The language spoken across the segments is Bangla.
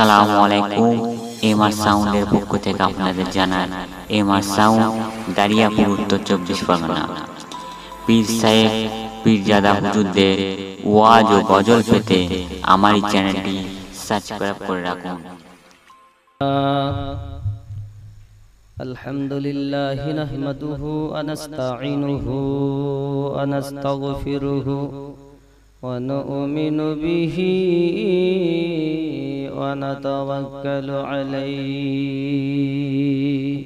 আসসালামু আলাইকুম এমআর সাউন্ডের পক্ষ থেকে আপনাদের জানায় এমআর সাউন্ড দারিয়াপুর উত্তর চব্বিশ পরগনা পীর সাহেব পীরজাদা হুজুরদের ওয়াজ ও গজল পেতে আমার এই চ্যানেলটি সাবস্ক্রাইব করে রাখুন الحمد لله نحمده ونستعينه ونستغفره ونؤمن به ونتوكل عليه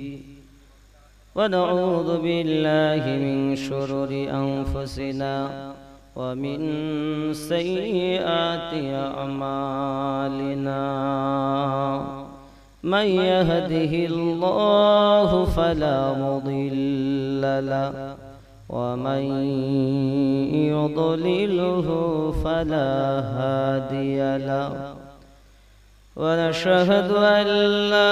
ونعوذ بالله من شرور أنفسنا ومن سيئات أعمالنا من يهده الله فلا مضل له ومن يضلله فلا هادي له ونشهد أن لا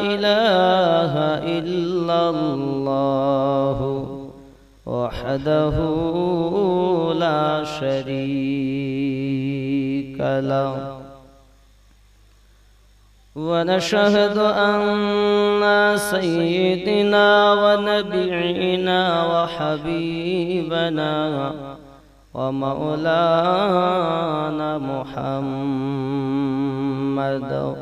إله إلا الله وحده لا شريك له ونشهد أن سيدنا ونبينا وحبيبنا ومولانا محمد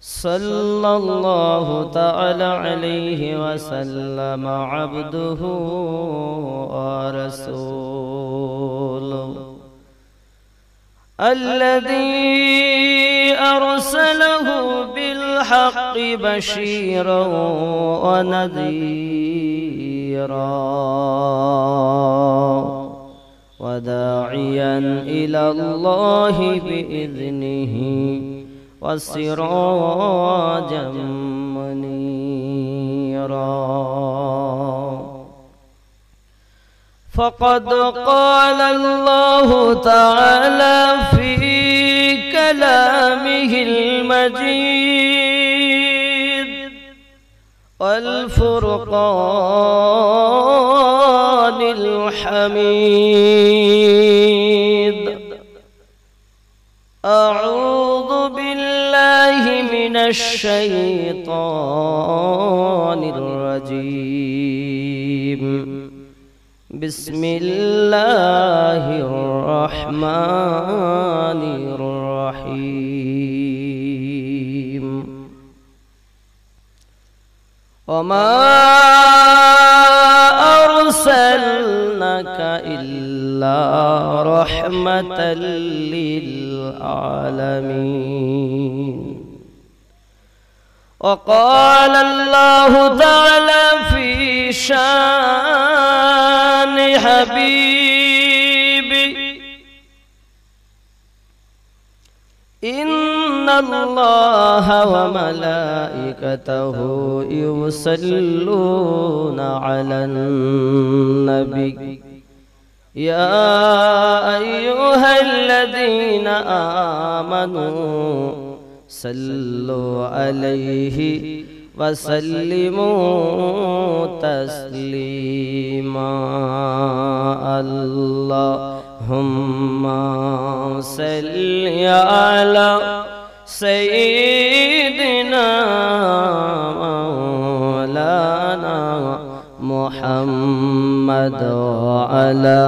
صلى الله تعالى عليه وسلم عبده ورسوله الذي أرسله بالحق بشيرا ونذيرا وداعيا إلى الله بإذنه وسراجا منيرا فقد قال الله تعالى في كلامه المجيد والفرقان الحميد أعوذ بالله من الشيطان الرجيم بسم الله الرحمن الرحيم وما أرسلناك إلا رحمة للعالمين وقال الله تعالى في شان لسان حبيبي إن الله وملائكته يصلون على النبي يا أيها الذين آمنوا صلوا عليه وسلموا تسليما اللهم صل على سيدنا مولانا محمد وعلى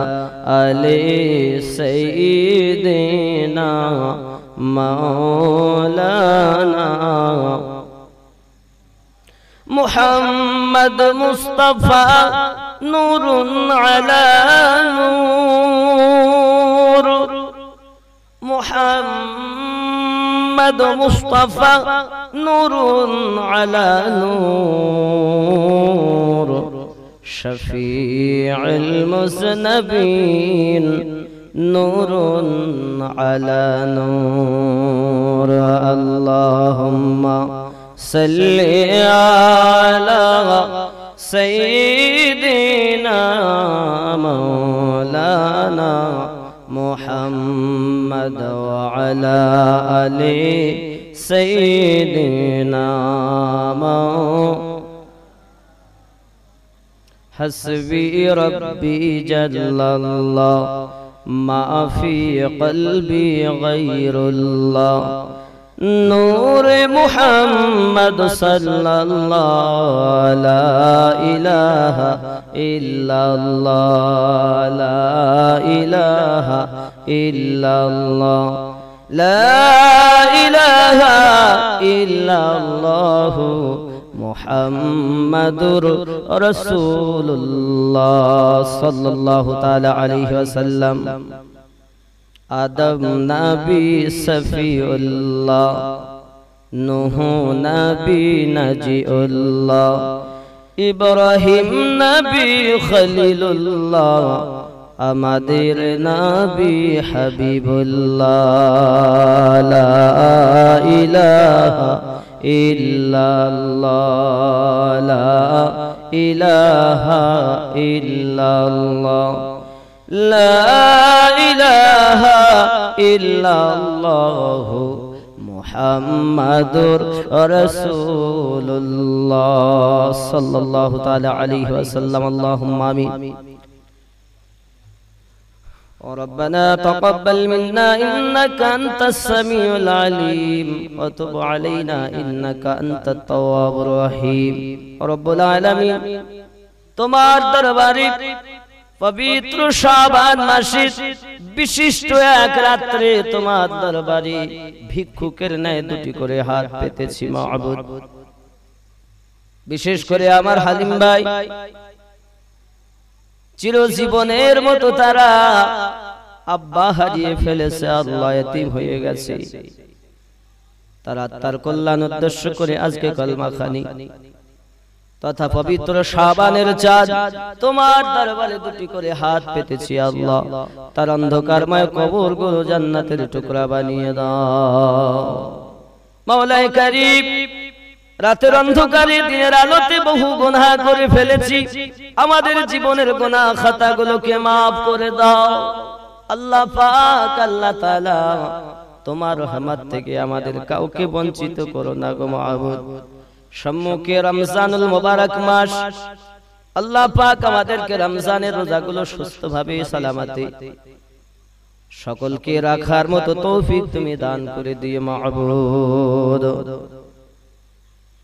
ال سيدنا مولانا محمد مصطفى نور على نور محمد مصطفى نور على نور شفيع المذنبين نور على نور اللهم صلي على سيدنا مولانا محمد وعلى آل سيدنا حسبي ربي جل الله ما في قلبي غير الله نور محمد صلى الله لا إله إلا الله لا إله إلا الله لا إله إلا الله محمد رسول الله صلى الله تعالى عليه وسلم آدم نبی صفی اللہ نوح نبی نجی اللہ ابراہیم نبی خلیل اللہ امدر نبی حبیب اللہ لا الہ الا اللہ لا الہ الا اللہ لا الہ الا اللہ اللہ اللہ محمد رسول صلی علیہ وسلم اللہم آمین ربنا تقبل منا السميع العليم وتب علينا التواب الرحيم رب العالمين تمہار درباری পবিত্র শাবান মাসে বিশিষ্ট এক রাত্রে তোমার দরবারে ভিক্ষুকের ন্যায় দুটি করে হাত পেতেছি মাহবুদ বিশেষ করে আমার হালিম ভাই চিরজীবনের মতো তারা আব্বা হারিয়ে ফেলেছে আল্লাহ এতিম হয়ে গেছে তারা তার কল্যাণ উদ্দেশ্য করে আজকে খানি তথা পবিত্র সাবানের চাঁদ তোমার দরবারে দুটি করে হাত পেতেছি আল্লাহ তার অন্ধকারময় কবর গুরু জান্নাতের টুকরা বানিয়ে দাও মাওলাই রাতের অন্ধকারে দিনের আলোতে বহু গোনা করে ফেলেছি আমাদের জীবনের গোনা গুলোকে মাফ করে দাও আল্লাহ পাক আল্লাহ তালা তোমার রহমত থেকে আমাদের কাউকে বঞ্চিত করো না গো মাহবুব সম্মুখে রমজানুল মোবারক মাস আল্লাহ পাক আমাদেরকে রমজানের রোজাগুলো সুস্থভাবে সালামাতে সকলকে রাখার মতো তৌফিক তুমি দান করে দিয়ে মাহবুদ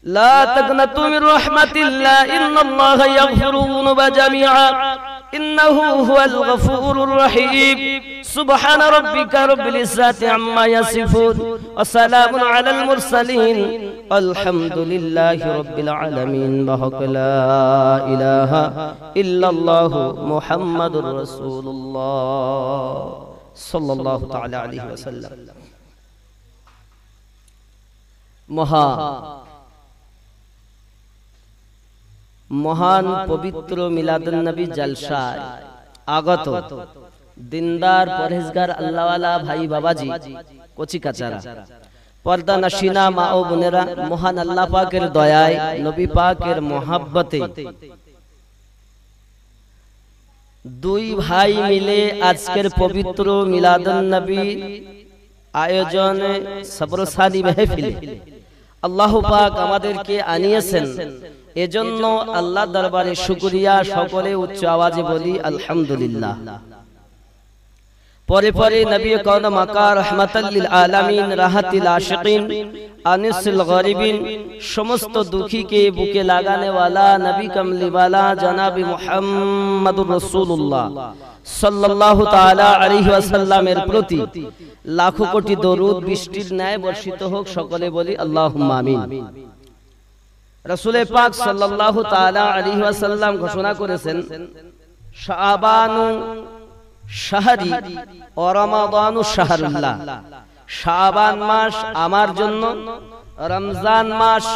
لا تقنطوا من رحمة الله إن الله يغفر الذنوب جميعا إنه هو الغفور الرحيم سبحان ربك رب العزة عما يصفون وسلام على المرسلين الحمد لله رب العالمين بحق لا إله إلا الله محمد رسول الله صلى الله تعالى عليه وسلم مها মহান পবিত্র মিলাদুন্নবী জলসায় আগত দিনদার পরহেজগার আল্লাহওয়ালা ভাই বাবাজি কচি কাচারা পর্দা নাসিনা মা ও বোনেরা মহান আল্লাহ পাকের দয়ায় নবী পাকের মহাব্বতে দুই ভাই মিলে আজকের পবিত্র মিলাদুন্নবী আয়োজনে সবরসানি মেহফিলে আল্লাহ পাক আমাদেরকে আনিয়েছেন এজন্য আল্লাহ দরবারে শুকরিয়া সকলে উচ্চ আওয়াজে বলি আলহামদুলিল্লাহ পরে পরে নবী কৌন মাকার রহমাতাল্লিল আলামিন রাহাতিল আশিকিন আনিসুল গরিবিন সমস্ত দুঃখীকে বুকে ওয়ালা নবী কমলিওয়ালা জনাবি মোহাম্মদুর রাসূলুল্লাহ সাল্লাল্লাহু তাআলা আলাইহি ওয়াসাল্লামের প্রতি লাখো কোটি দরুদ বৃষ্টির ন্যায় বর্ষিত হোক সকলে বলি আল্লাহুম্মা আমিন রাসুলে পাক সাল্লাল্লাহু তালা আলাইহি ওয়াসাল্লাম ঘোষণা করেছেন শাবানু শাহরি অরমাবানু রমাদানু শাহরুল্লাহ শাবান মাস আমার জন্য রমজান মাস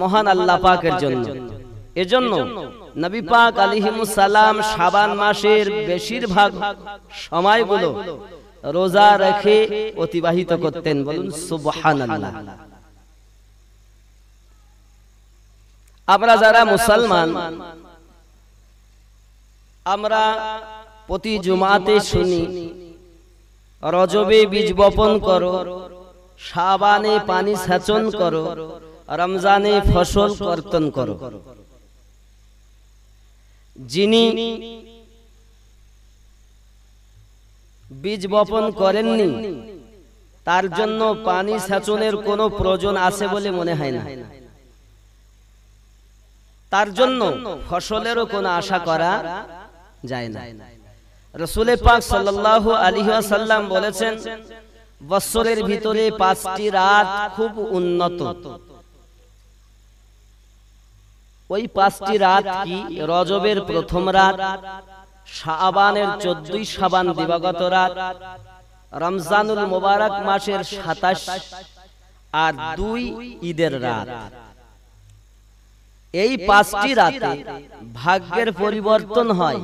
মহান আল্লাহ পাকের জন্য এজন্য নবী পাক সালাম শাবান মাসের বেশিরভাগ সময়গুলো রোজা রেখে অতিবাহিত করতেন বলুন আল্লাহ আমরা যারা মুসলমান আমরা প্রতি জুমাতে শুনি রজবে বীজ বপন করো সাবানে পানি সেচন করো রমজানে ফসল কর্তন করো যিনি বীজ বপন করেননি তার জন্য পানি সেচনের কোনো প্রয়োজন আছে বলে মনে হয় না তার জন্য ফসলেরও কোনো আশা করা যায় না রসুলে পাক সাল্লাহ আলাইহি ওয়াসাল্লাম বলেছেন বছরের ভিতরে পাঁচটি রাত খুব উন্নত ওই পাঁচটি রাত কি রজবের প্রথম রাত শাবানের চোদ্দই সাবান দিবাগত রাত রমজানুল মোবারক মাসের সাতাশ আর দুই ঈদের রাত এই পাঁচটি রাতে ভাগ্যের পরিবর্তন হয়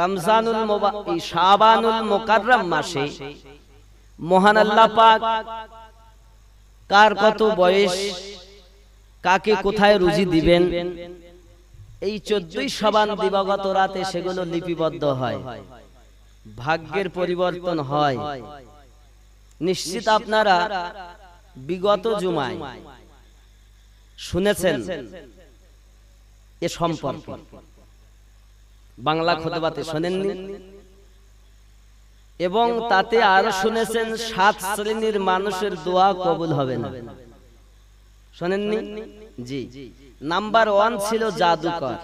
রমজানুল শাবানুল মোকাররম মাসে মহান আল্লাহ পাক কার কত বয়স কাকে কোথায় রুজি দিবেন এই চোদ্দই সাবান দিবাগত রাতে সেগুলো লিপিবদ্ধ হয় ভাগ্যের পরিবর্তন হয় নিশ্চিত আপনারা বিগত জুমায় শুনেছেন এ সম্পর্ক বাংলা খোদবাতে শোনেননি এবং তাতে আর শুনেছেন সাত শ্রেণীর মানুষের দোয়া কবুল হবে না শোনেননি জি নাম্বার ওয়ান ছিল জাদুকর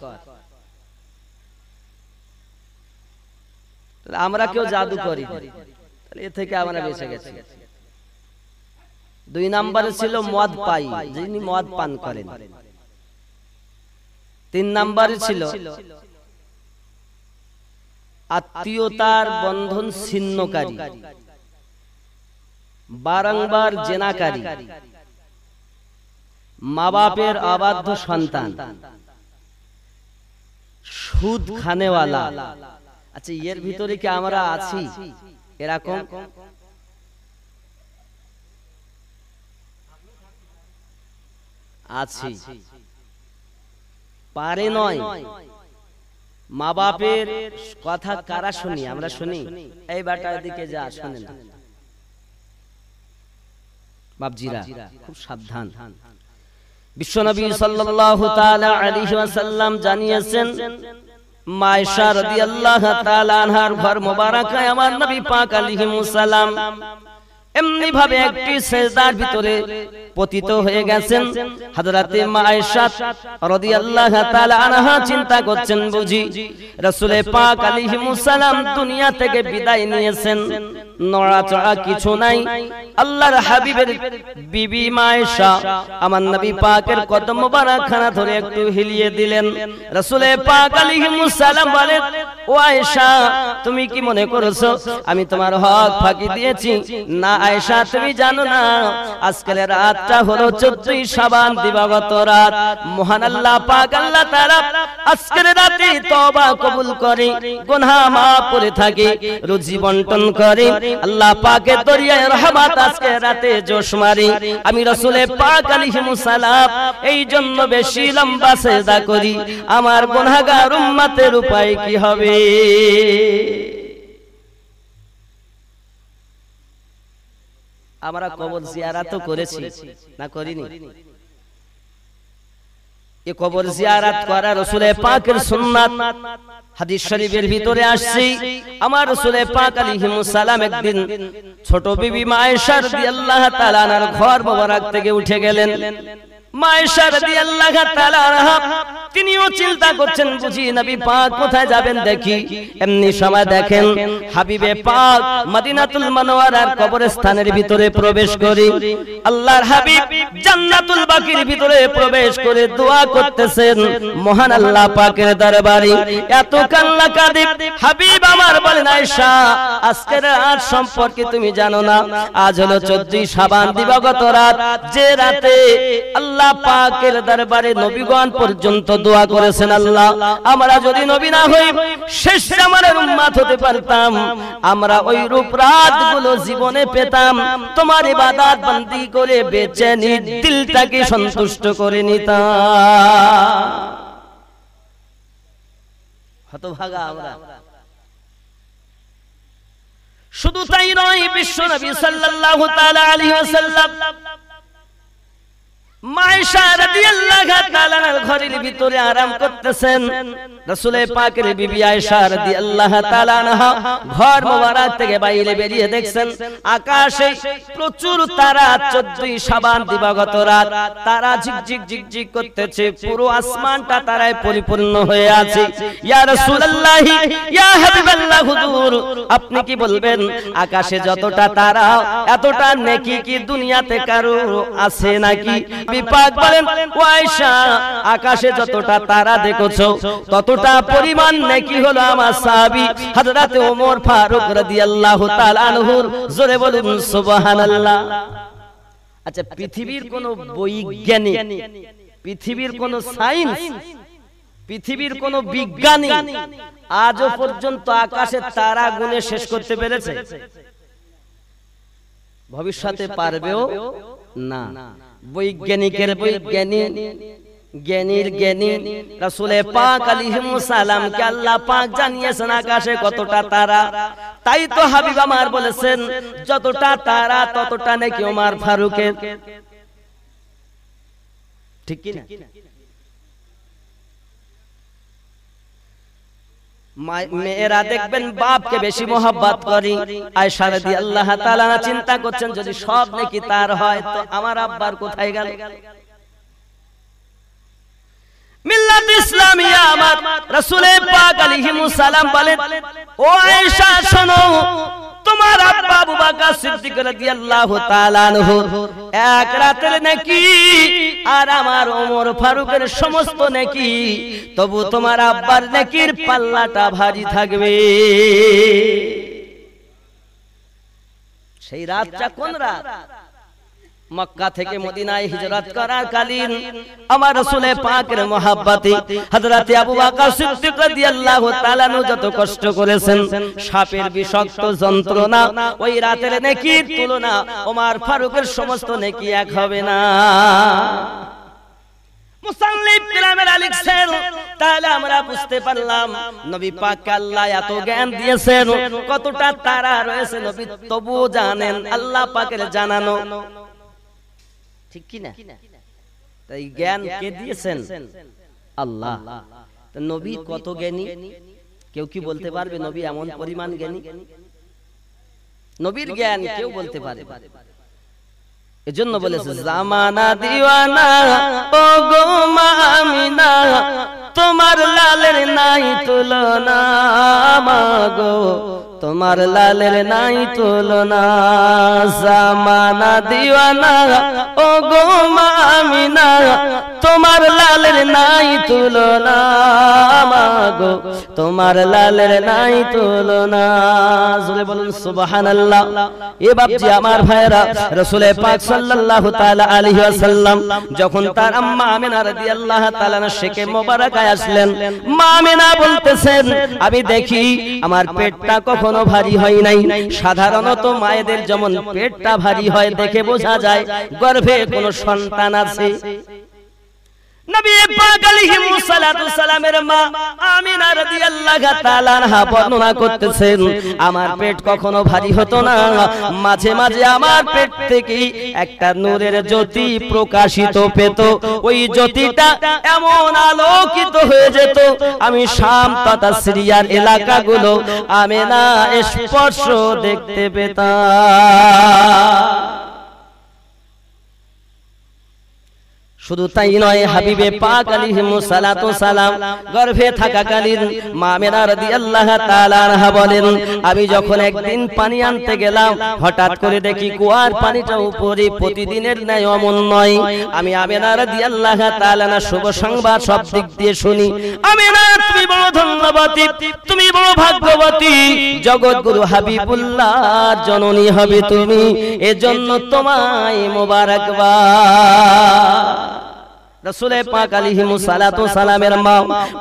আমরা কেউ জাদু করি এ থেকে আমরা বেঁচে গেছি দুই নাম্বারে ছিল মদ পাই যিনি মদ পান করেন তিন নাম্বারে ছিল আত্মীয়তার বন্ধন ছিন্নকারী বারংবার জেনাকারী মা বাপের অবাধ্য সন্তান সুদ খানেওয়ালা আচ্ছা, আচ্ছা এর ভিতরে কি আমরা আছি এরকম আছি পারে নয় মা বাপের কথা কারা শুনি আমরা শুনি এই বাটার দিকে যা শুনে না বাপজিরা খুব সাবধান বিশ্বনবী সাল্লাল্লাহু তাআলা আলাইহি ওয়াসাল্লাম জানিয়েছেন মায়েশা রাদিয়াল্লাহু তাআলা আনহার ঘর মোবারকায় আমার নবী পাক আলাইহিস সালাম এমনি ভাবে একটি সেজদার ভিতরে পতিত হয়ে গেছেন হযরতে মা আয়েশা রাদিয়াল্লাহু তাআলা আনহা চিন্তা করছেন বুঝি রাসূলে পাক আলাইহিস সালাম দুনিয়া থেকে বিদায় নিয়েছেন নড়াচড়া কিছু নাই আল্লাহর হাবিবের বিবি মা আয়েশা আমার নবী পাকের কদম মুবারকখানা ধরে একটু হিলিয়ে দিলেন রাসূলে পাক আলাইহিস সালাম বলেন ও আয়েশা তুমি কি মনে করছো আমি তোমার হক ফাঁকি দিয়েছি না আয়সা তুমি জানো না আজকাল রাতটা হলো চোদ্দই সাবান দিবাগত রাত মহান আল্লাহ পাক আল্লাহ তাআলা আজকের রাতে তওবা কবুল করে গুনাহ মাফ করে থাকে রুজি বন্টন করে আল্লাহ পাকের দরিয়ায় রহমত আজকে রাতে জোশ মারি আমি রাসূলে পাক আলাইহিস সালাম এই জন্য বেশি লম্বা সেজদা করি আমার গুনাহগার উম্মতের উপায় কি হবে আমরা কবর জিয়ারাত করেছি না করিনি এ কবর জিয়ারাত করা রসুলের পাকের সুন্নাত হাদিস শরীফের ভিতরে আসছি আমার রসুলের পাক আলাইহিস সালাম একদিন ছোট বিবি মায়েশা আল্লাহ তাআলার ঘর মোবারক থেকে উঠে গেলেন তিনিও চিন্তা করছেন বুঝি পাক কোথায় যাবেন দেখি এমনি সময় দেখেন হাবিবে পাক মদিনাতুল কবরস্থানের ভিতরে প্রবেশ করি আল্লাহর হাবিব জান্নাতুল বাকির ভিতরে প্রবেশ করে দোয়া করতেছেন মহান আল্লাহ পাকের দরবারে এত কান্না কাঁদে হাবিব আমার বলেন আয়েশা আজকের রাত সম্পর্কে তুমি জানো না আজ হলো 14 শাবান দিবাগত রাত যে রাতে আল্লাহ আল্লাহ পাকের দরবারে নবীগণ পর্যন্ত দোয়া করেছেন আল্লাহ আমরা যদি নবী না হই শেষ আমাদের উম্মত হতে পারতাম আমরা ওই রূপ রাতগুলো জীবনে পেতাম তোমার ইবাদত বন্দি করে বেঁচে নি দিলটাকে সন্তুষ্ট করে নিতাম হতভাগা আমরা শুধু তাই নয় বিশ্ব নবী সাল্লাল্লাহু তাআলা আলাইহি ওয়াসাল্লাম পুরো আসমানটা তারায় পরিপূর্ণ হয়ে আছে ইয়া আপনি কি বলবেন আকাশে যতটা তারা এতটা নেকি কি দুনিয়াতে কারো আছে নাকি বিপাদ বলেন ওয়াইশা আকাশে যতটা তারা দেখেছো ততটা পরিমাণ নাকি হলো আমার সাহাবী হযরত ওমর ফারুক রাদিয়াল্লাহু তাআলা আনহুর জোরে বলুন সুবহানাল্লাহ আচ্ছা পৃথিবীর কোন বৈজ্ঞানিক পৃথিবীর কোন সায়েন্স পৃথিবীর কোন বিজ্ঞানী আজ পর্যন্ত আকাশে তারা গুনে শেষ করতে পেরেছে ভবিষ্যতে পারবেও না বৈজ্ঞানিকের বৈজ্ঞানিক জ্ঞানীর জ্ঞানী রাসুলে পাক আলিহিম সালামকে আল্লাহ পাক জানিয়েছেন আকাশে কতটা তারা তাই তো হাবিব আমার বলেছেন যতটা তারা ততটা নাকি ওমার ফারুকের ঠিক কিনা মেয়েরা দেখবেন বাপকে বেশি মোহাব্বত করি সারা দিয়ে আল্লাহ তালা চিন্তা করছেন যদি সব নাকি তার হয় তো আমার আব্বার কোথায় গেল মিল্লাত আমার রাসূলে পাক আলাইহিস সালাম বলেন ও আয়েশা শোনো তোমার আব্বা আবু বকর সিদ্দিক রাদিয়াল্লাহু তাআলা আনহু এক রাতের নাকি আর আমার ওমর ফারুকের সমস্ত নাকি তবু তোমার আব্বার নাকির পাল্লাটা ভারী থাকবে সেই রাতটা কোন রাত মক্কা থেকে মদিনায় হিজরত করার কালীন আমার রসুলে পাকের মহাব্বাতি হযরত আবু বাকা সিদ্দিক রাদিয়াল্লাহু তাআলা নু যত কষ্ট করেছেন সাপের বিষাক্ত যন্ত্রণা ওই রাতের নেকির তুলনা ওমর ফারুকের সমস্ত নেকি এক হবে না মুসাল্লিফ কিরামের আলিকসেল তাহলে আমরা বুঝতে পারলাম নবী পাক আল্লাহ এত জ্ঞান দিয়েছেন কতটা তারা রয়েছে নবী তবু জানেন আল্লাহ পাকের জানানো ঠিক কি না তাই জ্ঞান কে দিয়েছেন আল্লাহ নবী কত জ্ঞানী কেউ কি বলতে পারবে নবী এমন পরিমাণ জ্ঞানী নবীর জ্ঞান কেউ বলতে পারে এজন্য বলেছে জামানা দিওয়ানা ও গো মামিনা তোমার লালের নাই তুলনা মাগো তোমার লালের নাই তুলনা জামানা দিওয়ানা ও গো মামিনা তোমার লালের নাই তুলনা মাগো তোমার লালের নাই তুলনা বলুন সুবহানাল্লাহ এ বাপজি আমার ভাইরা রসুলের পাক সাল্লাহ তাআলা আলাইহি ওয়াসাল্লাম যখন তার আম্মা আমিনা আল্লাহ তাআলা শেখে মোবারকায় আসলেন মামিনা বলতেছেন আমি দেখি আমার পেটটা কখন কখনো ভারী হয় নাই সাধারণত মায়েদের যেমন পেটটা ভারী হয় দেখে বোঝা যায় গর্ভে কোনো সন্তান আছে নবী পাক আলাইহিস সালাতু সালামের মা আমিনা রাদিয়াল্লাহু তাআলা বর্ণনা করতেছেন আমার পেট কখনো ভারী হতো না মাঝে মাঝে আমার পেট থেকে একটা নূরের জ্যোতি প্রকাশিত পেত ওই জ্যোতিটা এমন আলোকিত হয়ে যেত আমি শাম তথা সিরিয়ার এলাকাগুলো আমিনা স্পর্শ দেখতে পেতাম শুধু তাই নয় হাবিবে পাক আলিহিমুসালাতু সালাম গর্ভে থাকাকালীন মামেরা রাদিয়াল্লাহু তাআলা আনহা বলেন আমি যখন একদিন পানি আনতে গেলাম হঠাৎ করে দেখি কুয়ার পানিটা উপরে প্রতিদিনের ন্যায় অমন নয় আমি আমেনা আল্লাহ তাআলা না শুভ সংবাদ সব দিক দিয়ে শুনি আমেনা তুমি বড় ধন্যবাদী তুমি বড় ভাগ্যবতী জগৎগুরু হাবিবুল্লাহর জননী হবে তুমি এজন্য তোমায় মোবারকবাদ রসুলে পাক আলিহিম সালাতু সালামের মা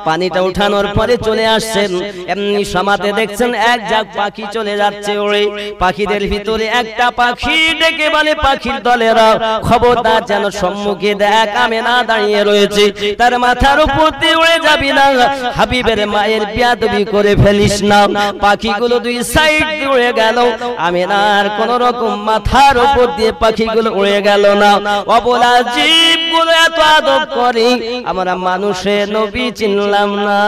পানিটা উঠানোর পরে চলে আসছেন এমনি সমাতে দেখছেন এক জাগ পাখি চলে যাচ্ছে ওরে পাখিদের ভিতরে একটা পাখি ডেকে বলে পাখির দলেরা খবরদার যেন সম্মুখে দেখ আমি না দাঁড়িয়ে রয়েছে তার মাথার উপর দিয়ে উড়ে যাবি না হাবিবের মায়ের বিয়াদবি করে ফেলিস না পাখিগুলো দুই সাইড দিয়ে উড়ে গেল আমি না আর কোন রকম মাথার উপর দিয়ে পাখিগুলো উড়ে গেল না অবলা জীবগুলো এত আদর ইবাদত করি আমরা মানুষে নবী চিনলাম না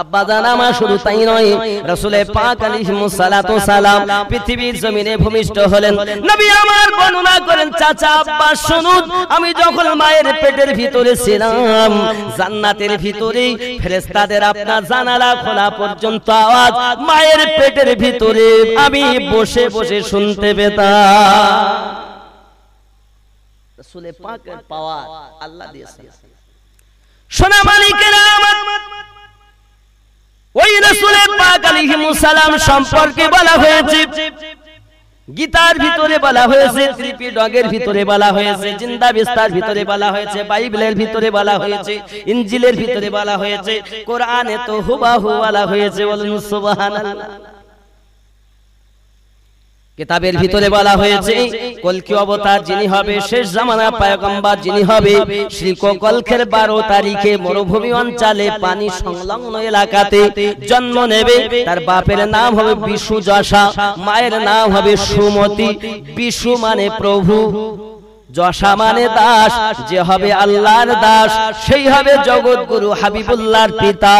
আমি যখন মায়ের পেটের ভিতরে ছিলাম জান্নাতের ভিতরেই ফেরেশতাদের আপনার জানালা খোলা পর্যন্ত আওয়াজ মায়ের পেটের ভিতরে আমি বসে বসে শুনতে পেতাম রসুলের পাকের পাওয়ার আল্লাহ দিয়েছেন সোনা মালিকের ওই রসুলের পাক আলাইহিস সালাম সম্পর্কে বলা হয়েছে গীতার ভিতরে বলা হয়েছে ত্রিপি ডগের ভিতরে বলা হয়েছে জিন্দা বিস্তার ভিতরে বলা হয়েছে বাইবেলের ভিতরে বলা হয়েছে ইঞ্জিলের ভিতরে বলা হয়েছে কোরআনে তো হুবাহু বলা হয়েছে বলুন সুবহানাল্লাহ কিতাবের ভিতরে বলা হয়েছে কলকি অবতার যিনি হবে শেষ জামানা পায়গম্বার যিনি হবে শ্রীকলখের বারো তারিখে মরুভূমি অঞ্চলে পানি সংলগ্ন এলাকাতে জন্ম নেবে তার বাপের নাম হবে বিশু যশা মায়ের নাম হবে সুমতি বিশু মানে প্রভু যশামানে মানে দাস যে হবে আল্লাহর দাস সেই হবে জগৎগুরু হাবিবুল্লাহর পিতা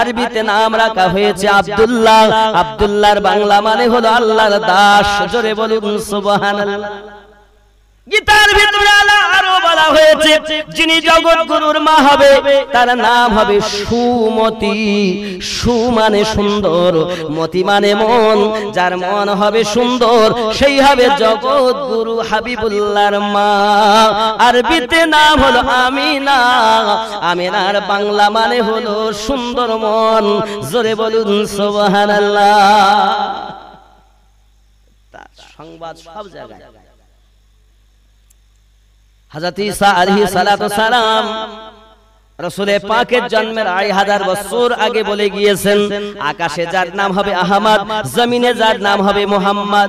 আরবিতে নাম রাখা হয়েছে আব্দুল্লাহ আব্দুল্লাহর বাংলা মানে হলো আল্লাহর দাস জোরে বলুন সুবহানাল্লাহ গীতার ভিতরে আরো বলা হয়েছে যিনি জগৎ গুরুর মা হবে তার নাম হবে সুমতি সু মানে সুন্দর মতি মানে মন যার মন হবে সুন্দর সেই হবে জগৎ গুরু হাবিবুল্লাহর মা আরবিতে নাম হলো আমিনা আমিনার বাংলা মানে হলো সুন্দর মন জোরে বলুন সুবহানাল্লাহ তার সংবাদ সব জায়গায় হযরত ঈসা পাকের জন্মের আড়াই হাজার বছর আগে বলে গিয়েছেন আকাশে যার নাম হবে আহমদ জমিনে যার নাম হবে মোহাম্মদ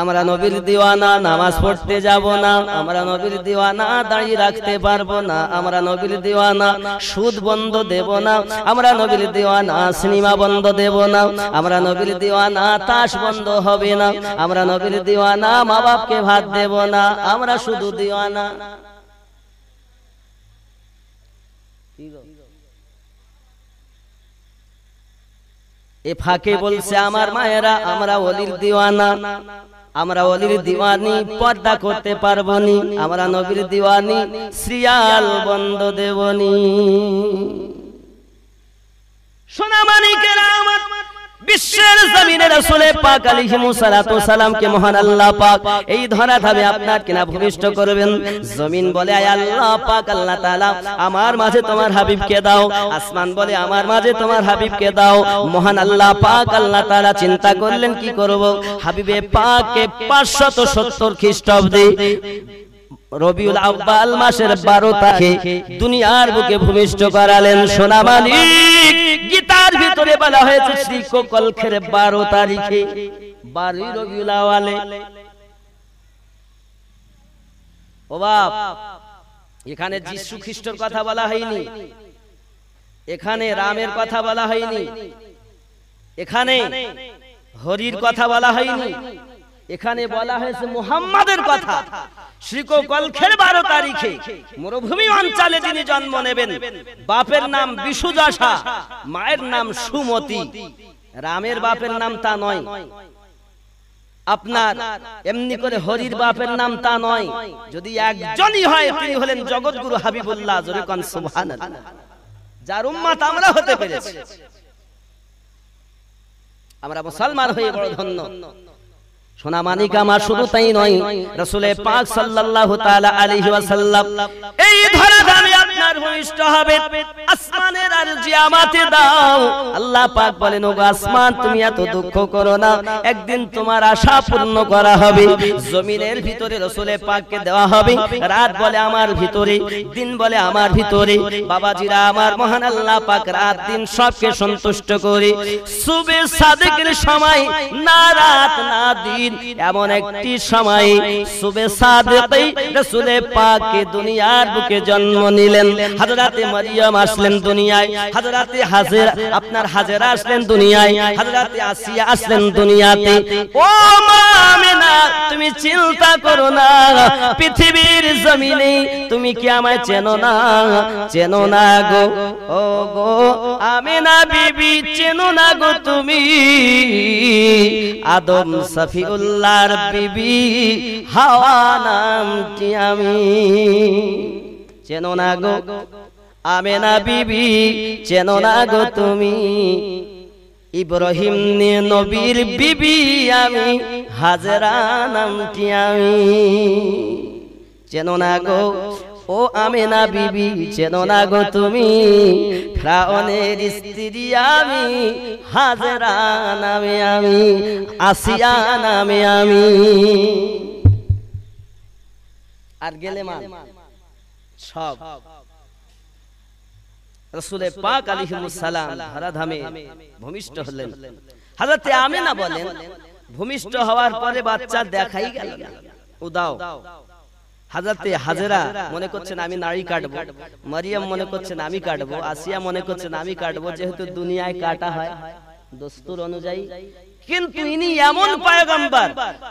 আমরা নবীর দিওয়ানা নামাজ পড়তে যাব না আমরা নবীর দিওয়ানা দাঁড়িয়ে রাখতে পারবো না আমরা নবীর দিওয়ানা সুদ বন্ধ দেব না আমরা নবীর দিওয়ানা সিনেমা বন্ধ দেব না আমরা নবীর দিওয়ানা তাস বন্ধ হবে না আমরা নবীর দিওয়ানা মা বাপকে ভাত দেব না আমরা শুধু দিওয়ানা এ ফাঁকে বলছে আমার মায়েরা আমরা অলির দিওয়ানা আমরা অলির দিওয়ানি পর্দা করতে পারবো নি আমরা নবীর দিওয়ানি শ্রিয়াল বন্ধ দেবনি সোনামানিকেরা আমার বিশ্বের জমিনে রাসূলে পাক আলাইহি মুসালাতু সালামকে মহান আল্লাহ পাক এই ধরা ধাবে আপনার কিনা ভূমিষ্ঠ করবেন জমিন বলে আয় আল্লাহ পাক আল্লাহ তাআলা আমার মাঝে তোমার হাবিবকে দাও আসমান বলে আমার মাঝে তোমার হাবিবকে দাও মহান আল্লাহ পাক আল্লাহ তাআলা চিন্তা করলেন কি করব হাবিবে পাককে 570 খ্রিস্টাব্দে রবিউল আব্বাল মাসের 12 তারিখে দুনিয়ার বুকে ভূমিষ্ঠ করালেন সোনাবালি গীতা তার ভিতরে বলা হয়েছে শ্রী কোকল খেরে বারো তারিখে বারোই রবিউলাওয়ালে ও বাপ এখানে যিশু খ্রিস্টর কথা বলা হয়নি এখানে রামের কথা বলা হয়নি এখানে হরির কথা বলা হয়নি এখানে বলা হয়েছে মুহাম্মাদের কথা শ্রীকোকলখের বারো তারিখে মরুভূমি অঞ্চলে তিনি জন্ম নেবেন বাপের নাম বিশুদাসা মায়ের নাম সুমতি রামের বাপের নাম তা নয় আপনার এমনি করে হরির বাপের নাম তা নয় যদি একজনই হয় তিনি হলেন জগৎগুরু হাবিবুল্লাহ জরিকন সুবহানাল্লাহ যার উম্মাত আমরা হতে পেরেছি আমরা মুসলমান হয়ে বড় ধন্য সোনা মানিক আমার শুধু তাই নয় রসুলের পাক এই আপনার ভূমিষ্ঠ হবে একদিন তোমার আশা পূর্ণ করা হবে জমিনের ভিতরে দেওয়া হবে রাত বলে আমার ভিতরে দিন বলে আমার ভিতরে বাবাজিরা আমার মহান আল্লাহ পাক রাত দিন সবকে সন্তুষ্ট করে সুবে সাদেকের সময় না রাত না দিন এমন একটি সময় সুবে সাদেতেই রসুলে পাকে দুনিয়ার বুকে জন্ম নিলেন হাজরাতে মারিয়াম আসলেন দুনিয়ায় হাজরাতে হাজেরা আপনার হাজেরা আসলেন দুনিয়ায় হাজরাতে আসিয়া আসলেন দুনিয়াতে ও মা তুমি চিন্তা করো না পৃথিবীর জমিনে তুমি কি আমায় চেনো না চেনো না গো ও গো আমিনা বিবি চেনো না গো তুমি আদম সাফিউল রসুল্লার বিবি হাওয়া নামটি আমি চেন না গো আমে না বিবি চেন না গো তুমি ইব্রাহিম নবীর বিবি আমি হাজরা নামটি আমি চেন না গো ও আমি না বিবি চেনো না গো তুমি ফ্রাউনের স্ত্রী আমি হাজরা নামে আমি আসিয়া নামে আমি আর গেলে মা সব রসুলের পাক সালাম ধারাধামে ভূমিষ্ঠ হলেন হাজরতে আমেনা বলেন ভূমিষ্ঠ হওয়ার পরে বাচ্চা দেখাই গেল উদাও হাজারতে হাজেরা মনে করছেন আমি নাড়ি কাটবো মারিয়াম মনে করছেন আমি কাটবো আসিয়া মনে করছেন আমি কাটবো যেহেতু দুনিয়ায় কাটা হয় দস্তুর অনুযায়ী কিন্তু ইনি এমন পয়গম্বর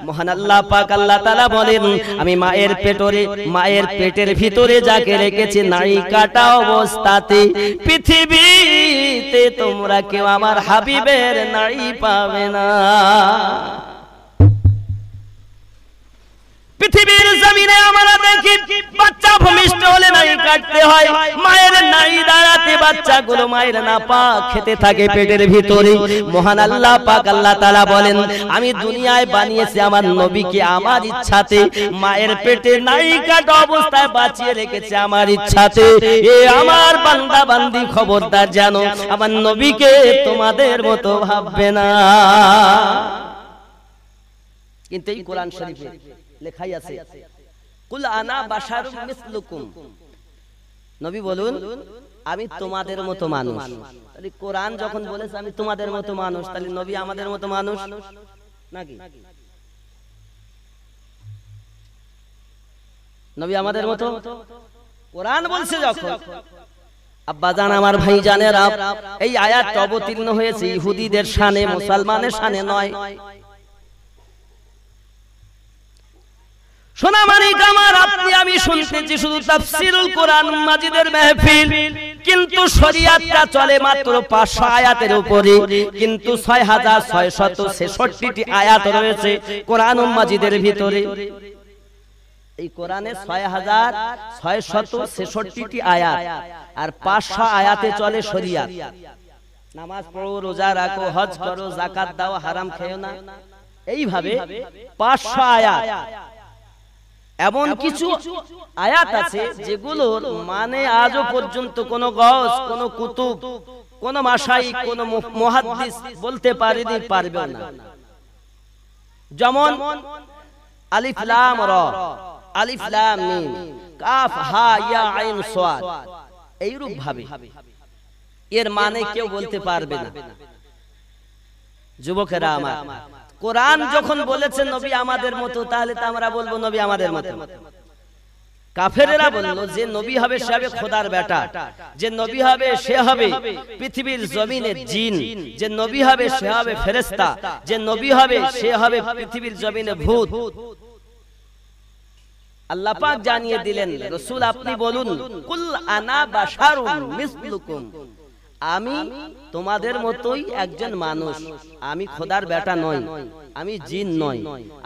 মহান আল্লাহ পাক আল্লাহ তাআলা বলেন আমি মায়ের পেটরে মায়ের পেটের ভিতরে যাকে রেখেছি নারী কাটা অবস্থাতে পৃথিবীতে তোমরা কেউ আমার হাবিবের নারী পাবে না পৃথিবীর জমিনে আমরা দেখি বাচ্চা ভূমিষ্ঠ হলে নাই কাটতে হয় মায়ের নাই দাঁড়াতে বাচ্চা গুলো মায়ের না পা খেতে থাকে পেটের ভিতরে মহান আল্লাহ পাক আল্লাহ তাআলা বলেন আমি দুনিয়ায় বানিয়েছি আমার নবীকে আমার ইচ্ছাতে মায়ের পেটে নাই কাট অবস্থায় বাঁচিয়ে রেখেছে আমার ইচ্ছাতে এ আমার বান্দা বান্দি খবরদার জানো আমার নবীকে তোমাদের মতো ভাববে না কিন্তু এই কোরআন শরীফে লেখাই আছে কুল আনা বাসার মিসলুকুম নবী বলুন আমি তোমাদের মতো মানুষ তাহলে কোরআন যখন বলেছে আমি তোমাদের মতো মানুষ তাহলে নবী আমাদের মতো মানুষ নাকি নবী আমাদের মতো কোরআন বলছে যখন আব্বা জান আমার ভাই জানেরা এই আয়াত অবতীর্ণ হয়েছে ইহুদিদের শানে মুসলমানের শানে নয় শোনা মানিক আমার আপনি আমি শুনতেছি শুধু তাফসিরুল কোরআন মাজিদের মেহফিল কিন্তু শরিয়াতটা চলে মাত্র 500 আয়াতের উপরে কিন্তু টি আয়াত রয়েছে কোরআন মাজিদের ভিতরে এই কোরআনে ছয় হাজার ছয় শত ছেষট্টিটি আয়াত আর পাঁচশো আয়াতে চলে শরিয়াত নামাজ পড়ো রোজা রাখো হজ করো জাকাত দাও হারাম খেও না এইভাবে পাঁচশো আয়াত এমন কিছু আয়াত আছে যেগুলোর মানে, মানে আজও পর্যন্ত কোন গস কোন কুতুব কোন মাসাই কোন মহাদিস বলতে পারেনি পারবে না যেমন আলিফ লাম র আলিফ লাম মিম কাফ হা ইয়া আইন এইরূপ ভাবে মানে এর মানে কেউ বলতে পারবে না যুবকেরা আমার কোরআন যখন বলেছে নবী আমাদের মতো তাহলে তো আমরা বলবো নবী আমাদের মতো কাফেরেরা বলল যে নবী হবে সে হবে খোদার বেটা যে নবী হবে সে হবে পৃথিবীর জমিনে জিন যে নবী হবে সে হবে ফেরেস্তা যে নবী হবে সে হবে পৃথিবীর জমিনে ভূত আল্লাহ পাক জানিয়ে দিলেন রসুল আপনি বলুন কুল আনা বাশারুম মিসলুকুম আমি তোমাদের মতোই একজন মানুষ আমি খোদার বেটা নই আমি জিন নই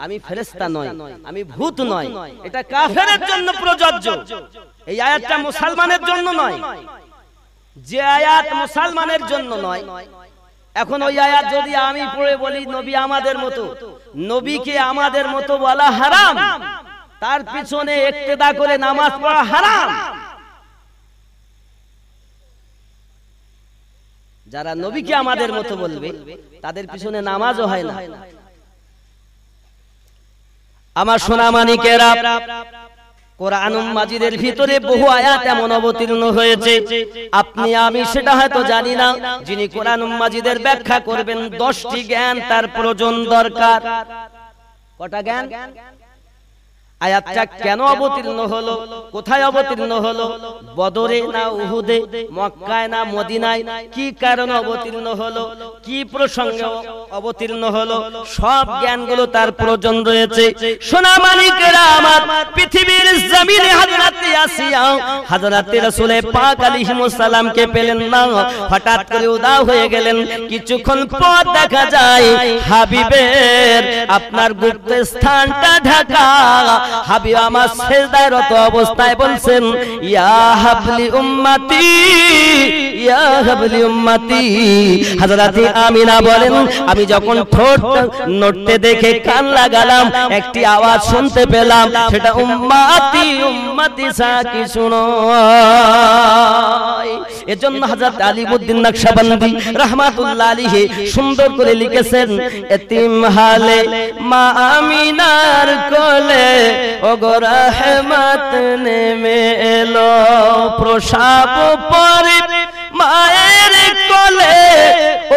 আমি ফেরেস্তা নই আমি ভূত নই এটা কাফের জন্য প্রযোজ্য এই আয়াতটা মুসলমানের জন্য নয় যে আয়াত মুসলমানের জন্য নয় এখন ওই আয়াত যদি আমি পড়ে বলি নবী আমাদের মতো নবীকে আমাদের মতো বলা হারাম তার পিছনে একতেদা করে নামাজ পড়া হারাম যারা নবীকে আমাদের মতো বলবে তাদের পিছনে নামাজও হয় না আমার সোনা কোরআন মাজিদের ভিতরে বহু আয়াত এমন অবতীর্ণ হয়েছে আপনি আমি সেটা হয়তো জানি না যিনি কোরআন মাজিদের ব্যাখ্যা করবেন দশটি জ্ঞান তার প্রয়োজন দরকার কটা জ্ঞান আয়াতটা কেন অবতীর্ণ হলো কোথায় অবতীর্ণ হলো বদরে না উহুদে মক্কায় না মদিনায় কি কারণে অবতীর্ণ হলো কি প্রসঙ্গে অবতীর্ণ হলো সব জ্ঞানগুলো তার প্রয়োজন রয়েছে সোনা মালিকেরা আমার পৃথিবীর জমিনে হাজরাতে আসিয়া হাজরাতে রাসূলে পাক আলাইহিস সালামকে পেলেন না হঠাৎ করে উদা হয়ে গেলেন কিছুক্ষণ পর দেখা যায় হাবিবের আপনার গুপ্ত স্থানটা ঢাকা হাবিব আমার সেজদায় অবস্থায় বলছেন ইয়া হাবলি উম্মতি ইয়া হাবলি উম্মতি হযরতি আমিনা বলেন আমি যখন ঠোঁট নড়তে দেখে কান লাগালাম একটি আওয়াজ শুনতে পেলাম সেটা উম্মাতি উম্মাতি সাকি শুনো এজন্য হযরত আলী উদ্দিন নকশবন্দি রাহমাতুল্লাহ আলাইহি সুন্দর করে লিখেছেন এতিম হালে মা আমিনার কোলে ওগো রহমত নেমে এলো প্রসাব পরি মায়ের কলে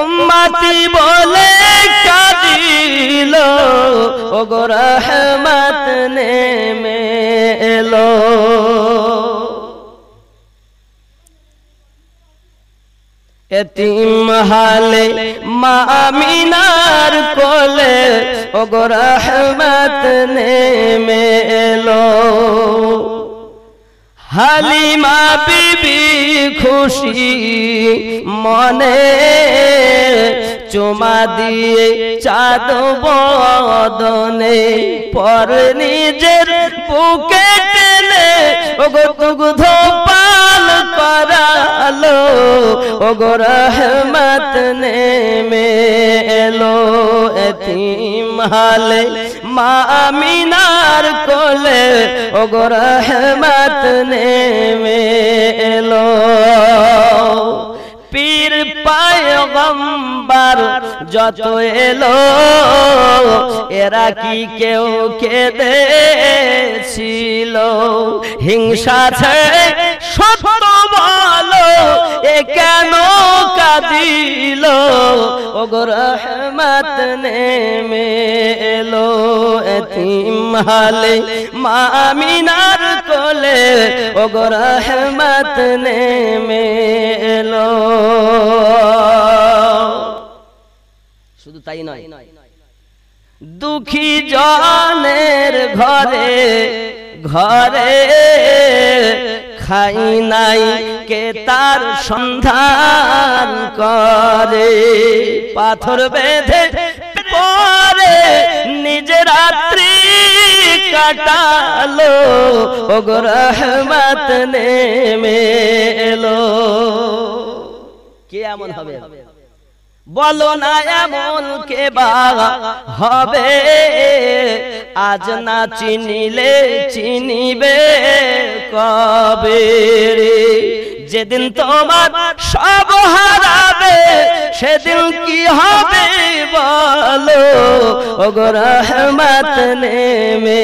উম্মতি বলে কাঁদিল ওগো রহমত নেমে এলো এতিম হালে মা আমিনার কোলে ওগো রহমত নেমে এলো হালিমা বিবি খুশি মনে চুমা দিয়ে চাঁদ বদনে পর নিজের বুকে ওগো তুগু দুগ্ধ আলো ও গোরহমত নেমে এলো এতিম হালে মা আমিনার কোলে ও গোরহমত নেমে এলো পীর পায়গম্বর যত এলো এরা কি কেউ কেঁদেছিল হিংসা ছে সব কেন কাদিল মত নেমে এলো এতিম হালে মামিনার কোলে ওগর মত নেমে এলো শুধু তাই নয় দুঃখী জনের ঘরে ঘরে খাই নাই কে তার সন্ধান করে পাথর বেঁধে পরে নিজে রাত্রি কাটালো ওগরহমত নেমে এলো কে এমন হবে বলো না এমন কে বাবা হবে আজ না চিনিলে চিনিবে কবে যেদিন তোমার সব হারাবে সেদিন কি হবে বলো ও রহমত নেমে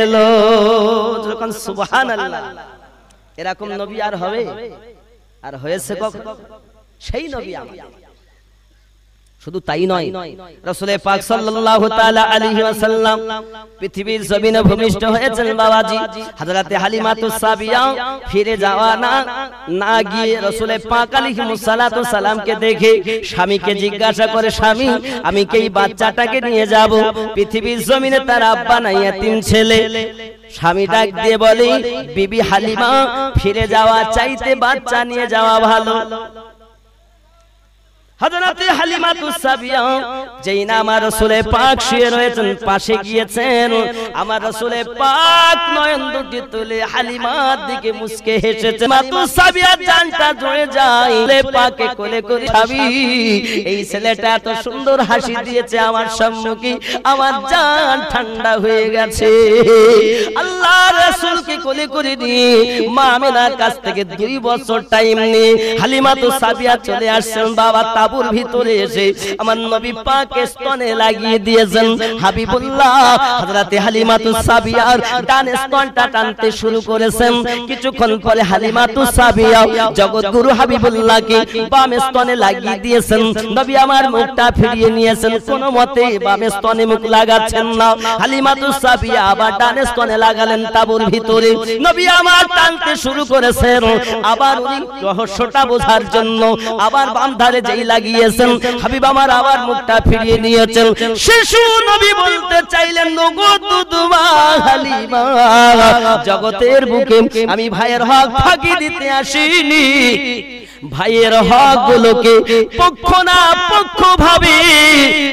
এলো যখন সুবহান এরকম নবী আর হবে আর হয়েছে কখন সেই নবী আমার শুধু তাই নয় রসুলের পাক সাল্লাল্লাহু তাআলা আলাইহি ওয়াসাল্লাম পৃথিবীর জমিনে ভূমিষ্ঠ হয়েছেন বাবাজি হযরতে হালিমাতুস সাবিয়া ফিরে যাওয়া না না গিয়ে রসুলের পাক আলাইহি মুসালাতু সালামকে দেখে স্বামীকে জিজ্ঞাসা করে স্বামী আমি কি এই বাচ্চাটাকে নিয়ে যাব পৃথিবীর জমিনে তার আব্বা নাই তিন ছেলে স্বামী ডাক দিয়ে বলি বিবি হালিমা ফিরে যাওয়া চাইতে বাচ্চা নিয়ে যাওয়া ভালো হযরতে হালিমাতুস সাবিয়া যেই পাক শুয়ে রয়েছেন পাশে গিয়েছেন আমার পাক নয়ন দুটি তুলে হালিমার দিকে হেসেছে মাতুস সাবিয়া জানটা যায় পাকে কোলে করে এই ছেলেটা এত সুন্দর হাসি দিয়েছে আমার সম্মুখে আমার জান ঠান্ডা হয়ে গেছে আল্লাহ রাসূলকে কোলে করে দিয়ে মা মেনার কাছ থেকে দুই বছর টাইম নিয়ে হালিমাতুস সাবিয়া চলে আসছেন বাবা তাব তাবুর ভিতরে এসে আমার নবী পাকে স্তনে লাগিয়ে দিয়েছেন হাবিবুল্লাহ হযরতে হালিমাতু সাবিয়ার ডান স্তনটা টানতে শুরু করেছেন কিছুক্ষণ পরে হালিমাতু সাবিয়া জগৎগুরু হাবিবুল্লাহকে বাম স্তনে লাগিয়ে দিয়েছেন নবী আমার মুখটা ফিরিয়ে নিয়েছেন কোনো মতে বাম স্তনে মুখ লাগাচ্ছেন না হালিমাতু সাবিয়া আবার ডান স্তনে লাগালেন তাবুর ভিতরে নবী আমার টানতে শুরু করেছেন আবার উনি রহস্যটা বোঝার জন্য আবার বাম ধারে যেই লাগিয়েছেন হাবিব আমার আবার মুখটা ফিরিয়ে নিয়েছেন শিশু নবী বলতে চাইলেন হালিমা জগতের বুকে আমি ভাইয়ের হক ফাঁকি দিতে আসিনি ভাইয়ের হক গুলোকে পক্ষ না পক্ষ ভাবি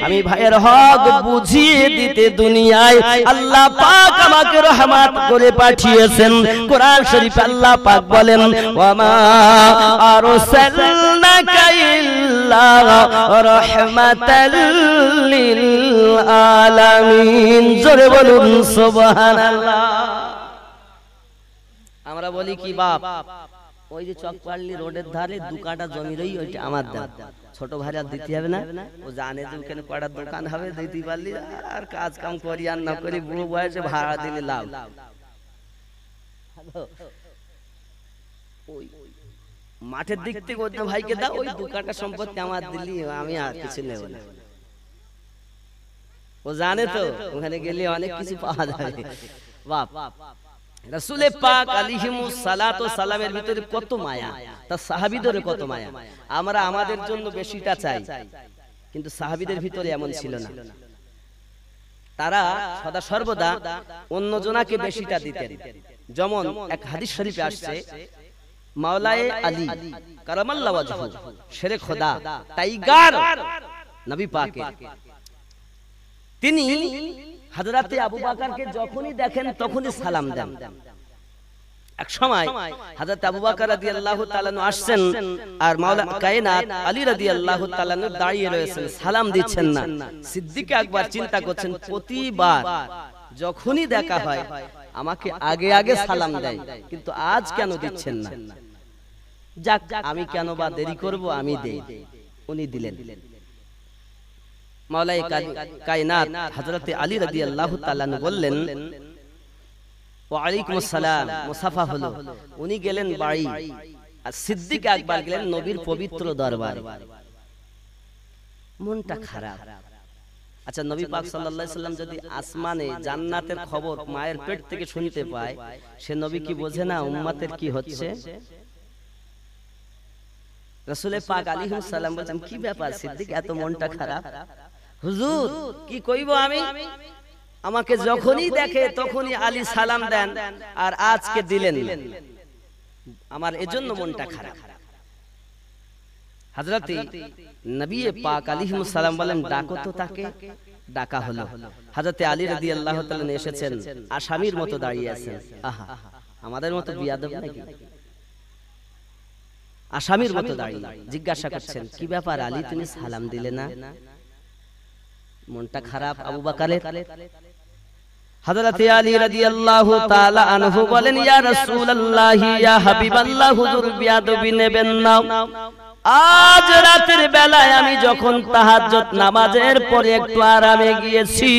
আমি ভাইয়ের হক বুঝিয়ে দিতে দুনিয়ায় আল্লাহ পাক আমাকে রহমত করে পাঠিয়েছেন কোরআন শরীফ আল্লাহ পাক বলেন ওয়ামা আরসালনাকা কাইল আমরা বলি কি বাপ ওই যে চকপাল্লি রোডের ধারে দু কাটা জমি রই ওইটা আমার ছোট ভাই আর দিতে হবে না ও জানে যে ওখানে কটা দোকান হবে দিতে পারলি আর কাজ কাম করি আর না করি বুড়ো বয়সে ভাড়া দিলে লাভ ওই মাঠের দিক থেকে ওদের ভাইকে দাও ওই দু কাটা সম্পত্তি আমার দিলি আমি আর কিছু নেব না ও জানে তো ওখানে গেলে অনেক কিছু পাওয়া যাবে বাপ রাসূলে পাক সালাত ও সালামের ভিতরে কত মায়া কত মায়া আমরা আমাদের জন্য বেশিটা চাই কিন্তু সাহাবিদের ভিতরে এমন ছিল না তারা সদা সর্বদা অন্যজনাকে বেশিটা দিতেন যেমন এক হাদিস শরীফে আসছে মাওলায়ে আলী কারামাল্লা ওয়াজহু শেরে খোদা টাইগার নবী পাকে তিনি হযরতে আবু বকরকে যখনই দেখেন তখনই সালাম দেন এক সময় হযরত আবু বকর রাদিয়াল্লাহু তাআলা আসছেন আর মাওলা কায়নাত আলী রাদিয়াল্লাহু তাআলা দাঁড়িয়ে রয়েছেন সালাম দিচ্ছেন না সিদ্দিক একবার চিন্তা করছেন প্রতিবার যখনই দেখা হয় আমাকে আগে আগে সালাম দেয় কিন্তু আজ কেন দিচ্ছেন না যাক আমি কেন বা দেরি করব আমি দেই উনি দিলেন মাওলাই কায়নাত হযরত আলী রাদিয়াল্লাহু তাআলা বললেন ওয়া আলাইকুম আসসালাম মুসাফা হলো উনি গেলেন বাড়ি আর সিদ্দিক আকবর গেলেন নবীর পবিত্র দরবারে মনটা খারাপ আচ্ছা, আচ্ছা নবী পাক সাল্লাল্লাহু আলাইহি সাল্লাম যদি আসমানে জান্নাতের খবর মায়ের পেট থেকে শুনতে পায় সে নবী কি বোঝে না উম্মতের কি হচ্ছে রাসূল পাক আলাইহিস সালাম বলেন কি ব্যাপার সিদ্দিক এত মনটা খারাপ হুজুর কি কইব আমি আমাকে যখনই দেখে তখনই আলী সালাম দেন আর আজকে দিলেন আমার এজন্য মনটা খারাপ হাজরতে নবী পাক আলিহিম সালাম বলেন ডাকো তো তাকে ডাকা হলো হাজরতে আলী রাদি আল্লাহ এসেছেন আর আসামির মতো দাঁড়িয়ে আছেন আহা আমাদের মতো বিয়াদব নাকি আসামির মতো দাঁড়িয়ে জিজ্ঞাসা করছেন কি ব্যাপার আলী তুমি সালাম দিলে না মনটা খারাপ আবু বাকারের হযরতে আলী রাদিয়াল্লাহু তাআলা আনহু বলেন ইয়া রাসূলুল্লাহ ইয়া হাবিবাল্লাহ হুজুর বিয়াদবি নেবেন না আজ রাতের বেলায় আমি যখন তাহাজ্জত নামাজের পরে একটু আরামে গিয়েছি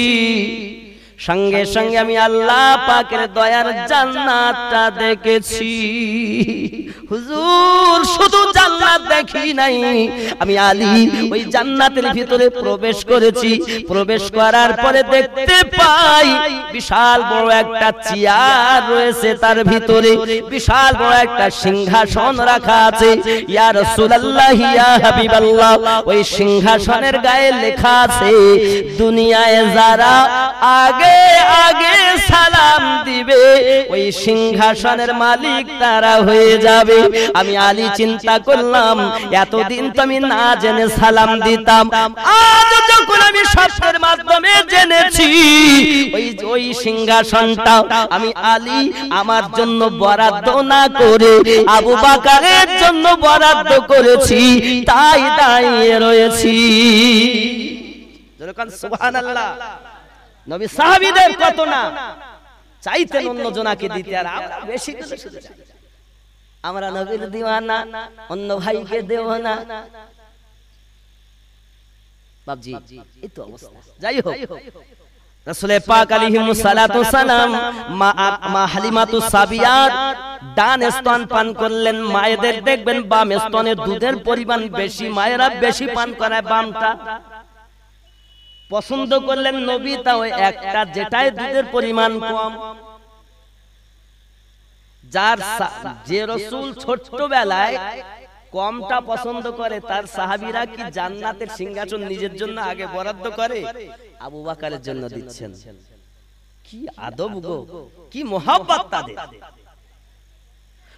সঙ্গে সঙ্গে আমি আল্লাহ পাকের দয়ার জান্নাতটা দেখেছি হুজুর শুধু জান্নাত দেখি নাই আমি আলী ওই জান্নাতের ভিতরে প্রবেশ করেছি প্রবেশ করার পরে দেখতে পাই বিশাল বড় একটা চেয়ার রয়েছে তার ভিতরে বিশাল বড় একটা সিংহাসন রাখা আছে ইয়া রাসূলুল্লাহ ইয়া হাবিবাল্লাহ ওই সিংহাসনের গায়ে লেখা আছে দুনিয়ায় যারা আগে আগে সালাম দিবে ওই সিংহাসনের মালিক তারা হয়ে যাবে আমি আলী চিন্তা করলাম এতদিন তো আমি না জেনে সালাম দিতাম আজ যখন আমি স্বপ্নের মাধ্যমে জেনেছি ওই ওই সিংহাসনটা আমি আলী আমার জন্য বরাদ্দ না করে আবু বাকারের জন্য বরাদ্দ করেছি তাই দাঁড়িয়ে রয়েছি সুবহানাল্লাহ নবী সাহাবীদের কত না চাইতেন অন্য জনাকে দিতে আর আমরা বেশি করে আমরা নবীর দিওয়ানা অন্য ভাইকে দেব না বাবজি এই তো অবস্থা যাই হোক রাসূলে পাক আলাইহিস সালাতু সালাম মা মা হালিমাতু সাবিয়াত ডান স্তন পান করলেন মায়েদের দেখবেন বাম স্তনে দুধের পরিমাণ বেশি মায়েরা বেশি পান করায় বামটা পছন্দ করলেন নবী তাও একটা যেটাই দুধের পরিমাণ কম যার যে রসুল ছোট্টবেলায় কমটা পছন্দ করে তার সাহাবিরা কি জান্নাতের সিংহাসন নিজের জন্য আগে বরাদ্দ করে আবু বাকারের জন্য দিচ্ছেন কি আদব গো কি মহাব্বত তাদের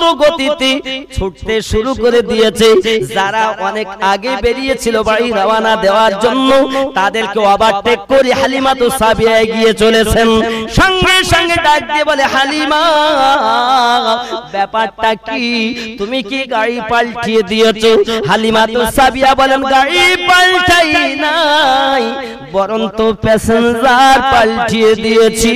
দ্রুত গতিতে ছুটতে শুরু করে দিয়েছে যারা অনেক আগে বেরিয়েছিল বাড়ি রওনা দেওয়ার জন্য তাদেরকে করে হালিমা তো সাবিয়া চলেছেন সঙ্গে সঙ্গে ডাক দিয়ে বলে হালিমা ব্যাপারটা কি তুমি কি গাড়ি পাল্টিয়ে হালিমা তো সাবিয়া বলেন গাড়ি পাল্টাই নাই প্যাসেঞ্জার পাল্টিয়ে দিয়েছি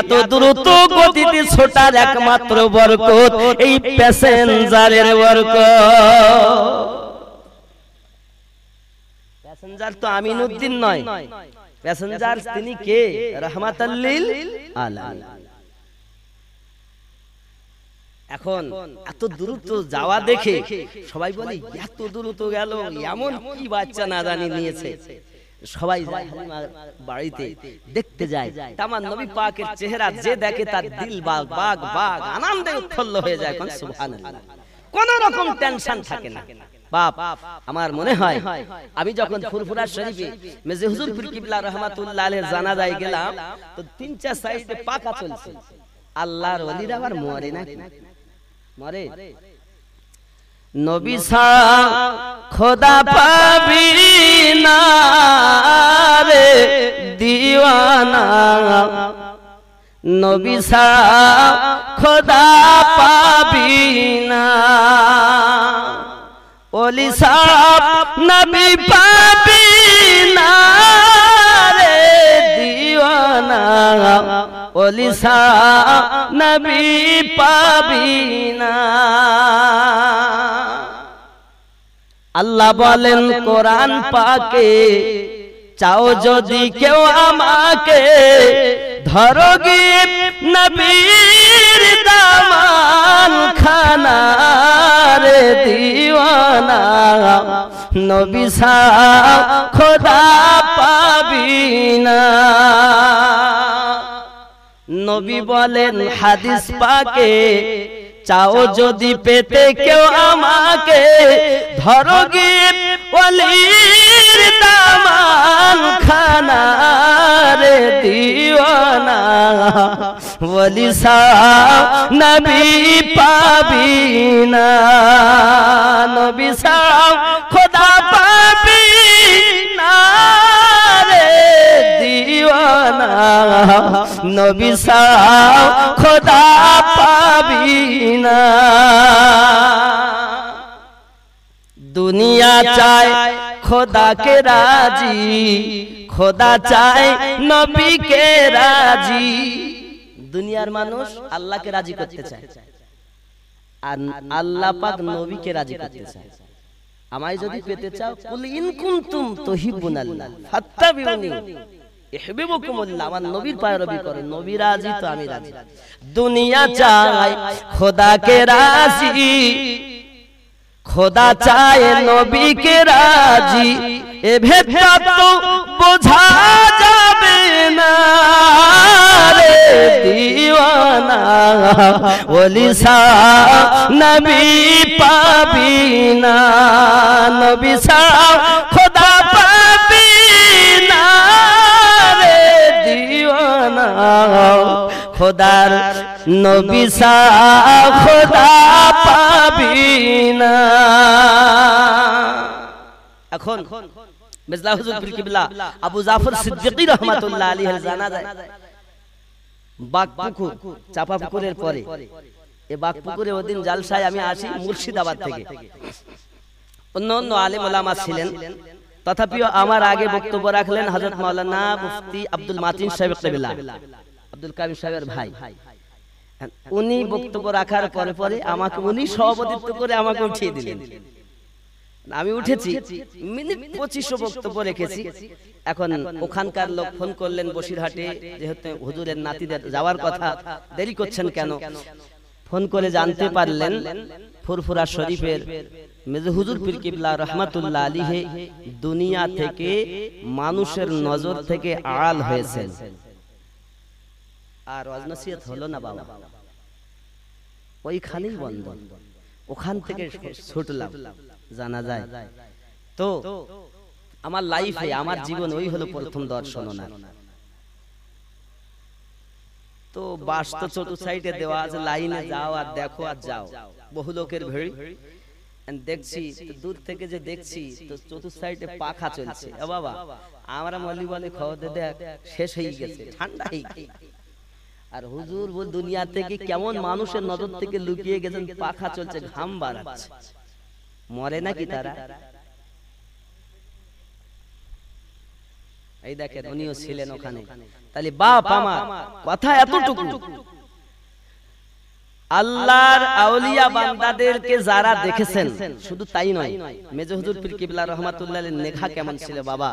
এত দ্রুত গতিতে ছোটার একমাত্র বরকত এই প্যাসেঞ্জারের ওয়ার্ক প্যাসেঞ্জার তো আমিন উদ্দিন নয় প্যাসেঞ্জার তিনি কে রহমাতাল্লিল আলামিন এখন এত দ্রুত যাওয়া দেখে সবাই বলে এত দ্রুত গেল এমন কি বাচ্চা না জানি নিয়েছে সবাই বাড়িতে দেখতে যায় তামার নবী পাকের চেহারা যে দেখে তার দিল বাঘ বাঘ বাঘ আনন্দে উৎফুল্ল হয়ে যায় কোন সুবহানাল্লাহ কোন রকম টেনশন থাকে না বাপ আমার মনে হয় আমি যখন ফুরফুরা শরীফে মেজে হুজুর পীর কিবলা রহমাতুল্লাহ গেলাম তো তিন চার সাইডে পাকা চলছে আল্লাহর ওলিরা আবার মরে না মরে নবী ছাড়া খোদা পাবি না রে দিওয়ানা নবী ছাড়া খোদা পাবি না ওলি সাপ নবী পাবি না ঠিকানা অলিসা নবী পাবি না আল্লাহ বলেন কোরআন পাকে চাও যদি কেউ আমাকে ধরোগে নবীর দামান খানার দিওয়ানা নবী খোদা পাবি না নবী বলেন হাদিস পাকে চাও যদি পেতে কেউ আমাকে ধরো গিয়ে অলির দামান খানা রে দিওয়ানা বলি নবী পাবি না নবী খোদা পা দিওয়ানা নবী সাও খোদা পাবি না দুনিয়া চায় খোদাকে রাজি খোদা চায় নবীকে রাজি দুনিয়ার মানুষ আল্লাহকে রাজি করতে চায় আর আল্লাহ পাক নবীকে রাজি করতে চায় আমায় যদি পেতে চাও কুল ইন কুনতুম তুহিব্বুনাল্লাহ ফাত্তাবিউনি দুনিয়া চায় খোদাকে রাজি খোদা চায় নবীকে রাজি এ ভেদটা তো বোঝা না রে দিওয়ানা ওলিসা না নবী সা খোদার নবিসা খোদা পাবি না এখন মেজলা হুজুর পীর কিবলা আবু জাফর সিদ্দিকী রহমাতুল্লাহ আলী জানা যায় বাগ পুকুর চাপা পুকুরের পরে এ বাগ বাগপুকুরে ওদিন জালসায় আমি আসি মুর্শিদাবাদ থেকে অন্য অন্য আলেম ওলামা ছিলেন তথাপিও আমার আগে বক্তব্য রাখলেন হযরত মাওলানা মুফতি আব্দুল মাতিন সাহেব কিবলা আব্দুল কাবির সাহেবের হ্যাঁ, ভাই উনি বক্তব্য রাখার পরে পরে আমাকে উনি সভাপতিত্ব করে আমাকে উঠিয়ে দিলেন আমি উঠেছি মিনিট পঁচিশশো বক্তব্য রেখেছি এখন ওখানকার লোক ফোন করলেন বসিরহাটে যেহেতু হুজুরের নাতিদের যাওয়ার কথা দেরি করছেন কেন ফোন করে জানতে পারলেন ফুরফুরা শরীফের মেজে হুজুর পীর কিবলা রহমাতুল্লাহ আলী দুনিয়া থেকে মানুষের নজর থেকে আড়াল হয়েছেন আর ওয়াজনসিয়ত হলো না বাবা ওইখানেই বন্ধ ওখান থেকে ছুটলাম জানা যায় তো আমার লাইফে আমার জীবন ওই হলো প্রথম দর্শন ওনার তো বাস তো ছোট সাইডে দেওয়া আছে লাইনে যাও আর দেখো আর যাও বহু লোকের ভেড়ি দেখছি দূর থেকে যে দেখছি তো চতুর্থ সাইডে পাখা চলছে বাবা আমরা মলি বলে খবর দেখ শেষ হয়ে গেছে ঠান্ডা হয়ে গেছে আর হুজুর বল দুনিয়া থেকে কেমন মানুষের নজর থেকে লুকিয়ে গেছেন পাখা চলছে ঘাম বাড়াচ্ছে মরে নাকি তারা এই দেখেন উনিও ছিলেন ওখানে তাহলে বাপ আমার কথা এতটুকু আল্লাহর আউলিয়া বান্দাদেরকে যারা দেখেছেন শুধু তাই নয় মেজহুজুর পীর কিবলা রহমাতুল্লাহ নেঘা কেমন ছিল বাবা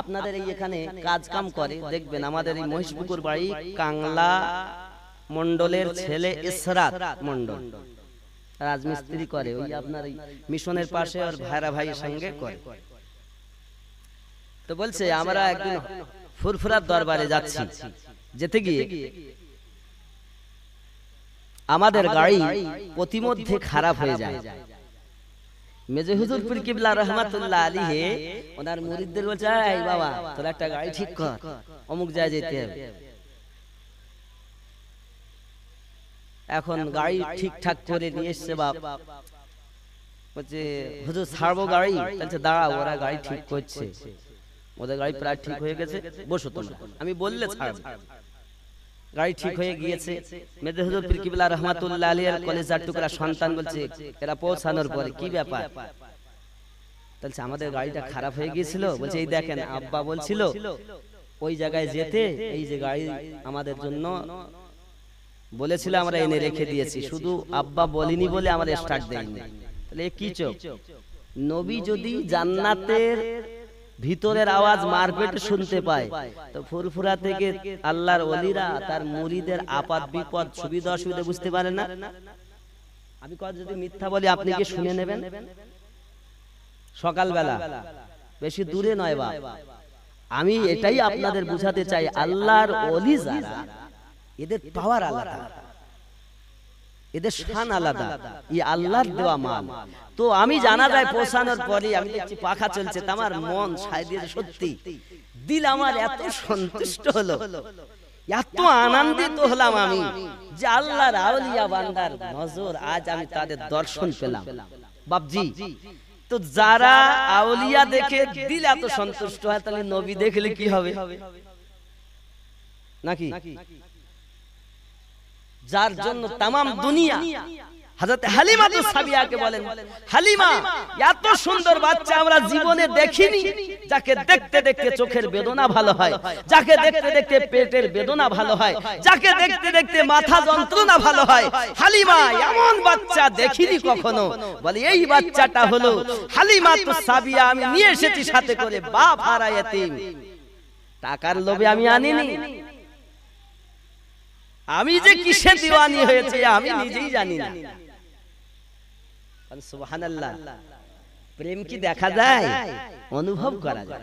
আপনাদের এই এখানে কাজ কাম করে দেখবেন আমাদের এই মহিষপুকুর বাড়ি কাংলা মন্ডলের ছেলে ইসরাত মন্ডল রাজমিস্ত্রি করে ওই আপনার মিশনের পাশে আর ভাইরা ভাইয়ের সঙ্গে করে তো বলছে আমরা একদিন ফুরফুরার দরবারে যাচ্ছি যেতে গিয়ে আমাদের গাড়ি প্রতিমধ্যে খারাপ হয়ে যায় মেজে কিবলা রহমাতুল্লাহ ওনার মুরিদদের বলছে এই বাবা একটা গাড়ি ঠিক কর অমুক যায় যেতে হবে এখন গাড়ি ঠিকঠাক করে নিয়ে এসেছে বাপ বলছে হুজুর ছাড়বো গাড়ি বলছে দাঁড়া ওরা গাড়ি ঠিক করছে ওদের গাড়ি প্রায় ঠিক হয়ে গেছে বসো তোমরা আমি বললে ছাড়বো গাড়ি ঠিক হয়ে গিয়েছে কলেজার টুকরা সন্তান বলছে এরা পৌঁছানোর পরে কি ব্যাপার বলছে আমাদের গাড়িটা খারাপ হয়ে গিয়েছিল বলছে এই দেখেন আব্বা বলছিল ওই জায়গায় যেতে এই যে গাড়ি আমাদের জন্য বলেছিল আমরা এনে রেখে দিয়েছি শুধু আব্বা বলিনি বলে আমরা স্টার্ট দেয়নি তাহলে কি চোখ নবী যদি জান্নাতের ভিতরের আওয়াজ মারপেট শুনতে পায় তো ফুরফুরা থেকে আল্লাহর অলিরা তার মুরিদের আপাত বিপদ সুবিধা অসুবিধা বুঝতে পারে না আমি কথা যদি মিথ্যা বলি আপনি কি শুনে নেবেন সকালবেলা বেশি দূরে নয় বা আমি এটাই আপনাদের বুঝাতে চাই আল্লাহর অলি যারা এদের পাওয়ার আলাদা এদের শান আলাদা ই আল্লাহর দেওয়া মাল তো আমি জানা যায় পৌঁছানোর পরে আমি দেখছি পাখা চলছে আমার মন সায় সত্যি দিল আমার এত সন্তুষ্ট হলো এত আনন্দিত হলাম আমি যে আল্লাহর রাউলিয়া বান্দার নজর আজ আমি তাদের দর্শন পেলাম বাবজি তো যারা আউলিয়া দেখে দিল এত সন্তুষ্ট হয় তাহলে নবী দেখলে কি হবে নাকি যার জন্য তাম দুনিয়া বাচ্চা দেখিনি দেখতে দেখতে চোখের বেদনা ভালো হয় যাকে দেখতে দেখতে পেটের বেদনা ভালো হয় যাকে দেখতে দেখতে মাথা যন্ত্রণা ভালো হয় এমন বাচ্চা দেখিনি কখনো বলে এই বাচ্চাটা হলো হালিমা তো সাবিয়া আমি নিয়ে এসেছি সাথে করে বাপ হারা টাকার লোভে আমি আনিনি আমি যে কিসে দিওয়ানি হয়েছে আমি নিজেই জানি না সুবহানাল্লাহ প্রেম কি দেখা যায় অনুভব করা যায়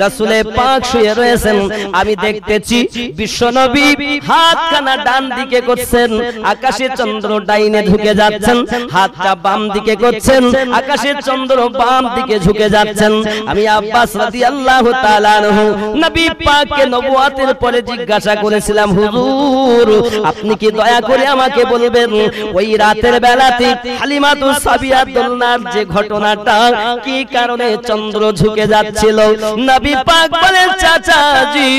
রাসুলে পাক শুয়ে রয়েছেন আমি দেখতেছি বিশ্বনবী হাতখানা ডান দিকে করছেন আকাশে চন্দ্র ডাইনে ঢুকে যাচ্ছেন হাতটা বাম দিকে করছেন আকাশে চন্দ্র বাম দিকে ঝুঁকে যাচ্ছেন আমি আব্বাস রাদিয়াল্লাহু তাআলা আনহু নবী পাককে নবুয়াতের পরে জিজ্ঞাসা করেছিলাম হুজুর আপনি কি দয়া করে আমাকে বলবেন ওই রাতের বেলাতে হালিমাতুস সাবিয়া দোলনার যে ঘটনাটা কি কারণে চন্দ্র ঝুঁকে যাচ্ছিল নবী পাক বলেন চাচাজি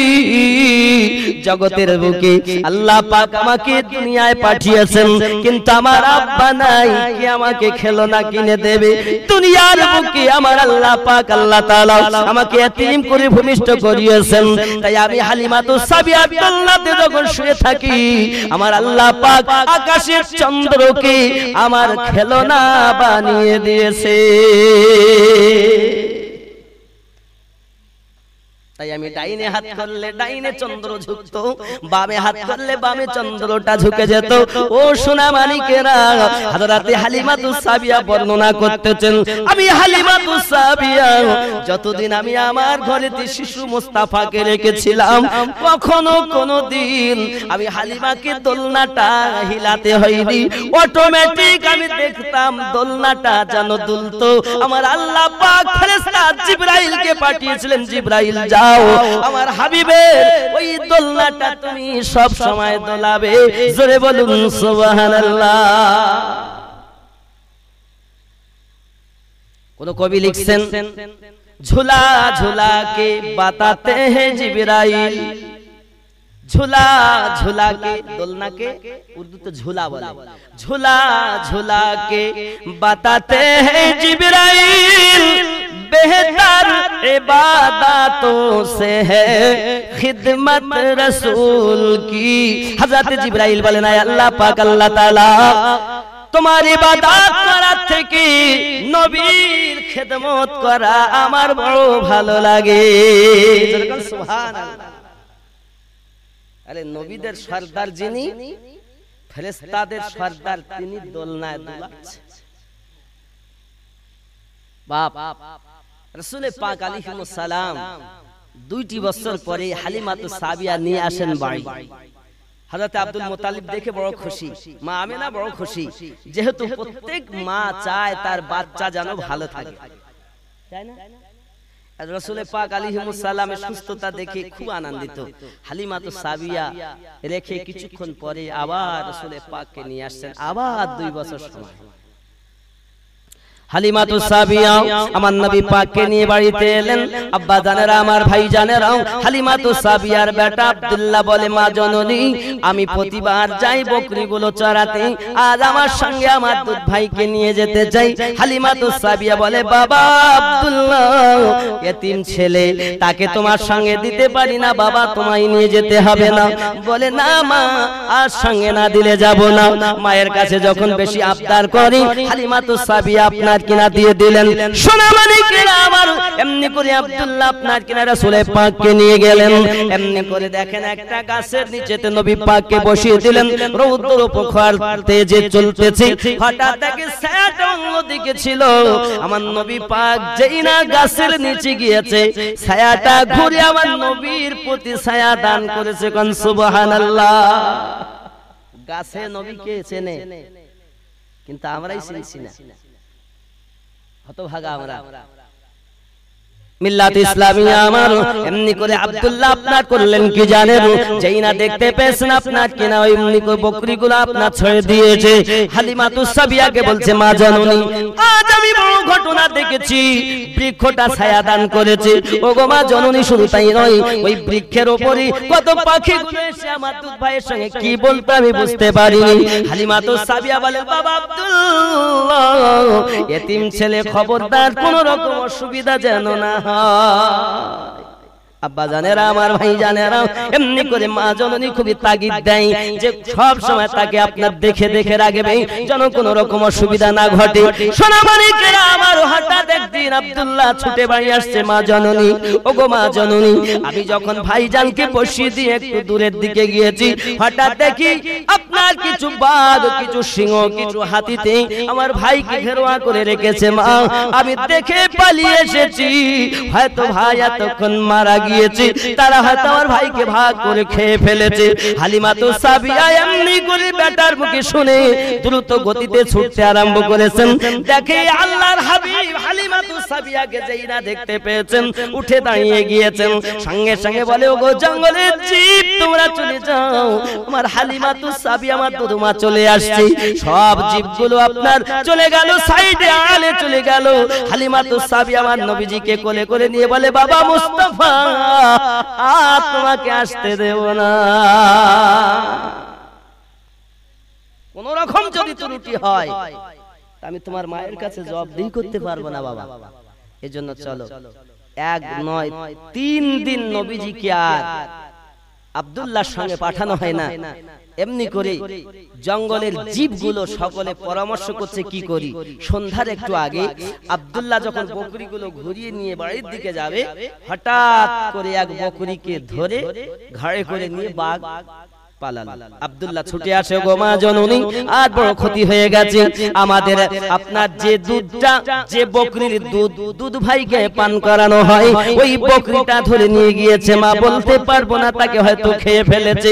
জগতের বুকে আল্লাহ পাক আমাকে দুনিয়ায় পাঠিয়েছেন কিন্তু আমার আব্বা নাই কি আমাকে খেলনা কিনে দেবে দুনিয়ার বুকে আমার আল্লাহ পাক আল্লাহ তাআলা আমাকে এতিম করে ভূমিষ্ঠ করিয়েছেন তাই আমি হালিমাতু সাবিয়া আব্দুল্লাহতে যখন শুয়ে থাকি আমার আল্লাহ পাক আকাশের চন্দ্রকে আমার খেলনা বানিয়ে দিয়েছে তাই আমি ডাইনে হাত করলে ডাইনে চন্দ্র ঝুঁকতো বামে হাত করলে বামে চন্দ্রটা ঝুঁকে যেত ও সোনা মানিকেরা হাজরাতে হালিমাতু সাবিয়া বর্ণনা করতেছেন আমি হালিমাতু সাবিয়া যতদিন আমি আমার ঘরেতে শিশু মুস্তাফাকে রেখেছিলাম কখনো কোনো দিন আমি হালিমাকে দোলনাটা হিলাতে হয়নি অটোমেটিক আমি দেখতাম দোলনাটা যেন দুলতো আমার আল্লাহ পাক ফেরেশতা জিব্রাইলকে পাঠিয়েছিলেন জিব্রাইল যা দাও আমার হাবিবের ওই দোলনাটা তুমি সব সময় দোলাবে জোরে বলুন সুবহানাল্লাহ কোন কবি লিখছেন ঝুলা ঝুলা কে বাতাতে হে জিবরাইল ঝুলা ঝুলা কে দোলনা কে উর্দুতে ঝুলা বলে ঝুলা ঝুলা কে বাতাতে হে জিবরাইল बेहतर इबादतों से है खिदमत रसूल की हजरत जिब्राइल बोले ना अल्लाह पाक अल्लाह ताला তোমার ইবাদত করার থেকে নবীর খেদমত করা আমার বড় ভালো লাগে আরে নবীদের সর্দার যিনি ফেরেস্তাদের সর্দার তিনি দোলনায় দোলাচ্ছে বাপ রসুল পাক সালাম দুইটি বছর পরে হালিমাতু সাবিয়া নিয়ে আসেন বাড়ি আব্দুল মোতালিব দেখে বড় খুশি মা বড় খুশি যেহেতু প্রত্যেক মা চায় তার বাচ্চা যেন ভালো থাকে সুস্থতা দেখে খুব আনন্দিত হালিমাতু সাবিয়া রেখে কিছুক্ষণ পরে আবার পাককে নিয়ে আসছেন আবার দুই বছর সময় হালিমাতু সাবিয়া আমার নবী পাককে নিয়ে বাড়িতে এলেন আব্বা জানেরা আমার ভাই জানেরাও হালিমাতু সাবিয়ার বেটা আব্দুল্লাহ বলে মা জননী আমি প্রতিবার যাই বকরিগুলো আজ আমার সঙ্গে আমার দুধ ভাইকে নিয়ে যেতে চাই হালিমাতু সাবিয়া বলে বাবা আব্দুল্লাহ এতিম ছেলে তাকে তোমার সঙ্গে দিতে পারি না বাবা তোমায় নিয়ে যেতে হবে না বলে না মা আর সঙ্গে না দিলে যাব না মায়ের কাছে যখন বেশি আবদার করি হালিমাতু সাবিয়া আপনার কিনা দিয়ে দিলেন সোনামানিকেরা আবার এমনি করে আব্দুল্লাহ আপনার কিনারা সুলে পাককে নিয়ে গেলেন এমনি করে দেখেন একটা গাছের নিচেতে নবী পাককে বসিয়ে দিলেন রৌদ্র উপকার তেজে চলতেছে হঠাৎ তাকে ছায়াটা অন্যদিকে ছিল আমার নবী পাক যেই না গাছের নিচে গিয়েছে ছায়াটা ঘুরে আমার নবীর প্রতি ছায়া দান করেছে কোন সুবহানাল্লাহ গাছে নবীকে চেনে কিন্তু আমরাই চিনছি না Hazlo, haga, মিল্লাত ইসলামী আমার এমনি করে আব্দুল্লাহ আপনার করলেন কি জানেন যেই না দেখতে পেয়েছেন আপনার কিনা ওই এমনি করে বকরিগুলো আপনার ছেড়ে দিয়েছে হালিমাতুস সাবিয়াকে বলছে মা জননী আজ আমি বড় ঘটনা দেখেছি বৃক্ষটা ছায়া দান করেছে ও গো মা জননী শুধু তাই নয় ওই বৃক্ষের ওপরই কত পাখি এসে আমার দুধ ভাইয়ের সঙ্গে কি বলতে আমি বুঝতে পারিনি হালিমাতুস সাবিয়া বলে বাবা আব্দুল্লাহ এতিম ছেলে খবরদার কোনো রকম অসুবিধা যেন না হয় হারায় আব্বা জানেরা আমার ভাই জানেরা এমনি করে মা জননী খুবই তাগিদ দেয় যে সব সময় তাকে আপনার দেখে দেখে রাখবে যেন কোনো রকম অসুবিধা না ঘটে সোনামানিকেরা আমার হঠাৎ একদিন আব্দুল্লাহ ছুটে বাড়ি আসছে মা জননী ওগো মা জননী আমি যখন ভাই জানকে বসিয়ে দিয়ে একটু দূরের দিকে গিয়েছি হঠাৎ দেখি আপনার কিছু বাঘ কিছু সিংহ কিছু হাতিতে আমার ভাইকে ফেরোয়া করে রেখেছে মা আমি দেখে পালিয়ে এসেছি হয়তো ভাই এতক্ষণ মারা গিয়ে গিয়েছে তারা হয়তো আমার ভাইকে ভাগ করে খেয়ে ফেলেছে হালিমা তো সাবিয়া এমনি করে বেটার মুখে শুনে দ্রুত গতিতে ছুটতে আরম্ভ করেছেন দেখে আল্লাহর হাবিব হালিমা তো সাবিয়াকে যেই না দেখতে পেয়েছেন উঠে দাঁড়িয়ে গিয়েছেন সঙ্গে সঙ্গে বলে ওগো জঙ্গলের জীব তোমরা চলে যাও আমার হালিমা তো সাবি আমার দুদুমা চলে আসছে সব জীবগুলো আপনার চলে গেল সাইডে আলে চলে গেল হালিমা তো সাবি আমার নবীজিকে কোলে করে নিয়ে বলে বাবা মুস্তাফা আর তোমাকে আসতে দেব না কোন রকম যদি ত্রুটি হয় আমি তোমার মায়ের কাছে জবাবদিহি করতে পারবো না বাবা এজন্য চলো এক নয় তিন দিন নবীজিকে আর আবদুল্লাহর সঙ্গে পাঠানো হয় না এমনি করে জঙ্গলের জীবগুলো সকলে পরামর্শ করছে কি করি সন্ধ্যার একটু আগে আবদুল্লাহ যখন বকরিগুলো ঘুরিয়ে নিয়ে বাড়ির দিকে যাবে হঠাৎ করে এক বকরিকে ধরে ঘাড়ে করে নিয়ে বাঘ আল্লাহ ক্ষতি হয়ে গেছে আমাদের আপনার যে দুধটা যে দুধ দুধ ভাইকে পান করানো হয় ওই ধরে নিয়ে গিয়েছে মা বলতে তাকে হয়তো খেয়ে ফেলেছে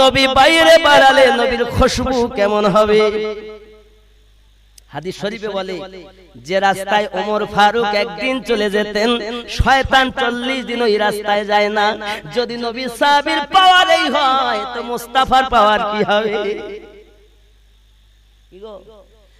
নবী বাইরে বাড়ালে নবীর খুশবু কেমন হবে হাদিস শরীফে বলে যে রাস্তায় ওমর ফারুক একদিন চলে যেতেন শয়তান চল্লিশ দিন ওই রাস্তায় যায় না যদি নবী সাহাবীর পাওয়ারই হয় তো মুস্তাফার পাওয়ার কি হবে কি গো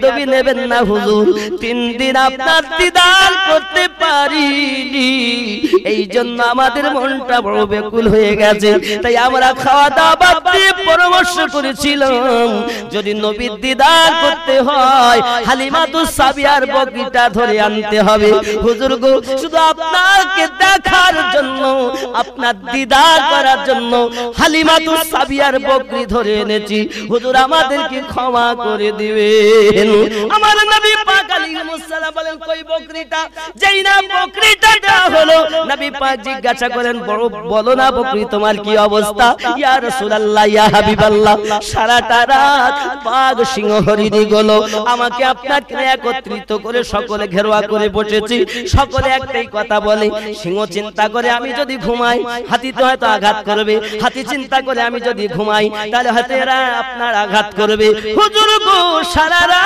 বেয়াদবি নেবেন না হুজুর তিন দিন আপনার দিদার করতে পারিনি এই জন্য আমাদের মনটা বড় বেকুল হয়ে গেছে তাই আমরা খাওয়া দাওয়া বাদ পরামর্শ করেছিলাম যদি নবীর দিদার করতে হয় হালিমা তো সাবিয়ার বগিটা ধরে আনতে হবে হুজুর গো শুধু আপনাকে দেখার জন্য আপনার দিদার করার জন্য হালিমা তো সাবিয়ার বকরি ধরে এনেছি হুজুর আমাদেরকে ক্ষমা করে দিবে দিলেন আমার নবী পাক আলাইহিস সালাম বলেন কই বকরিটা যেই না বকরিটা হলো নবী পাক জিজ্ঞাসা করেন বড় বলো না বকরি তোমার কি অবস্থা ইয়া রাসূলুল্লাহ ইয়া হাবিবাল্লাহ সারাটা রাত বাঘ সিংহ হরিণ গুলো আমাকে আপনার একত্রিত করে সকলে ঘেরোয়া করে বসেছি সকলে একটাই কথা বলে সিংহ চিন্তা করে আমি যদি ঘুমাই হাতি তো হয়তো আঘাত করবে হাতি চিন্তা করে আমি যদি ঘুমাই তাহলে হাতিরা আপনার আঘাত করবে হুজুর গো সারা রাত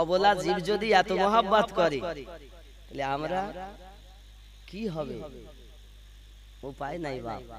অবলা জীব যদি এত মহাব্বাত করে তাহলে আমরা কি হবে উপায় নাই বাবা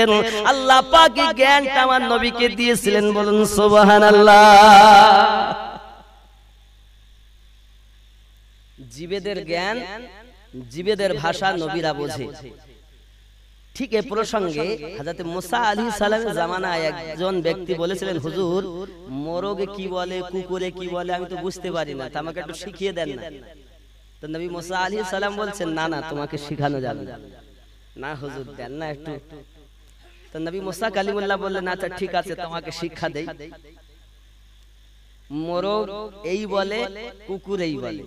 করতেন আল্লাহ পাকি জ্ঞানটা আমার নবীকে দিয়েছিলেন বলুন আল্লাহ জীবেদের জ্ঞান জীবেদের ভাষা নবীরা বোঝে ঠিক এ প্রসঙ্গে হাজাতে মুসা আলী সালামের জামানায় একজন ব্যক্তি বলেছিলেন হুজুর মোরগে কি বলে কুকুরে কি বলে আমি তো বুঝতে পারি না আমাকে একটু শিখিয়ে দেন না তো নবী মুসা আলী সালাম বলছেন না না তোমাকে শিখানো যাবে না হুজুর দেন না একটু নবী মুসা কালিমুল্লাহ বললেন আচ্ছা, আচ্ছা ঠিক আছে তোমাকে শিক্ষা দেই এই বলে কুকুর এই বলে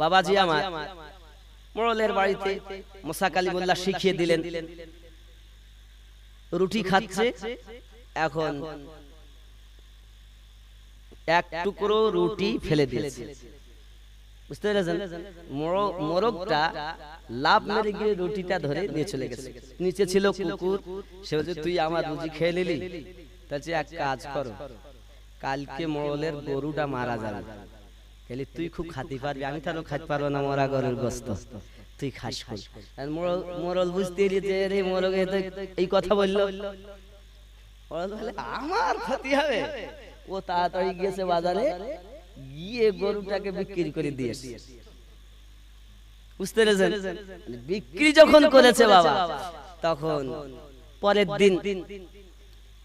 বাবাজি আমার বাড়িতে কালিমুল্লাহ শিখিয়ে দিলেন রুটি খাচ্ছে এখন এক টুকরো রুটি ফেলে দিয়েছে বুঝতে পেরেছেন মোরগটা লাভ মেরে গিয়ে রুটিটা ধরে নিয়ে চলে গেছে নিচে ছিল কুকুর সে বলছে তুই আমার রুচি খেয়ে নিলি তাহলে এক কাজ করো কালকে মোড়লের গরুটা মারা যাবে খেলি তুই খুব খাতি পারবি আমি তাহলে খাইতে পারবো না মরা গরুর গোস্ত তুই খাস খাস আর মোরল বুঝতে এলি যে রে মোরগে এই কথা বললো আমার ক্ষতি হবে ও তাড়াতাড়ি গেছে বাজারে গিয়ে গরুটাকে বিক্রি করে দিয়েছে বুঝতে পেরেছেন মানে মানে বিক্রি যখন করেছে বাবা তখন পরের দিন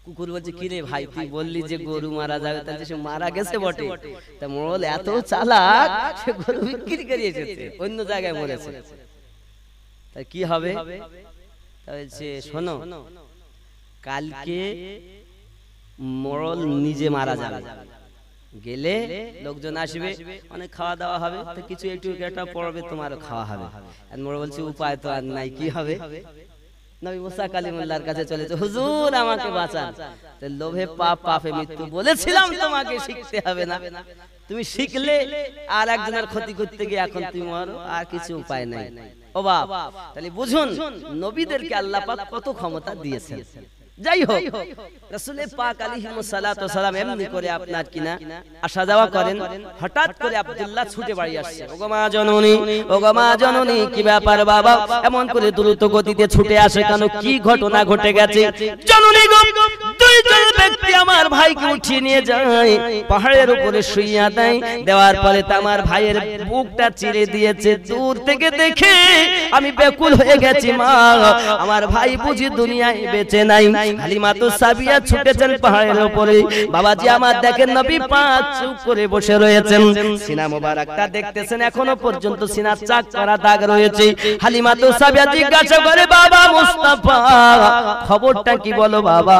কুকুর বলছে কি রে ভাই তুই বললি যে গরু মারা যাবে তাহলে সে মারা গেছে বটে তা মোল এত চালাক সে গরু বিক্রি করে এসেছে অন্য জায়গায় মরেছে তা কি হবে সে শোনো কালকে মোড়ল নিজে মারা যাবে গেলে লোকজন আসবে অনেক খাওয়া দাওয়া হবে তো কিছু একটু একটা পড়বে তোমার খাওয়া হবে আর বলছি উপায় তো আর নাই কি হবে লোভে পাপ পাপে মৃত্যু বলেছিলাম শিখতে হবে না তুমি শিখলে আর একজনের ক্ষতি করতে গিয়ে এখন আর কিছু উপায় ও বাপ তাহলে বুঝুন নবীদেরকে আল্লাহ কত ক্ষমতা দিয়েছেন যাই হোক রসুল পাক আলাইহিস সালাত সালাম এমনি করে আপনার কিনা আসা যাওয়া করেন হঠাৎ করে আব্দুল্লাহ ছুটে বাড়ি আসছে ওগো মা জননী ওগো মা জননী কি ব্যাপার বাবা এমন করে দ্রুত গতিতে ছুটে আসে কেন কি ঘটনা ঘটে গেছে জননী গো আমার ভাইকে উঠিয়ে নিয়ে যায় পাহাড়ের উপরে শুইয়া দেয় দেওয়ার পরে আমার ভাইয়ের বুকটা চিরে দিয়েছে দূর থেকে দেখে আমি ব্যাকুল হয়ে গেছি মা আমার ভাই বুঝি দুনিয়ায় বেঁচে নাই হালিমা তো সাবিয়া ছুটেছেন পাহাড়ের উপরে বাবাজি আমার দেখেন নবী পাঁচ চুপ করে বসে রয়েছেন সিনা মোবারকটা দেখতেছেন এখনো পর্যন্ত সিনার চাক করা দাগ রয়েছে হালিমা তো সাবিয়া জিজ্ঞাসা করে বাবা মুস্তাফা খবরটা কি বলো বাবা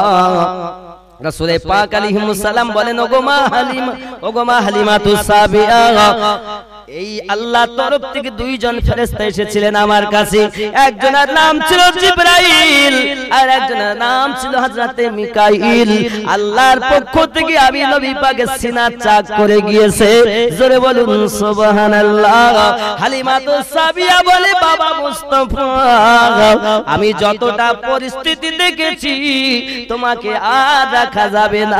রাসূলে পাক আলাইহিস সালাম বলেন ওগো মা হালিমা ওগো মা হালিমাতুস সাবিয়া এই আল্লাহ তরফ থেকে দুইজন ফেরেস্তা এসেছিলেন আমার কাছে একজনের নাম ছিল জিব্রাইল আর একজনের নাম ছিল হযরতে মিকাইল আল্লাহর পক্ষ থেকে আমি নবী পাকে সিনা চাক করে গিয়েছে জোরে বলুন সুবহানাল্লাহ হালিমা তো সাবিয়া বলে বাবা মুস্তাফা আমি যতটা পরিস্থিতি দেখেছি তোমাকে আর রাখা যাবে না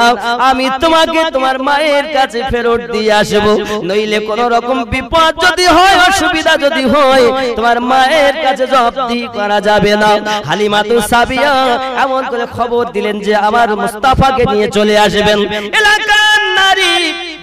আমি তোমাকে তোমার মায়ের কাছে ফেরত দিয়ে আসব নইলে কোন রকম বিপদ যদি হয় অসুবিধা যদি হয় তোমার মায়ের কাছে জব্দি করা যাবে না হালিমা তো সাবিয়া এমন করে খবর দিলেন যে আমার মুস্তাফাকে নিয়ে চলে আসবেন এলাকার নারী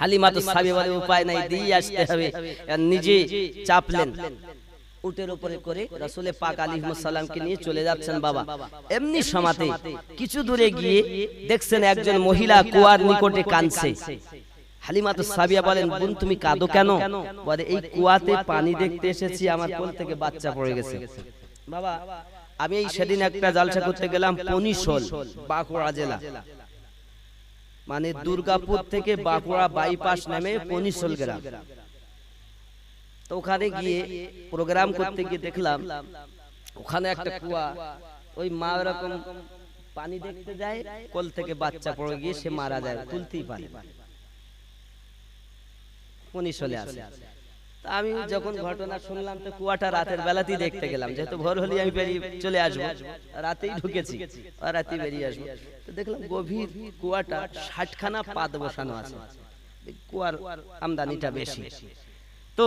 হালিমা তো সাবিবারে উপায় নাই দিয়ে আসতে হবে নিজে চাপলেন উটের উপরে করে রাসুলে পাক সালামকে নিয়ে চলে যাচ্ছেন বাবা এমনি সমাতে কিছু দূরে গিয়ে দেখছেন একজন মহিলা কুয়ার নিকটে কানছে হালিমা তো সাবিয়া বলেন বোন তুমি কাঁদো কেন বলে এই কুয়াতে পানি দেখতে এসেছি আমার কোল থেকে বাচ্চা পড়ে গেছে বাবা আমি এই সেদিন একটা জালসা করতে গেলাম পনিশোল বাঁকুড়া জেলা মানে, মানে দুর্গাপুর থেকে বাঁকুড়া বাইপাস নামে পনিশল গ্রাম তো ওখানে গিয়ে প্রোগ্রাম করতে গিয়ে দেখলাম ওখানে একটা কুয়া ওই মা এরকম পানি দেখতে যায় কল থেকে বাচ্চা পড়ে গিয়ে সে মারা যায় তুলতেই পারে পনিশলে আসে আমি যখন ঘটনা শুনলাম তো কুয়াটা রাতের বেলাতেই দেখতে গেলাম যেহেতু ভোর হলি আমি বেরিয়ে চলে আসবো রাতেই ঢুকেছি রাতেই বেরিয়ে আসবো তো দেখলাম গভীর কুয়াটা ষাটখানা পাদ বসানো আছে কুয়ার আমদানিটা বেশি তো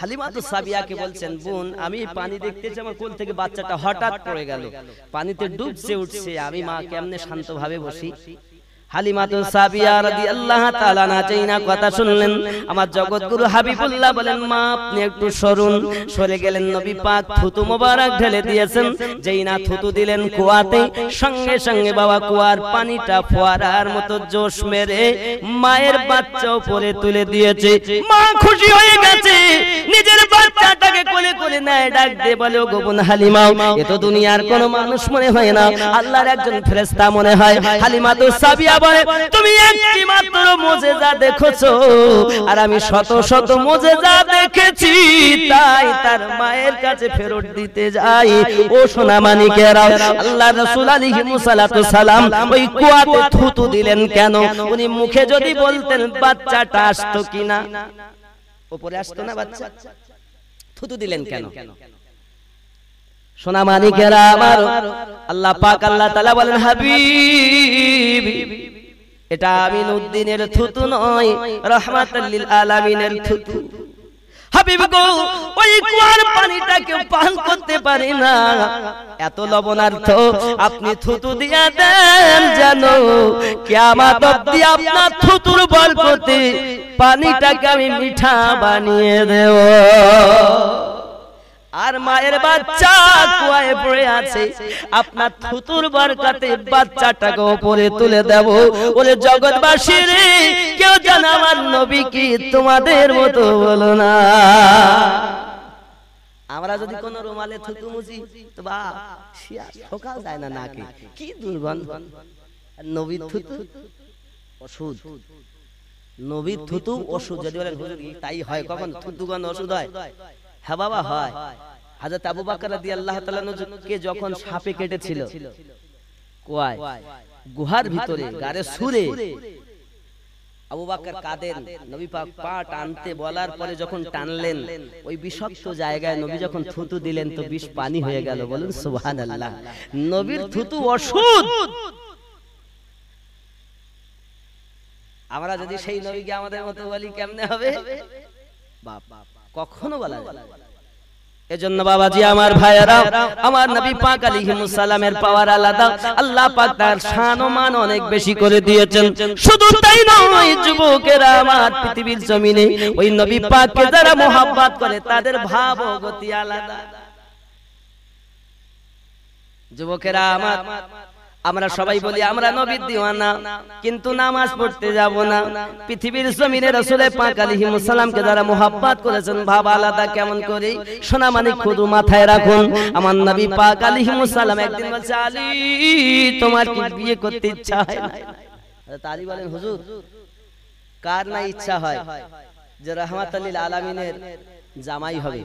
হালিমা তো সাবিয়াকে বলছেন বোন আমি পানি দেখতেছি আমার কোল থেকে বাচ্চাটা হঠাৎ পড়ে গেল পানিতে ডুবছে উঠছে আমি মা কেমনে শান্তভাবে বসি হালিমাতুন সাবিয়া তাআলা না কথা শুনলেন আমার জগৎগুরু হাবিবুল্লাহ বলেন মা আপনি একটু সরুন সরে গেলেন নবী পাক থুতু মোবারক ঢেলে দিয়েছেন থুতু দিলেন কুয়াতে সঙ্গে সঙ্গে বাবা কুয়ার পানিটা ফোয়ারার মতো জোশ মেরে মায়ের বাচ্চা উপরে তুলে দিয়েছে মা খুশি হয়ে গেছে নিজের বাচ্চাটাকে কোলে কোলে নেয় ডাক দিয়ে বলে গোপন হালিমা এত দুনিয়ার কোনো মানুষ মনে হয় না আল্লাহর একজন ফেরেশতা মনে হয় হালিমা তো সাবিয়া বলে তুমি একটি মাত্র মোজেজা দেখেছো আর আমি শত শত মোজেজা দেখেছি তাই তার মায়ের কাছে ফেরত দিতে যাই ও সোনা মানিকেরা আল্লাহ রাসূল আলাইহি মুসালাতু সালাম ওই কুয়াতে থুতু দিলেন কেন উনি মুখে যদি বলতেন বাচ্চাটা আসতো কিনা উপরে আসতো না বাচ্চা থুতু দিলেন কেন সোনা মানিকেরা আমার আল্লাহ পাক আল্লাহ তাআলা বলেন হাবিব এটা আমিন উদ্দিনের থুতু নয় রহমাত আলামিনের থুতু হাবিব গো ওই কুয়ার পানিটা কেউ পান করতে পারি না এত লবণার্থ আপনি থুতু দিয়া দেন জানো কিয়ামত অবধি আপনার থুতুর বরকতে পানিটাকে আমি মিঠা বানিয়ে দেব আর মায়ের বাচ্চা কুয়ায় পড়ে আছে আপনার থুতুর বরকতে বাচ্চাটাকে উপরে তুলে দেব ওরে জগৎবাসী রে কেউ জান আমার নবী কি তোমাদের মতো বলো না আমরা যদি কোন রুমালে থুতু মুছি তো বা শিয়া ঠোকা যায় না নাকি কি দুর্গন্ধ নবী থুতু ওষুধ নবী থুতু ওষুধ যদি বলেন তাই হয় কখন থুতু গন্ধ ওষুধ হয় হ্যাঁ, হ্যাঁ হয় হাজরত আবু বকর রাদিয়াল্লাহু তাআলা কে যখন সাপে কেটেছিল গুহার ভিতরে গারে সুরে আবু বাক্কার নবী পাক পা টানতে বলার পরে যখন টানলেন ওই বিষাক্ত জায়গায় নবী যখন থুতু দিলেন তো বিষ পানি হয়ে গেল বলুন সুবহানাল্লাহ নবীর থুতু ওষুধ আমরা যদি সেই নবীকে আমাদের মতো বলি কেমনে হবে বাপ বাপ কখনো বলা এজন্য বাবাজি আমার ভাইয়েরা আমার নবী পাক আলাইহিস সালামের পাওয়ার আলাদা আল্লাহ পাক তার শান ও মান অনেক বেশি করে দিয়েছেন শুধু তাই নয় যুবকেরা আমার পৃথিবীর জমিনে ওই নবী পাককে যারা মোহাব্বত করে তাদের ভাব ও গতি আলাদা যুবকেরা আমার আমরা সবাই বলি আমরা নবী দিওয়ানা কিন্তু নামাজ পড়তে যাব না পৃথিবীর জমিনে রাসূল পাক আলহি সালামকে যারা মোহাব্বত করেছেন ভাব আলাদা কেমন করে মানে সোনা মানে খুদু মাথায় রাখুন আমার নবী পাক আলহি সালাম একদিন বলছে আলী তোমার কি বিয়ে করতে ইচ্ছা হয় না তালি বলেন হুজুর কার না ইচ্ছা হয় যে রহমাত আলীল আলামিনের জামাই হবে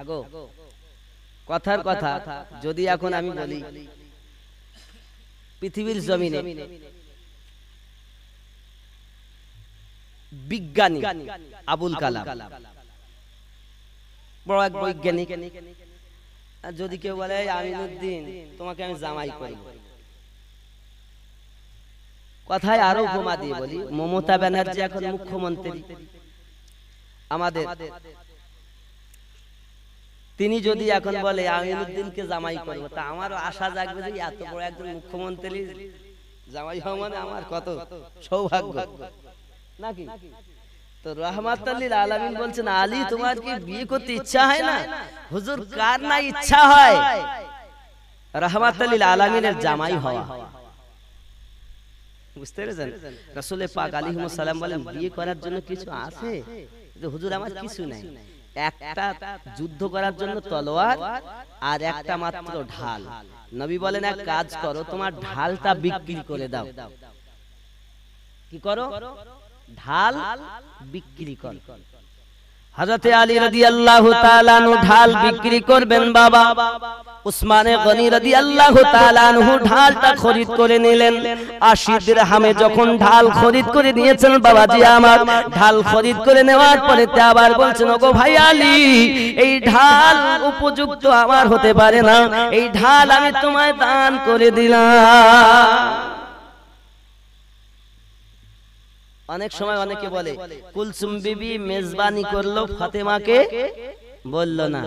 আগো কথার কথা যদি এখন আমি বলি পৃথিবীর জমিনে বিজ্ঞানী আবুল কালাম বড় এক বৈজ্ঞানিক যদি কেউ বলে আমিনুদ্দিন তোমাকে আমি জামাই করব কথায় আরো উপমা দিয়ে বলি মমতা ব্যানার্জি এখন মুখ্যমন্ত্রী আমাদের তিনি যদি এখন বলে আমিনুদ্দিনকে জামাই করবো তা আমারও আশা জাগবে যে এত বড় একজন মুখ্যমন্ত্রী জামাই হওয়া মানে, মানে আমার কত সৌভাগ্য নাকি তো বলছেন আলী তোমার কি বিয়ে করতে ইচ্ছা হয় না হুজুর কার না ইচ্ছা হয় জামাই হওয়া বুঝতে পেরেছেন রসুলের পাক আলী সালাম বলেন বিয়ে করার জন্য কিছু আছে হুজুর আমার কিছু নাই একটা যুদ্ধ করার জন্য তলোয়ার আর একটা মাত্র ঢাল নবী বলেন এক কাজ করো তোমার ঢালটা বিক্রি করে দাও কি করো ঢাল বিক্রি কর হযরতে আলী রাদিয়াল্লাহু তাআলা ঢাল বিক্রি করবেন বাবা উসমানে গনি আল্লাহ তালানহু ঢালটা খরিদ করে নিলেন আশিদের হামে যখন ঢাল খরিদ করে নিয়েছেন বাবাজি আমার ঢাল খরিদ করে নেওয়ার পরে তে আবার বলছেন ওগো ভাই আলী এই ঢাল উপযুক্ত আমার হতে পারে না এই ঢাল আমি তোমায় দান করে দিলাম অনেক সময় অনেকে বলে কুলসুম বিবি মেজবানি করলো ফাতেমাকে বলল না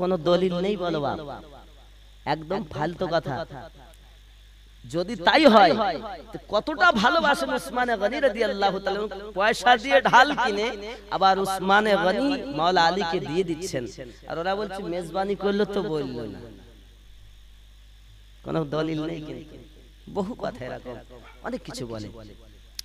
কোনো দলিল নেই বলো বাবা একদম ফালতু কথা যদি তাই হয় কতটা ভালোবাসেন উসমানে গনি রাদি আল্লাহ পয়সা দিয়ে ঢাল কিনে আবার উসমানে গনি মাওলা আলীকে দিয়ে দিচ্ছেন আর ওরা বলছে মেজবানি করলো তো বললো না কোন দলিল নেই কিন্তু বহু কথা এরকম অনেক কিছু বলে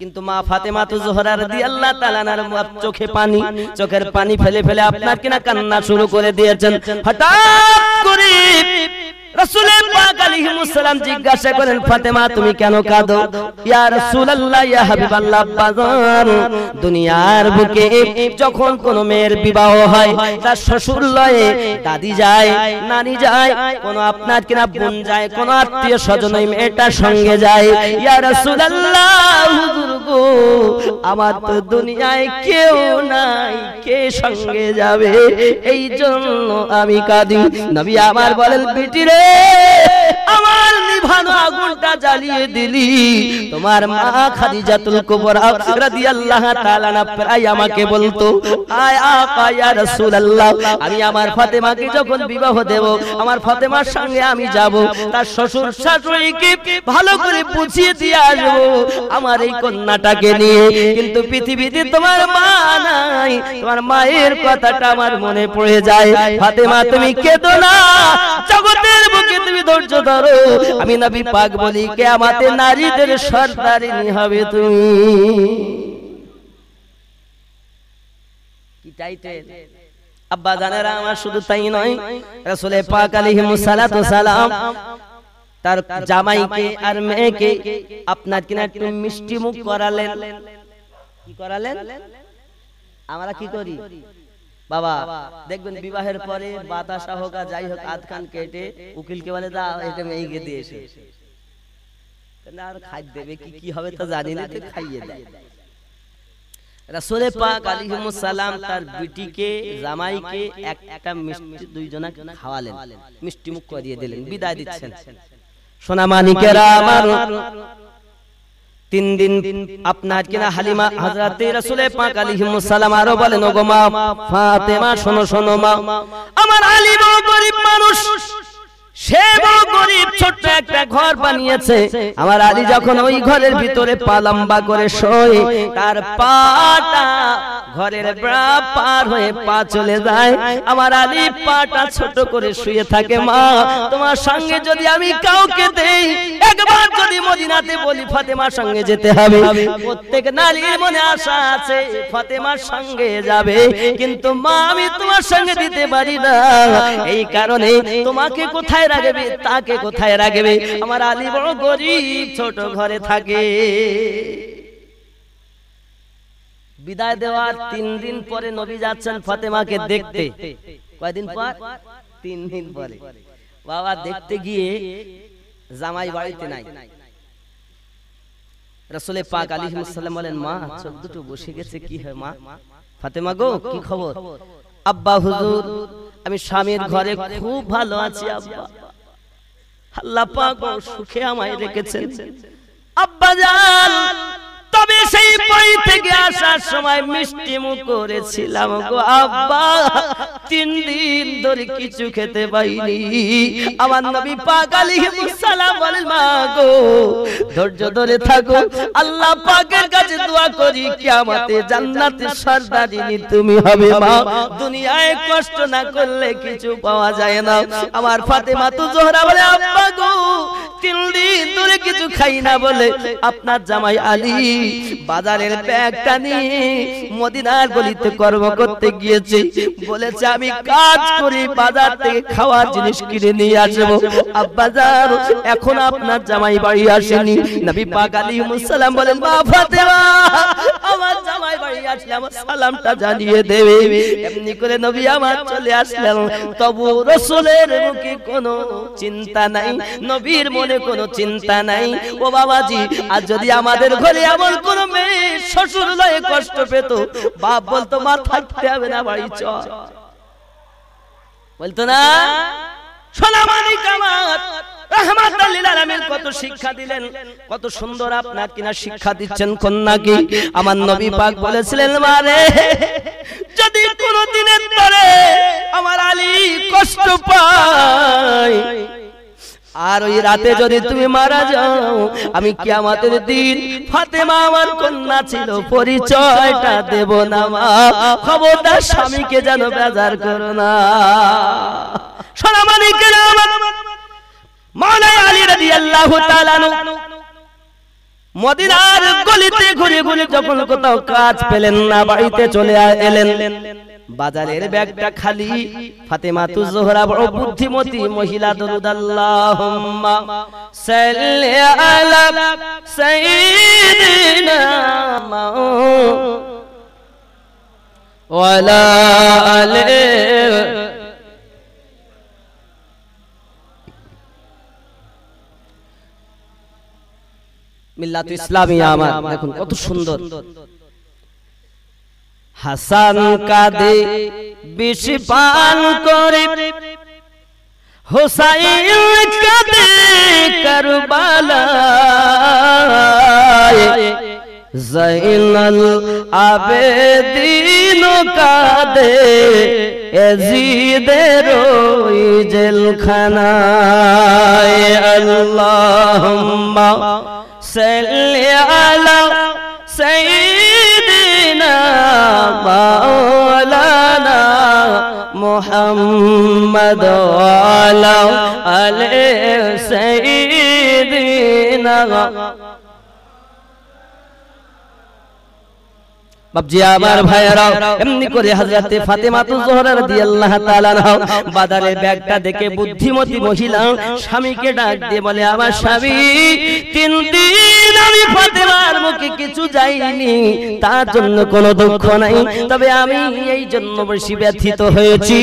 কিন্তু মা ফাতেমা তো জোহরার দি আল্লাহ তালানার চোখে পানি চোখের পানি ফেলে ফেলে আপনার কিনা কান্না শুরু করে দিয়েছেন হঠাৎ করে দুনিয়ার বুকে যখন কোন মেয়ের বিবাহ হয় তার শ্বশুর লয়ে দাদি যায় নানি যায় কোন আপনার কিনা বোন যায় কোন আত্মীয় স্বজন মেয়েটার সঙ্গে যায় ইয়ার রাসূলুল্লাহ আমার তো দুনিয়ায় কেউ নাই কে সঙ্গে যাবে এই জন্য আমি কাঁদি নবী আমার বলেন বিটিরে আমি আমার ফাতেমাকে যখন বিবাহ দেব আমার ফাতেমার সঙ্গে আমি যাব তার শ্বশুর ভালো করে বুঝিয়ে দিয়ে আমার এই কন্যাটাকে নিয়ে কিন্তু পৃথিবীতে তোমার মা নাই তোমার মায়ের কথাটা আমার মনে পড়ে যায় ফাতেমা তুমি কেঁদো না জগতের বুকে তুমি ধৈর্য ধরো আমি নবী পাক বলি কিয়ামতে নারীদের সর্দারিনী হবে তুমি কি টাইটেল আব্বা জানেরা আমার শুধু তাই নয় রাসূলের পাক আলাইহিস সালাতু সালাম তার জামাইকে আর মেয়েকে আপনার কিনা একটু মিষ্টি মুখ করালেন কি করালেন আমরা কি করি বাবা দেখবেন বিবাহের পরে বাতাসা হোক আর যাই হোক আধখান কেটে উকিলকে বলে দা এটা মেয়েকে দিয়ে এসে আর খাই দেবে কি কি হবে তো জানি না তো খাইয়ে দেয় রাসুলে পাক সালাম তার বিটিকে জামাইকে এক একটা মিষ্টি দুইজনা খাওয়ালেন মিষ্টি মুখ করিয়ে দিলেন বিদায় দিচ্ছেন সোনা মানিকেরা আমার তিন দিন আপনার কিনা হালিমা হাজরাতে রাসূলে পাক আলাইহিস সালাম আরো বলেন ওগো মা ফাতেমা শোনো শোনো মা আমার আলী বড় গরিব মানুষ সে ছোট করে শুয়ে থাকে মা তোমার সঙ্গে যদি আমি কাউকে দেই একবার যদি মদিনাতে বলি ফাতেমার সঙ্গে যেতে হবে প্রত্যেক নারীর মনে আশা আছে ফাতেমার সঙ্গে যাবে কিন্তু মা আমি তোমার সঙ্গে দিতে পারি না এই কারণে তোমাকে কোথায় কোথায় রাখবে তাকে কোথায় রাখবে আমার আলী বড় গরিব ছোট ঘরে থাকে বিদায় দেওয়ার তিন দিন পরে নবী যাচ্ছেন ফাতেমাকে দেখতে কয়দিন পর তিন দিন পরে বাবা দেখতে গিয়ে জামাই বাড়িতে নাই রসুলে পাক আলী সাল্লাম বলেন মা চোখ দুটো বসে গেছে কি হয় মা ফাতেমা গো কি খবর আব্বা হুজুর আমি স্বামীর ঘরে খুব ভালো আছি আব্বা আল্লাহ পাক সুখে আমায় রেখেছেন আব্বা জান তবে সেই বাড়ি থেকে আসার সময় মিষ্টি মুখ করেছিলাম গো আব্বা তিন দিন ধরে কিছু খেতে পাইনি আমার নবী পাক আলাইহিস সালাম বলেন মা গো ধৈর্য ধরে থাকো আল্লাহ পাকের কাছে দোয়া করি কিয়ামতে জান্নাতের সর্দারিনী তুমি হবে মা দুনিয়ায় কষ্ট না করলে কিছু পাওয়া যায় না আমার ফাতেমা তো জোহরা বলে আব্বা গো তিন দিন ধরে কিছু খাই না বলে আপনার জামাই আলী বাজারের ব্যাগটা নিয়ে মদিনার গলিতে কর্ম করতে গিয়েছে বলেছে আমি কাজ করি বাজার থেকে খাওয়ার জিনিস কিনে নিয়ে আসবো আব্বাজার এখন আপনার জামাই বাড়ি আসেনি নবী পাক আলাইহিস সালাম বলেন মা ফাতেমা আমার জামাই বাড়ি আসলে আমার সালামটা জানিয়ে দেবে এমনি করে নবী আমার চলে আসলেন তবু রসুলের মুখে কোনো চিন্তা নাই নবীর মনে কোনো চিন্তা নাই ও বাবাজি আর যদি আমাদের ঘরে এমন কোন মেয়ে শ্বশুর লয়ে কষ্ট পেত বাপ বলতো মা থাকতে হবে না বাড়ি চ বলতো না কত শিক্ষা দিলেন কত সুন্দর আপনার কিনা শিক্ষা দিচ্ছেন কন্যাকে আমার নবী পাক বলেছিলেন মারে যদি কোনো দিনের পরে আমার আলী কষ্ট পায় আর ওই রাতে যদি তুমি মারা যাও আমি কিয়ামতের দিন ফাতেমা আমার কন্যা ছিল পরিচয়টা দেব না মা খবরদার স্বামীকে যেন বেজার করো না সোনামানিকে মাওলানা আলী রাদিয়াল্লাহু তাআলা মদিনার গলিতে ঘুরে ঘুরে যখন কোথাও কাজ পেলেন না বাড়িতে চলে এলেন বাজারের ব্যাগটা খালি ফাতেমা তু জোহরা বড় বুদ্ধিমতী মহিলা দরুদ মিল্লাত ইসলামী আমার এখন কত সুন্দর হাসান কাদে বিষ পান করে হোসাইন কাঁদে কারবালায় জৈনাল আবেদিন কাঁদে এজিদের ওই জেলখানায় আল্লাহুম্মা সাল্লি আলা مولانا محمد علیہ الگ বাবজি আমার ভাইয়েরা এমনি করে হযরতে ফাতেমা তুজহরা রাদিয়াল্লাহু তাআলা নাও বাদারের ব্যাগটা দেখে বুদ্ধিমতী মহিলা স্বামীকে ডাক দিয়ে বলে আমার স্বামী তিন দিন আমি ফাতেমার মুখে কিছু যাইনি তার জন্য কোনো দুঃখ নাই তবে আমি এই জন্য বেশি ব্যথিত হয়েছি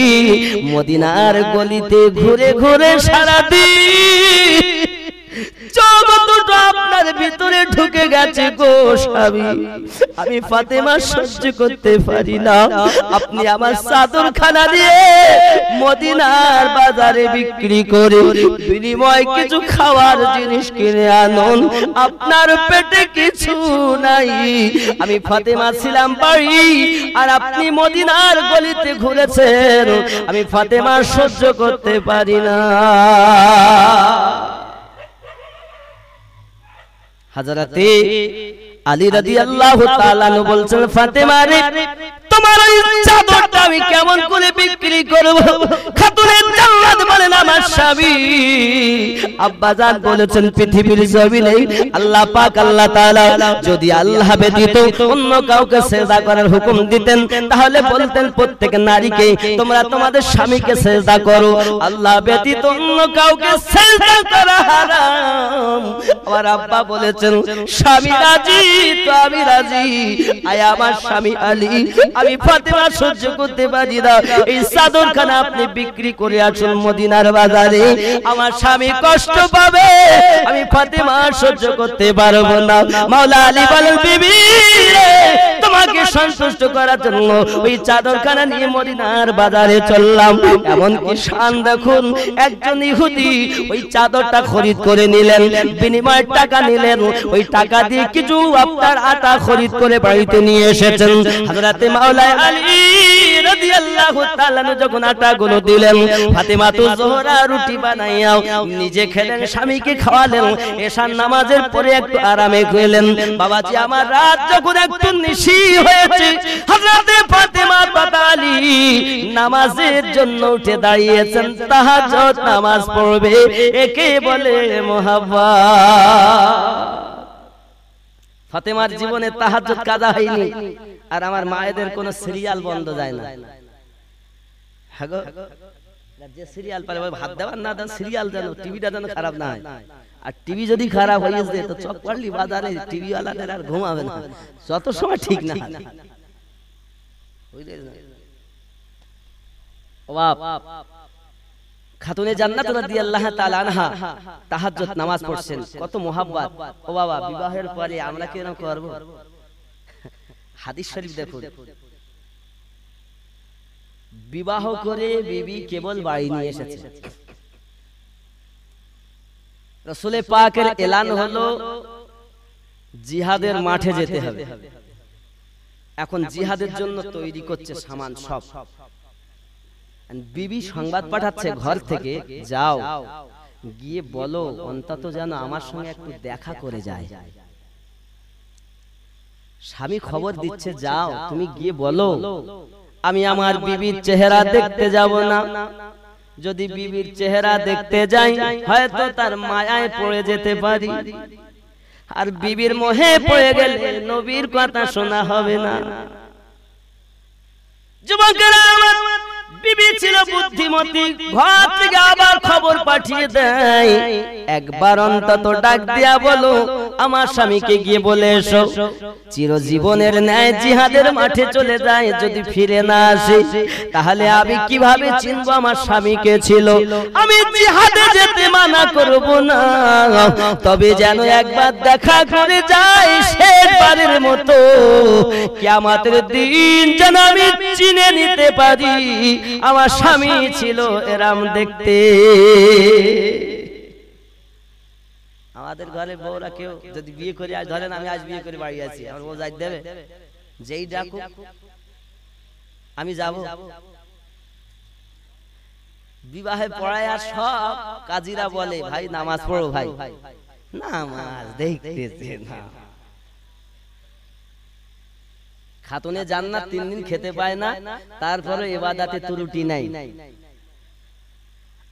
মদিনার গলিতে ঘুরে ঘুরে সারা দিন চোখ দুটো ঢুকে গেছে আমি ফাতেমা সহ্য করতে পারি না আপনি আমার চাদর খানা দিয়ে মদিনার বাজারে বিক্রি করে বিনিময় কিছু খাওয়ার জিনিস কিনে আনুন আপনার পেটে কিছু নাই আমি ফাতেমা ছিলাম বাড়ি আর আপনি মদিনার গলিতে ঘুরেছেন আমি ফাতেমা সহ্য করতে পারি না হাজারাতে আলী রাদিয়াল্লাহু তাআলা বলছেন ফাতেমারে তোমার ওই চাদরটা আমি কেমন করে বিক্রি করব খাতুনে জান্নাত বলেন আমার স্বামী আব্বাজান বলেছেন পৃথিবীর জমিনে আল্লাহ পাক আল্লাহ তাআলা যদি আল্লাহ ব্যতীত অন্য কাউকে সেজদা করার হুকুম দিতেন তাহলে বলতেন প্রত্যেক নারীকে তোমরা তোমাদের স্বামীকে সেজদা করো আল্লাহ ব্যতীত অন্য কাউকে সেজদা করা হারাম আমার আব্বা বলেছেন স্বামী রাজি তো আমি রাজি আয় আমার স্বামী আলী আমি ফাতেমা সহ্য করতে পারি না এই চাদরখানা আপনি বিক্রি করে আসুন মদিনার বাজারে আমার স্বামী কষ্ট পাবে আমি ফাতেমা সহ্য করতে পারবো না মাওলা আলী বলেন বিবি তোমাকে সন্তুষ্ট করার জন্য ওই চাদরখানা নিয়ে মদিনার বাজারে চললাম কি শান দেখুন একজন ইহুদি ওই চাদরটা খরিদ করে নিলেন বিনিময়ের টাকা নিলেন ওই টাকা দিয়ে কিছু আপনার আটা খরিদ করে বাড়িতে নিয়ে এসেছেন হাজরাতে মাওলায় আলী রাদিয়াল্লাহু তাআলা যখন দিলেন জোহরা রুটি বানাইয়াও নিজে খেলেন স্বামীকে খাওয়ালেন এশার নামাজের পরে একটু আরামে গেলেন বাবাজি আমার রাত যখন একটু নিশি নামাজের জন্য উঠে দাঁড়িয়েছেন নামাজ পড়বে একে বলে ফাতেমার জীবনে তাহাজ্জুদ কাজা হয়নি আর আমার মায়েদের কোনো সিরিয়াল বন্ধ যায় না হ্যাঁ যে সিরিয়াল পারে ভাত দেওয়ার না দেন সিরিয়াল যেন টিভিটা যেন খারাপ না হয় আর টিভি যদি খারাপ হয়ে যেতে তো চকপাল্লি বাজারে টিভি ওয়ালাদের আর ঘুমাবে না যত সময় ঠিক না খাতুনে জান্নাত রাদি আল্লাহ আনহা নামাজ পড়ছেন কত মোহাব্বাত ও বাবা বিবাহের পরে আমরা কেন করব হাদিস শরীফ বিবাহ করে বিবি কেবল বাড়ি নিয়ে এসেছে রসুলে পাকের এলান হলো জিহাদের মাঠে যেতে হবে এখন জিহাদের জন্য তৈরি করছে সামান সব বিবি সংবাদ পাঠাচ্ছে ঘর থেকে যাও গিয়ে বলো অন্তত যেন আমার সঙ্গে একটু দেখা করে যায় স্বামী খবর দিচ্ছে যাও তুমি গিয়ে বলো আমি আমার বিবির চেহারা দেখতে যাব না যদি বিবির চেহারা দেখতে যাই হয়তো তার মায়ায় পড়ে যেতে পারি আর বিবির মোহে পড়ে গেলে নবীর কথা শোনা হবে না খবর পাঠিয়ে দেয় একবার অন্তত ডাক দিয়া বলো আমার স্বামীকে গিয়ে বলে এসো চিরজীবনের ন্যায় জিহাদের মাঠে চলে যায় যদি ফিরে না আসি তাহলে আমি কিভাবে চিনব আমার স্বামীকে ছিল আমি জিহাদে যেতে মানা করব না তবে যেন একবার দেখা করে যাই শেষবারের মতো কিয়ামতের দিন যেন আমি চিনে নিতে পারি আমার স্বামী ছিল এরাম দেখতে আমাদের ঘরে বউরা কেউ যদি বিয়ে করি আজ ধরেন আমি আজ বিয়ে করে বাড়ি আছি আমার বউ যাই দেবে যেই ডাকুক আমি যাব বিবাহে পড়ায় আর সব কাজীরা বলে ভাই নামাজ পড়ো ভাই নামাজ দেখতেছে না খাতুনে জান্নাত তিন দিন খেতে পায় না তারপরে এবাদাতে ত্রুটি নাই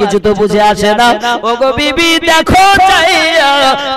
কিছু তো বুঝে আসে না ও গো বিবি দেখো চাইয়া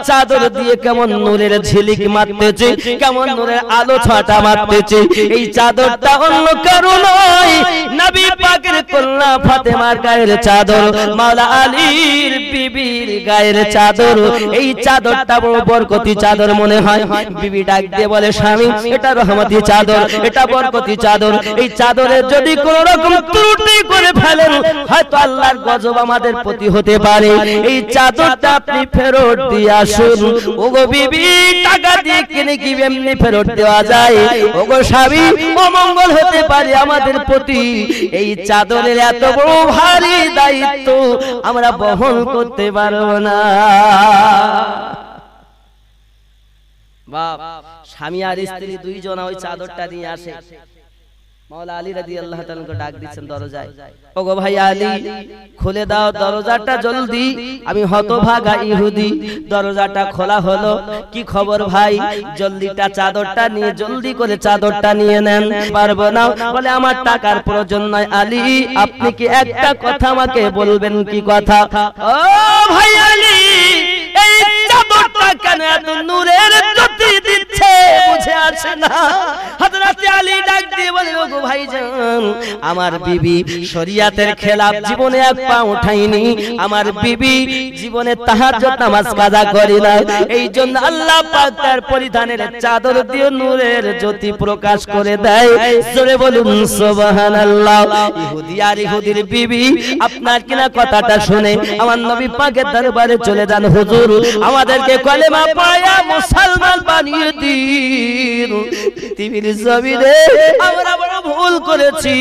চাদর দিয়ে কেমন নূরের ঝিলিক মারতেছে কেমন নূরের আলো ছটা মারতেছে এই চাদরটা অন্য কারো নয় নবী পাকের কন্যা ফাতেমার গায়ের চাদর মাওলা আলীর বিবির গায়ের চাদর এই চাদরটা বড় বরকতি চাদর মনে হয় বিবি ডাক দিয়ে বলে স্বামী এটা রহমতি চাদর এটা বরকতি চাদর এই চাদরের যদি কোন রকম ত্রুটি করে ফেলেন হয়তো আল্লাহর গজব আজব আমাদের প্রতি হতে পারে এই চাদরটা আপনি ফেরত দিয়ে আসুন ওগো বিবি টাকা দিয়ে কিনে কি এমনি ফেরত দেওয়া যায় ওগো স্বামী অমঙ্গল হতে পারে আমাদের প্রতি এই চাদরের এত বড় ভারী দায়িত্ব আমরা বহন করতে পারবো না বাপ স্বামী আর স্ত্রী দুইজন ওই চাদরটা নিয়ে আসে ইহুদি দরজাটা খোলা হলো কি খবর ভাই চাদরটা নিয়ে জলদি করে চাদরটা নিয়ে নেন পারবো না বলে আমার টাকার প্রয়োজন নয় আলী আপনি কি একটা কথা আমাকে বলবেন কি কথা ও ভাই আলী চাদরটা কেন নূরের শাস্তি দিচ্ছে বুঝে আসে না হযরত আলী ডাক দিয়ে বলে ওগো ভাইজান আমার বিবি শরীয়তের খেলাফ জীবনে এক পা উঠাইনি আমার বিবি জীবনে তাহাজ্জুদ নামাজ কাজা করে না এই জন্য আল্লাহ পাক তার পরিধানের চাদর দিয়ে নূরের জ্যোতি প্রকাশ করে দেয় জোরে বলুন সুবহানাল্লাহ ইহুদি আর ইহুদির বিবি আপনার কিনা কথাটা শুনে আমার নবী পাকের দরবারে চলে যান হুজুর আমাদেরকে কলেমা পায়া মুসলমান বানিয়ে দিন পৃথিবীর জমিনে আমরা বড় ভুল করেছি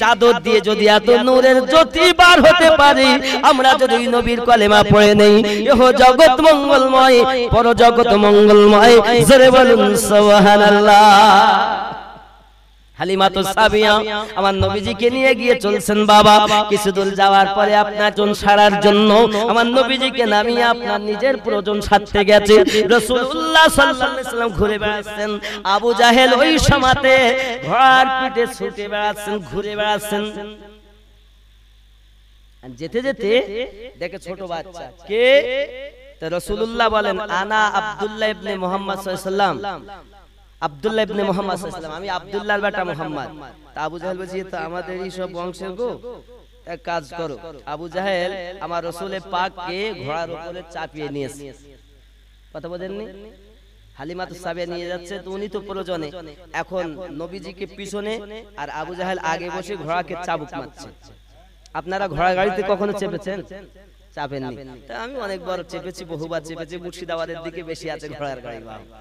চাদর দিয়ে যদি এত নূরের জ্যোতি বার হতে পারি আমরা যদি নবীর কলেমা পড়ে নেই এহ জগৎ মঙ্গলময় পর জগৎ মঙ্গলময় জোরে বলুন সুবহানাল্লাহ হালিমা তো আমার নবীজিকে নিয়ে বাবা যাওয়ার পরে আপনার জন সারার জন্য নবীজিকে আপনার নিজের প্রয়োজন ওই ঘুরে বেড়াচ্ছেন যেতে যেতে ছোট বাচ্চা কে রসুল্লাহ বলেন আনা আবদুল্লাহ মোহাম্মদ আব্দুল্লাহ ইবনে আমি বেটা তা আবু জাহেল তো সব বংশের গো এক কাজ করো আবু জাহেল আমার ঘোড়ার উপরে চাপিয়ে নিয়েছে কথা বলেননি হালিমা তো সাবিয়া নিয়ে যাচ্ছে তো উনি তো প্রয়োজনে এখন নবীজিকে পিছনে আর আবু জাহেল আগে বসে ঘোড়াকে চাবুক মারছে আপনারা ঘোড়া গাড়িতে কখনো চেপেছেন চাপেননি তা আমি অনেকবার চেপেছি বহুবার চেপেছি মুর্শিদাবাদের দিকে বেশি আছে ঘোড়ার গাড়ি বাবা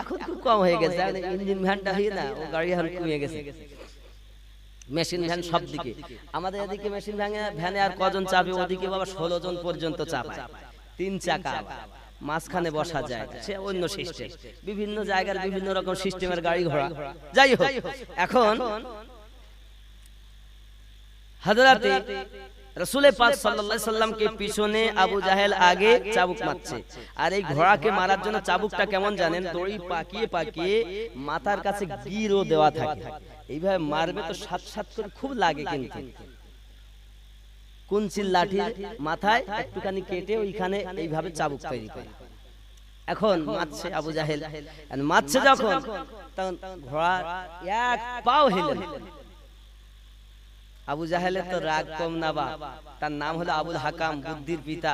এখন খুব কম হয়ে গেছে ইঞ্জিন ভ্যানটা হয়ে না ও গাড়ি এখন কমিয়ে গেছে মেশিন ভ্যান সব দিকে আমাদের এদিকে মেশিন ভ্যানে ভ্যানে আর কজন চাপে ওদিকে বাবা ষোলো জন পর্যন্ত চাপায় তিন চাকা মাঝখানে বসা যায় সে অন্য সিস্টেম বিভিন্ন জায়গার বিভিন্ন রকম সিস্টেমের গাড়ি ঘোড়া যাই হোক এখন হাজারাতে রসুলের পাক সাল্লাহ সাল্লামকে পিছনে আবু জাহেল আগে চাবুক মারছে আর এই ঘোড়াকে মারার জন্য চাবুকটা কেমন জানেন দড়ি পাকিয়ে পাকিয়ে মাথার কাছে গিরও দেওয়া থাকে এইভাবে মারবে তো সাত সাত করে খুব লাগে কিন্তু কুঞ্চিল লাঠি মাথায় একটুখানি কেটে ওইখানে এইভাবে চাবুক তৈরি করে এখন মারছে আবু জাহেল মারছে যখন তখন ঘোড়া এক পাও হেলে আবু জাহেলের তো রাগ কম না বা তার নাম হলো আবুল হাকাম বুদ্ধির পিতা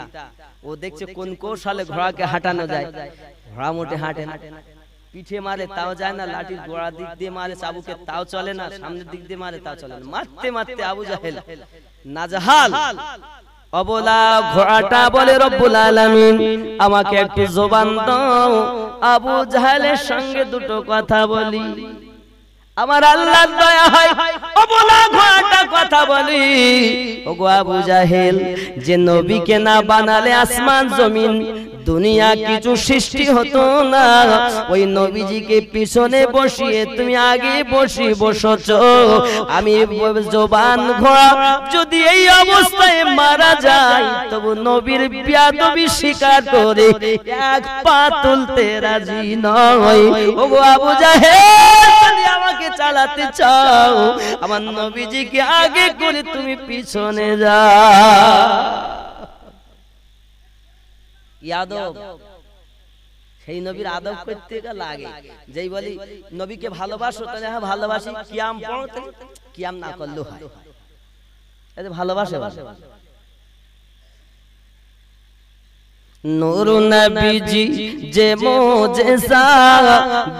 ও দেখছে কোন কৌশলে ঘোড়াকে হাঁটানো যায় ঘোড়া মোটে হাঁটে না পিঠে মারে তাও যায় না লাঠির গোড়া দিক দিয়ে মারে চাবুকে তাও চলে না সামনের দিক দিয়ে মারে তাও চলে না মারতে মারতে আবু জাহেল নাজাহাল অবলা ঘোড়াটা বলে রব্বুল আলামিন আমাকে একটু জোবান দাও আবু জাহেলের সঙ্গে দুটো কথা বলি আমার আল্লাহ দয়া হয় অবলা ঘোড়াটা কথা বলি ওগো আবু জাহেল যে নবীকে না বানালে আসমান জমিন দুনিয়া কিছু সৃষ্টি হতো না ওই নবীজিকে পিছনে বসিয়ে তুমি আগে বসি বসছ আমি জবান ঘোড়া যদি এই অবস্থায় মারা যায় তবু নবীর বিয়াদবি স্বীকার করে এক পা তুলতে রাজি নয় ওগো আবু জাহে চালাতে চাও আমার নবীজিকে আগে করে তুমি পিছনে যা ইয়াদব সেই নবীর আদব করতে লাগে যেই বলি নবীকে ভালোবাসো তাহলে হ্যাঁ ভালোবাসি কিয়াম পড়ো কিয়াম না করলেও হয় ভালোবাসে নুর নবীজি যে মোজেসা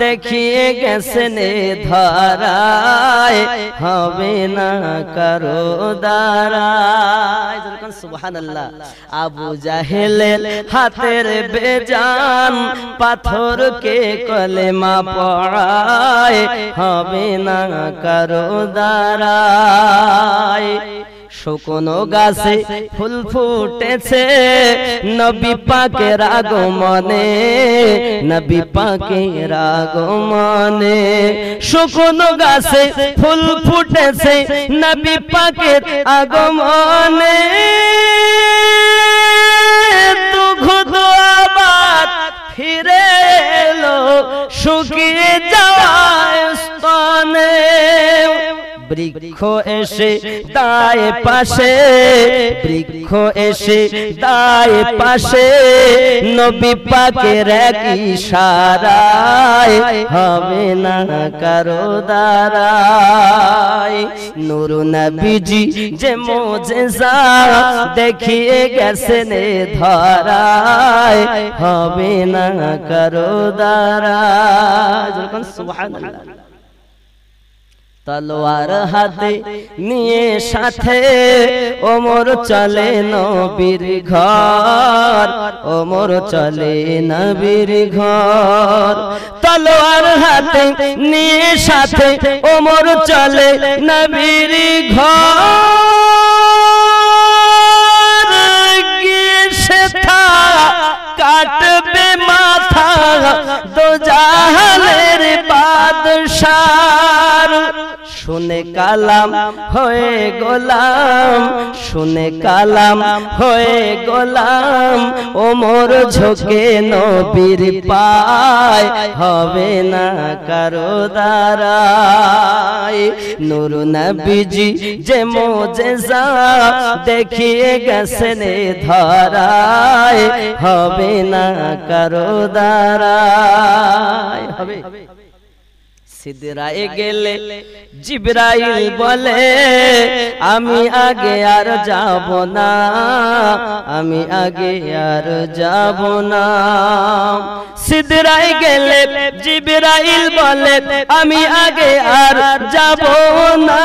দেখিয়ে গেছেন ধরায় হবে না করো দারা সুবহানাল্লাহ আবু জাহেলের হাতের বেজান পাথর কে কলেমা পড়ায় হবে না করো দারায় শুকনো গাছে ফুল ফুটেছে নবী পাকের আগমনে নবী পাকের আগমনে শুকনো গাছে ফুল ফুটেছে নবী পাকের আগমনে ফিরে এলো শুকিয়ে যাওয়া বৃক্ষ এসে দায় পাশে বৃক্ষ এসে দায় পাশে নবী পাকের কি সারায় হবে না কারো দাঁড়ায় নুর নবীজি যে মোজেজা দেখিয়ে গেছেন ধরায় হবে না কারো দাঁড়ায় সুবহানাল্লাহ তলোয়ার হাতে নিয়ে সাথে ওমর চলে নবীর ঘর ওমর চলে নবীর ঘর তলোয়ার হাতে নিয়ে সাথে ওমর চলে নবীর ঘর গিয়ে সেথা কাটবে মাথা দো জাহালের পা শুনে কালাম হয়ে গোলাম শুনে কালাম হয়ে গোলাম ওমর ঝোঁকে নবীর পায় হবে না কারো দারা নূর নবীজি যে মোজেজা দেখিয়ে গেছেন ধরায় হবে না কারো দ্বারায় হবে সিদরায় গেলে জিব্রাইল বলে আমি আগে আর যাব না আমি আগে আর যাব না সিদ্ধরাই গেলে জিব্রাইল বলে আমি আগে আর যাব না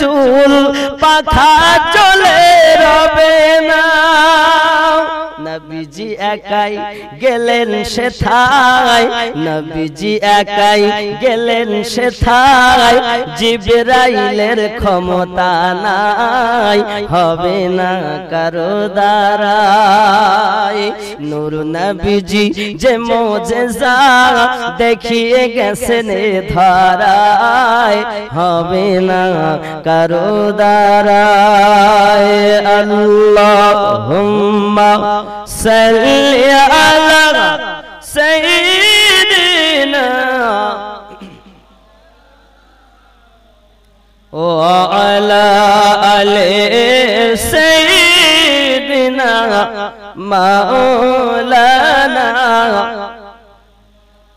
চুল পাখা চলে Rabena. একাই গেলেন সেথায় নবীজি একাই গেলেন সেথায় জিবরাইলের ক্ষমতা নাই হবে না কারো দ্বারা নূর নবীজি যে মোজেজা দেখিয়ে গেছেন ধরায় হবে না কারো দ্বারা আল্লাহ সাল صل على سيدنا وعلى آل سيدنا مولانا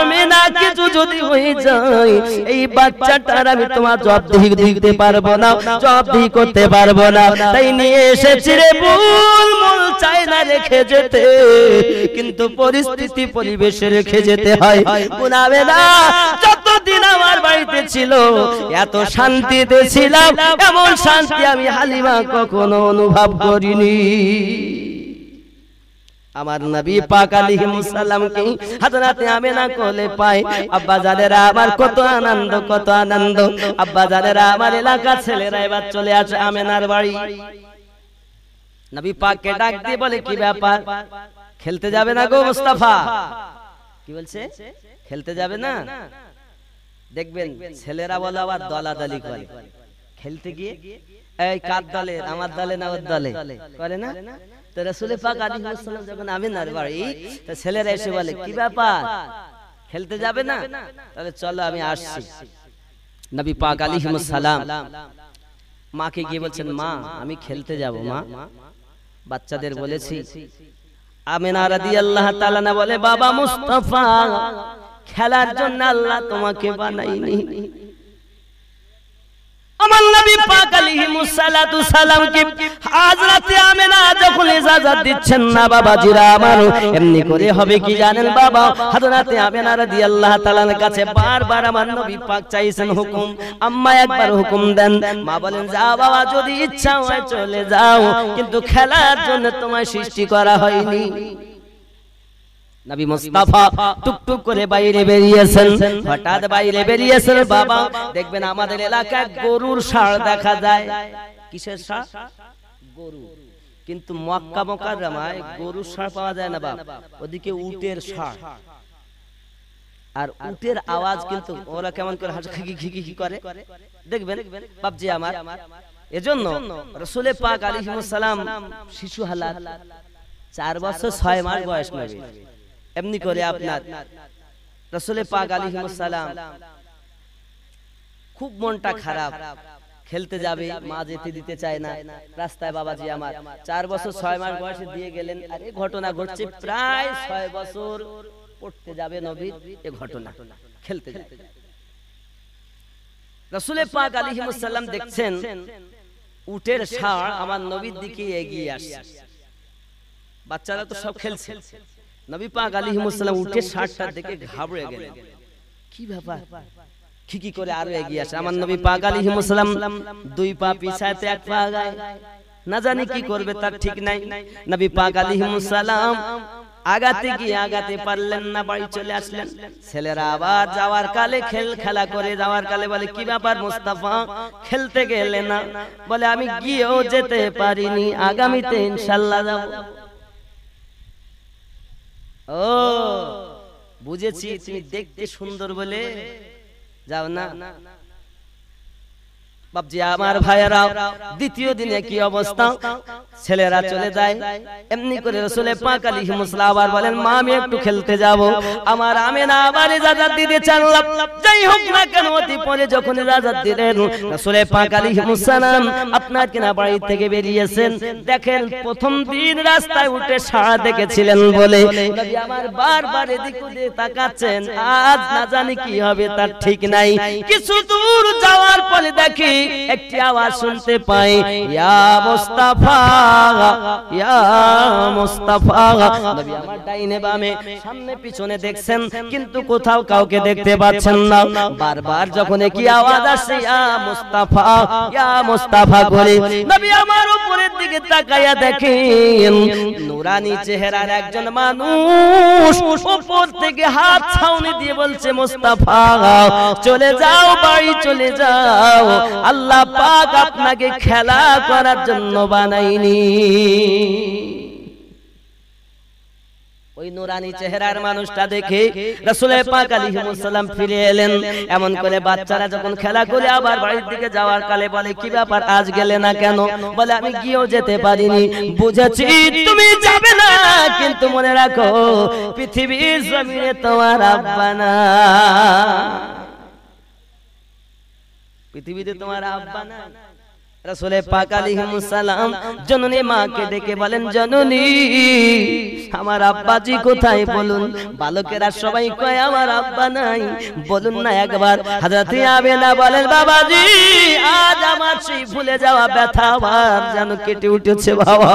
আমি না কিছু যদি তোমার পারবো না করতে পারবো না কিন্তু পরিস্থিতি পরিবেশে রেখে যেতে হয় যতদিন আমার বাড়িতে ছিল এত শান্তিতে ছিলাম এমন শান্তি আমি হালিমা কখনো অনুভব করিনি আমার নবী পাক আলাইহিস কি হযরত আমেনা কোলে পায় আব্বা জানেরা আমার কত আনন্দ কত আনন্দ আব্বা জানেরা আমার এলাকা ছেলেরা এবার চলে আসে আমেনার বাড়ি নবী পাক কে ডাক দিয়ে বলে কি ব্যাপার খেলতে যাবে না গো মুস্তাফা কি বলছে খেলতে যাবে না দেখবেন ছেলেরা বলে আবার দলাদলি করে খেলতে গিয়ে এই কার দলে আমার দলে না ওর দলে করে না আমি ছেলেরা এসে বলে কি ব্যাপার খেলতে যাবে না তাহলে চলো আমি আসছি নবী পাক আলী সালাম মাকে গিয়ে বলছেন মা আমি খেলতে যাব মা বাচ্চাদের বলেছি রাদি আল্লাহ বলে বাবা মুস্তফা খেলার জন্য আল্লাহ তোমাকে বানাইনি আমার নবী পাক সালাতু সালাম কি হাজরাতে আমেনা যখন ইজাজত দিচ্ছেন না বাবাজিরা আমার এমনি করে হবে কি জানেন বাবা হযরতে আমেনা রাদিয়াল্লাহু তাআলার কাছে বারবার আমার নবী পাক চাইছেন হুকুম আম্মা একবার হুকুম দেন মা বলেন যাও বাবা যদি ইচ্ছা হয় চলে যাও কিন্তু খেলার জন্য তোমায় সৃষ্টি করা হয়নি নবী মুস্তাফা টুকটুক করে বাইরে বেরিয়েছেন হঠাৎ বাইরে বেরিয়েছেন বাবা দেখবেন আমাদের এলাকায় গরুর ষাঁড় দেখা যায় কিসের ষাঁড় গরু কিন্তু মক্কা মকাররামায় গরুর ষাঁড় পাওয়া যায় না বাবা ওদিকে উটের ষাঁড় আর উটের আওয়াজ কিন্তু ওরা কেমন করে হাসি খিকি খিকি করে দেখবেন বাপজি আমার এজন্য রসুলে পাক আলী সালাম শিশু হালাত চার বছর ছয় মাস বয়স নবী এমনি করে আপনার রসলে পাক আলিহাসালাম খুব মনটা খারাপ খেলতে যাবে মা যেতে দিতে চায় না রাস্তায় বাবাজি আমার চার বছর ছয় মাস বয়সে দিয়ে গেলেন আর এই ঘটনা ঘটছে প্রায় ছয় বছর পড়তে যাবে নবীর এ ঘটনা খেলতে যাবে রসুলের পাক আলিহিমুসাল্লাম দেখছেন উটের সার আমার নবীর দিকে এগিয়ে আসছে বাচ্চারা তো সব খেলছে নবী পাক আলিহিমুসাল্লাম উঠে শার্টটা দেখে ঘাবড়ে গেলেন কি ব্যাপার কি কি করে আরো এগিয়ে আসে আমার নবী পাক আলিহিমুসাল্লাম দুই পা পিছাতে এক পা আগায় না জানি কি করবে তার ঠিক নাই নবী পাক আলিহিমুসাল্লাম আগাতে গিয়ে আগাতে পারলেন না বাড়ি চলে আসলেন ছেলেরা আবার যাওয়ার কালে খেল খেলা করে যাওয়ার কালে বলে কি ব্যাপার মোস্তাফা খেলতে গেলে না বলে আমি গিয়েও যেতে পারিনি আগামীতে ইনশাল্লাহ যাব ও বুঝেছি তুমি দেখতে সুন্দর বলে যাও না বাবজি আমার ভাইয়েরা দ্বিতীয় দিনে কি অবস্থা ছেলেরা চলে যায় এমনি করে রসুলে পাক আলী আবার বলেন মা আমি একটু খেলতে যাব আমার আমি না আবার যাই হোক না কেন অতি পরে যখন দিলেন রসুলে পাক আলী আপনার কিনা বাড়ি থেকে বেরিয়েছেন দেখেন প্রথম দিন রাস্তায় উঠে সাড়া দেখেছিলেন বলে আমার বারবার এদিক তাকাচ্ছেন আজ না জানি কি হবে তার ঠিক নাই কিছু দূর যাওয়ার পরে দেখি একটি আওয়াজ শুনতে পাই ইয়া মুস্তাফা ইয়া মুস্তাফা নবী আমার ডাইনে বামে সামনে পিছনে দেখছেন কিন্তু কোথাও কাউকে দেখতে পাচ্ছেন না বারবার যখন কি আওয়াজ আসে ইয়া মুস্তাফা ইয়া মুস্তাফা করে নবী আমার উপরের দিকে তাকায়া দেখেন নুরানি চেহারার একজন মানুষ উপর থেকে হাত ছাউনি দিয়ে বলছে মুস্তাফা চলে যাও বাড়ি চলে যাও আল্লাহ পাক আপনাকে খেলা করার জন্য বানাইনি ওই নুরানি চেহারার মানুষটা দেখে পাক ফিরে এলেন এমন করে বাচ্চারা যখন খেলা করে আবার বাড়ির দিকে যাওয়ার কালে বলে কি ব্যাপার আজ গেলে না কেন বলে আমি গিয়েও যেতে পারিনি বুঝেছি তুমি যাবে না কিন্তু মনে রাখো পৃথিবীর জমিনে তোমার আব্বা না পৃথিবীতে তোমার আব্বা নাই রসুলে পাক আলিহাম জননী মাকে ডেকে বলেন জননী আমার আব্বাজি কোথায় বলুন বালকেরা সবাই কয় আমার আব্বা নাই বলুন না একবার হাজরত আমেনা বলেন বাবাজি আজ আমার সেই ভুলে যাওয়া ব্যথা আবার যেন কেটে উঠেছে বাবা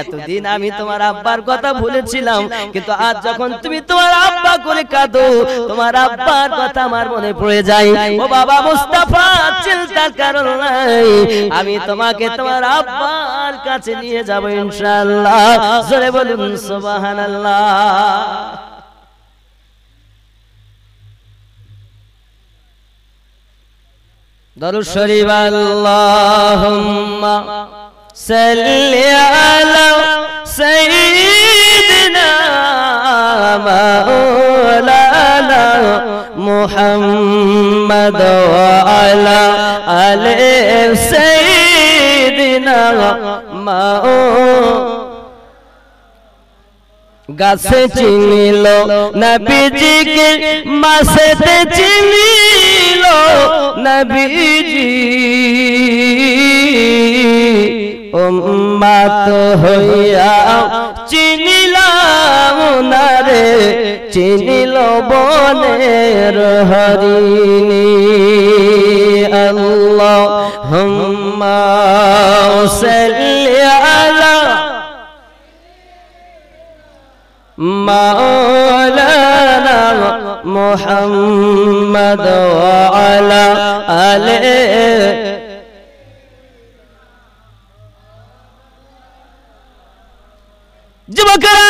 এতদিন আমি তোমার আব্বার কথা ভুলেছিলাম কিন্তু আজ যখন তুমি তোমার আব্বা করে কাঁদো তোমার আব্বার কথা আমার মনে পড়ে যায় ও বাবা মুস্তাফা চিন্তার কারণ নাই আমি তোমাকে তোমার আব্বার কাছে নিয়ে যাব ইনশাআল্লাহ জোরে বলুন সুবহানাল্লাহ দরুদ শরীফ আল্লাহুম্মা সাল্লি আলা মাওলানা ওয়া আলা না মা ও গাছে চিনিল নবীজিকে মাসেতে চিনিল নবীজি উম্মাত হইয়া চিনিলাম রে চিনিল বনের হরিণী আল্লাহ হুম্মা صل على مولانا محمد وعلى آله যুবকরা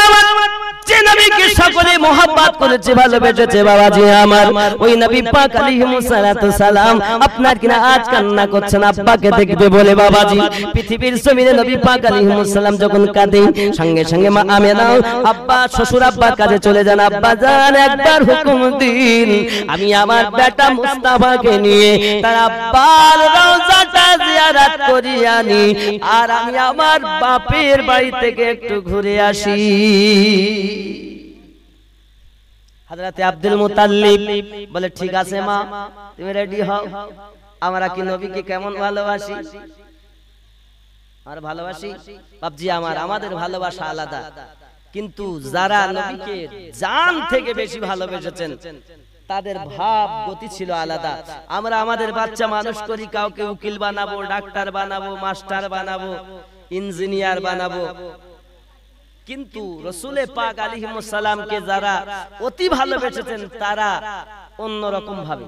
যে নবীকে সকলে মহাব মহাব্বত করেছে ভালোবেসেছে বাবাজি আমার ওই নবী পাক আলাইহিস সালাতু সালাম আপনার কিনা আজ কান্না করছেন আব্বাকে দেখবে বলে বাবাজি পৃথিবীর জমিনে নবী পাক আলাইহিস সালাম যখন কাঁদে সঙ্গে সঙ্গে মা আমেনা আব্বা শ্বশুর আব্বার কাছে চলে যান আব্বা জান একবার হুকুম দিন আমি আমার বেটা মুস্তাফাকে নিয়ে তার আব্বার রওজাটা জিয়ারত করি আনি আর আমি আমার বাপের বাড়ি থেকে একটু ঘুরে আসি হাজরাতে আব্দুল মুতাল্লিব বলে ঠিক আছে মা তুমি রেডি হও আমরা কি নবীকে কেমন ভালোবাসি আর ভালোবাসি বাপজি আমার আমাদের ভালোবাসা আলাদা কিন্তু যারা নবীকে জান থেকে বেশি ভালোবেসেছেন তাদের ভাব গতি ছিল আলাদা আমরা আমাদের বাচ্চা মানুষ করি কাউকে উকিল বানাবো ডাক্তার বানাবো মাস্টার বানাবো ইঞ্জিনিয়ার বানাবো কিন্তু রসুলে পাক সালামকে যারা অতি ভালোবেসেছেন তারা অন্যরকম ভাবে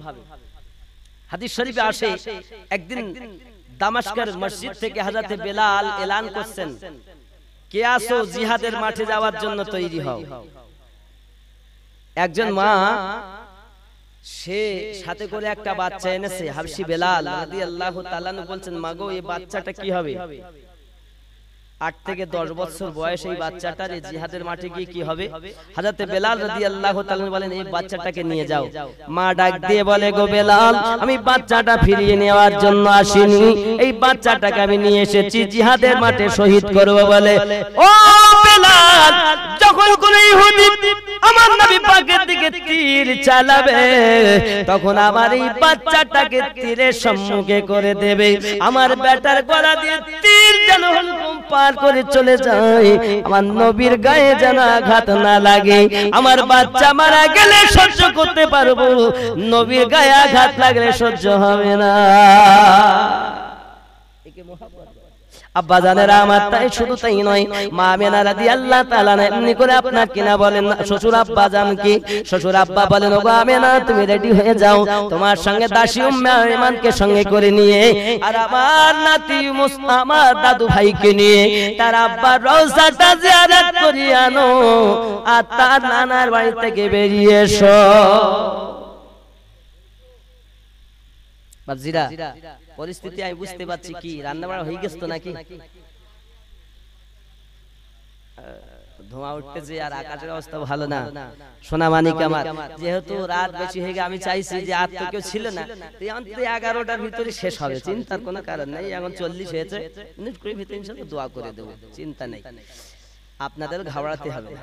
হাদিস শরীফে আসে একদিন দামাস্কের মসজিদ থেকে হাজাতে বেলাল এলান করছেন কে আসো জিহাদের মাঠে যাওয়ার জন্য তৈরি হও একজন মা সে সাথে করে একটা বাচ্চা এনেছে হাবসি বেলাল রাদিয়াল্লাহু তাআলা বলছেন মাগো এই বাচ্চাটা কি হবে আট থেকে দশ বছর বয়স এই বাচ্চাটার এই জিহাদের মাঠে গিয়ে কি হবে হাজাতে বেলাল রাজি আল্লাহ বলেন এই বাচ্চাটাকে নিয়ে যাও মা ডাক দিয়ে বলে গো বেলাল আমি বাচ্চাটা ফিরিয়ে নেওয়ার জন্য আসিনি এই বাচ্চাটাকে আমি নিয়ে এসেছি জিহাদের মাঠে শহীদ করব বলে ও বেলাল যখন কোন ইহুদি আমার নবী পাকের দিকে তীর চালাবে তখন আমার এই বাচ্চাটাকে তীরের সম্মুখে করে দেবে আমার বেটার গলা দিয়ে তীর যেন হুকুম পার পার করে চলে যায় আমার নবীর গায়ে যেন আঘাত না লাগে আমার বাচ্চা মারা গেলে সহ্য করতে পারবো নবীর গায়ে আঘাত লাগলে সহ্য হবে না আব্বা জানেরা আমার তাই শুধু তাই নয় মা মেনা রাদি আল্লাহ তালা এমনি করে আপনার কিনা বলেন শ্বশুর আব্বা জান কি শ্বশুর আব্বা বলেন ওগো আমেনা তুমি রেডি হয়ে যাও তোমার সঙ্গে দাসী উম্মা সঙ্গে করে নিয়ে আর আমার নাতি আমার দাদু ভাইকে নিয়ে তার আব্বার রওজাটা জিয়ারত করি আনো আর তার নানার বাড়ি থেকে বেরিয়ে এসো বাজিরা পরিস্থিতি আমি বুঝতে পারছি কি রান্না বাড়া হয়ে গেছ নাকি ধোঁয়া উঠতেছে আর আকাশের অবস্থা ভালো না সোনা মানিক আমার যেহেতু রাত বেশি হয়ে গেছে আমি চাইছি যে আর তো কেউ ছিল না এগারোটার ভিতরে শেষ হবে চিন্তার কোনো কারণ নাই এখন চল্লিশ হয়েছে মিনিট করে ভিতরে দোয়া করে দেবো চিন্তা নেই আপনাদের ঘাবড়াতে হবে না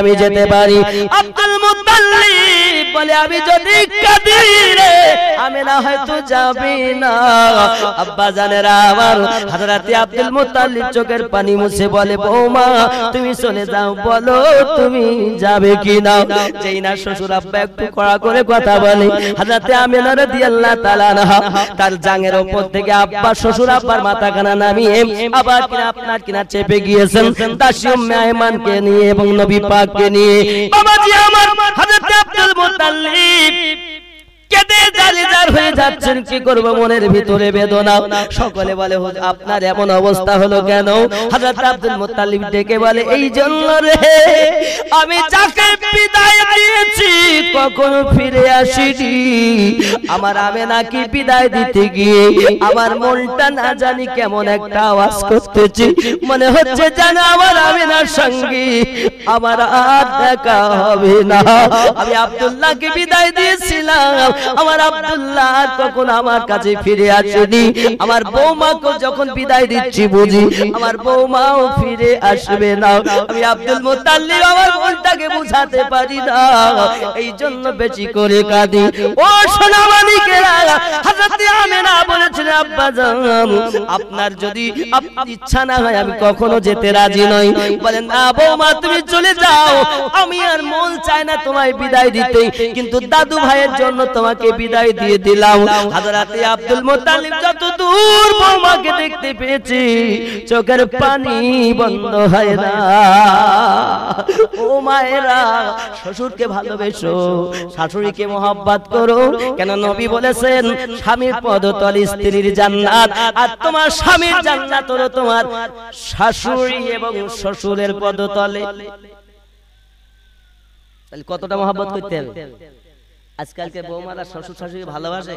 আমি যেতে পারি আব্দুল মুতাল্লিব বলে আমি যদি কাঁদি রে আমি না হয়তো যাবি না আব্বা জানের আমার হযরত আব্দুল মুতাল্লিব চোখের পানি মুছে বলে বৌমা তুমি চলে যাও বলো তুমি যাবে কি না যেই না শ্বশুর আব্বা একটু কড়া করে কথা বলে হযরত আমিনা রাদিয়াল্লাহু তাআলা না তার জাঙ্গের উপর থেকে আব্বা শ্বশুর আব্বার মাথাখানা নামিয়ে আবার কি আপনার কিনা চেপে গিয়েছেন দাসী মেহমানকে নিয়ে এবং নবী পাক পাককে নিয়ে বাবাজি আমার হযরত আব্দুল মুত্তালিব আপনার এমন অবস্থা হলো কেন আব্দুল ডেকে বলে এই জন্য রে আমি যাকে বিদায় দিয়েছি ফিরে আসিনি আমার আমি নাকি বিদায় দিতে গিয়ে আমার মনটা না জানি কেমন একটা আওয়াজ করতেছি মনে হচ্ছে যেন আমার আমিনার সঙ্গে আমার আর দেখা হবে না আমি আব্দুল্লাহকে বিদায় দিয়েছিলাম আমার আব্দুল্লাহ তখন আমার কাছে ফিরে আসেনি আমার বৌমাকে যখন বিদায় দিচ্ছি বুঝি আমার বৌমাও ফিরে আসবে না আমি আব্দুল মোতাল্লিব আমার মনটাকে বুঝাতে পারি না এই জন্য বেশি করে কাঁদি ও সোনা মালিকেরা হযরত আমেনা বলেছেন আব্বা জান আপনার যদি ইচ্ছা না হয় আমি কখনো যেতে রাজি নই বলেন না বৌমা তুমি চলে যাও আমি আর মন চায় না তোমায় বিদায় দিতে কিন্তু দাদু ভাইয়ের জন্য তোমার তোমাকে বিদায় দিয়ে দিলাম হাজরাতে আব্দুল মুতালিব যত দূর বৌমাকে দেখতে পেয়েছি চোখের পানি বন্ধ হয় না ও মায়েরা শ্বশুরকে ভালোবেসো শাশুড়িকে মহব্বত করো কেন নবী বলেছেন স্বামীর পদতল স্ত্রীর জান্নাত আর তোমার স্বামীর জান্নাত হলো তোমার শাশুড়ি এবং শ্বশুরের পদতলে তাহলে কতটা মহব্বত করতে হবে আজকালকে বৌমারা শ্বশুর শাশুড়ি ভালোবাসে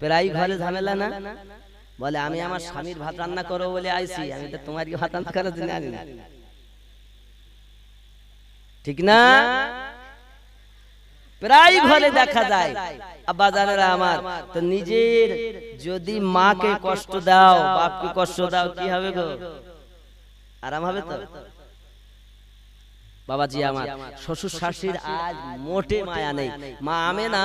প্রায় ঘরে ঝামেলা না বলে আমি আমার স্বামীর ভাত রান্না করবো বলে আইছি আমি তো তোমার কি ভাত রান্না করার জন্য আনি না ঠিক না প্রায় ঘরে দেখা যায় আব্বা জানেরা আমার তো নিজের যদি মাকে কষ্ট দাও বাপকে কষ্ট দাও কি হবে গো আরাম হবে তো বাবাজি আমার শ্বশুর শাশুড়ির আজ মোটে মায়া নেই মা আমে না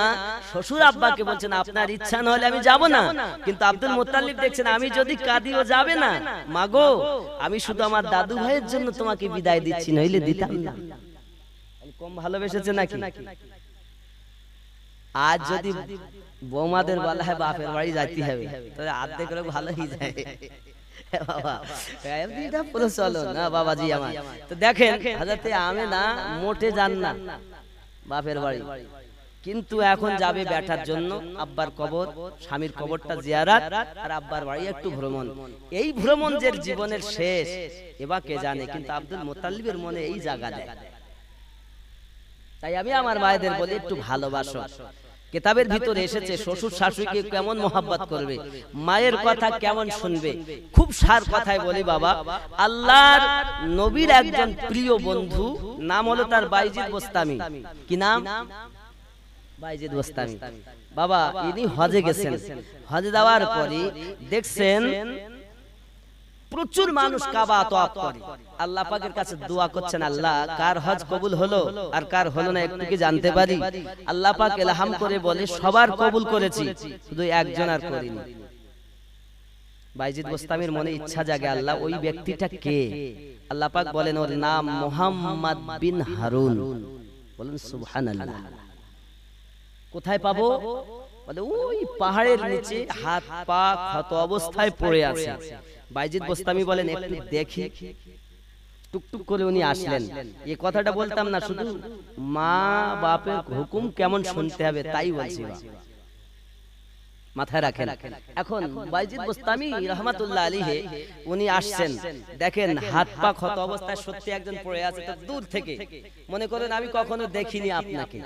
শ্বশুর আব্বাকে বলছেন আপনার ইচ্ছা না হলে আমি যাব না কিন্তু আব্দুল মোতালিব দেখছেন আমি যদি কাঁদিও যাবে না মাগো আমি শুধু আমার দাদু ভাইয়ের জন্য তোমাকে বিদায় দিচ্ছি নইলে দিতাম না কম ভালোবেসেছে নাকি আজ যদি বৌমাদের বলা হয় বাপের বাড়ি যাইতে হবে তাহলে আর্ধেক লোক ভালো যায় কিন্তু এখন যাবে ব্যাটার জন্য আব্বার কবর স্বামীর কবরটা জিয়ারাত আর আব্বার বাড়ি একটু ভ্রমণ এই ভ্রমণ যে জীবনের শেষ এবার কে জানে কিন্তু আব্দুল মোতালিবের মনে এই জায়গা দেয় তাই আমি আমার ভাইদের বলি একটু ভালোবাসো কেতাবের ভিতরে এসেছে শ্বশুর শাশুড়িকে কেমন মহাব্বত করবে মায়ের কথা কেমন শুনবে খুব সার কথায় বলি বাবা আল্লাহর নবীর একজন প্রিয় বন্ধু নাম হলো তার বাইজিদ বস্তামি কি নাম বাইজিদ বস্তামি বাবা ইনি হজে গেছেন হজে যাওয়ার পরে দেখছেন প্রচুর মানুষ কাবা তো করে আল্লাহ পাকের কাছে দোয়া করছেন আল্লাহ কার হজ কবুল হলো আর কার হলো না একটু কি জানতে পারি আল্লাহ পাক এলহাম করে বলে সবার কবুল করেছি শুধু একজন আর করিনি বাইজিদ বোস্তামির মনে ইচ্ছা জাগে আল্লাহ ওই ব্যক্তিটা কে আল্লাহ পাক বলেন ওর নাম মোহাম্মদ বিন হারুন বলেন সুবহানাল্লাহ কোথায় পাবো বলে ওই পাহাড়ের নিচে হাত পা ক্ষত অবস্থায় পড়ে আছে বাইজিৎ বোস্তামি বলেন একটু দেখি টুকটুক করে উনি আসলেন এ কথাটা বলতাম না শুধু মা বাপের হুকুম কেমন শুনতে হবে তাই বলছি মাথায় রাখেন এখন বাইজিৎ বোস্তামি রহমাতুল্লাহ আলিহে উনি আসছেন দেখেন হাত পা ক্ষত অবস্থায় সত্যি একজন পড়ে আছে তো দূর থেকে মনে করেন আমি কখনো দেখিনি আপনাকে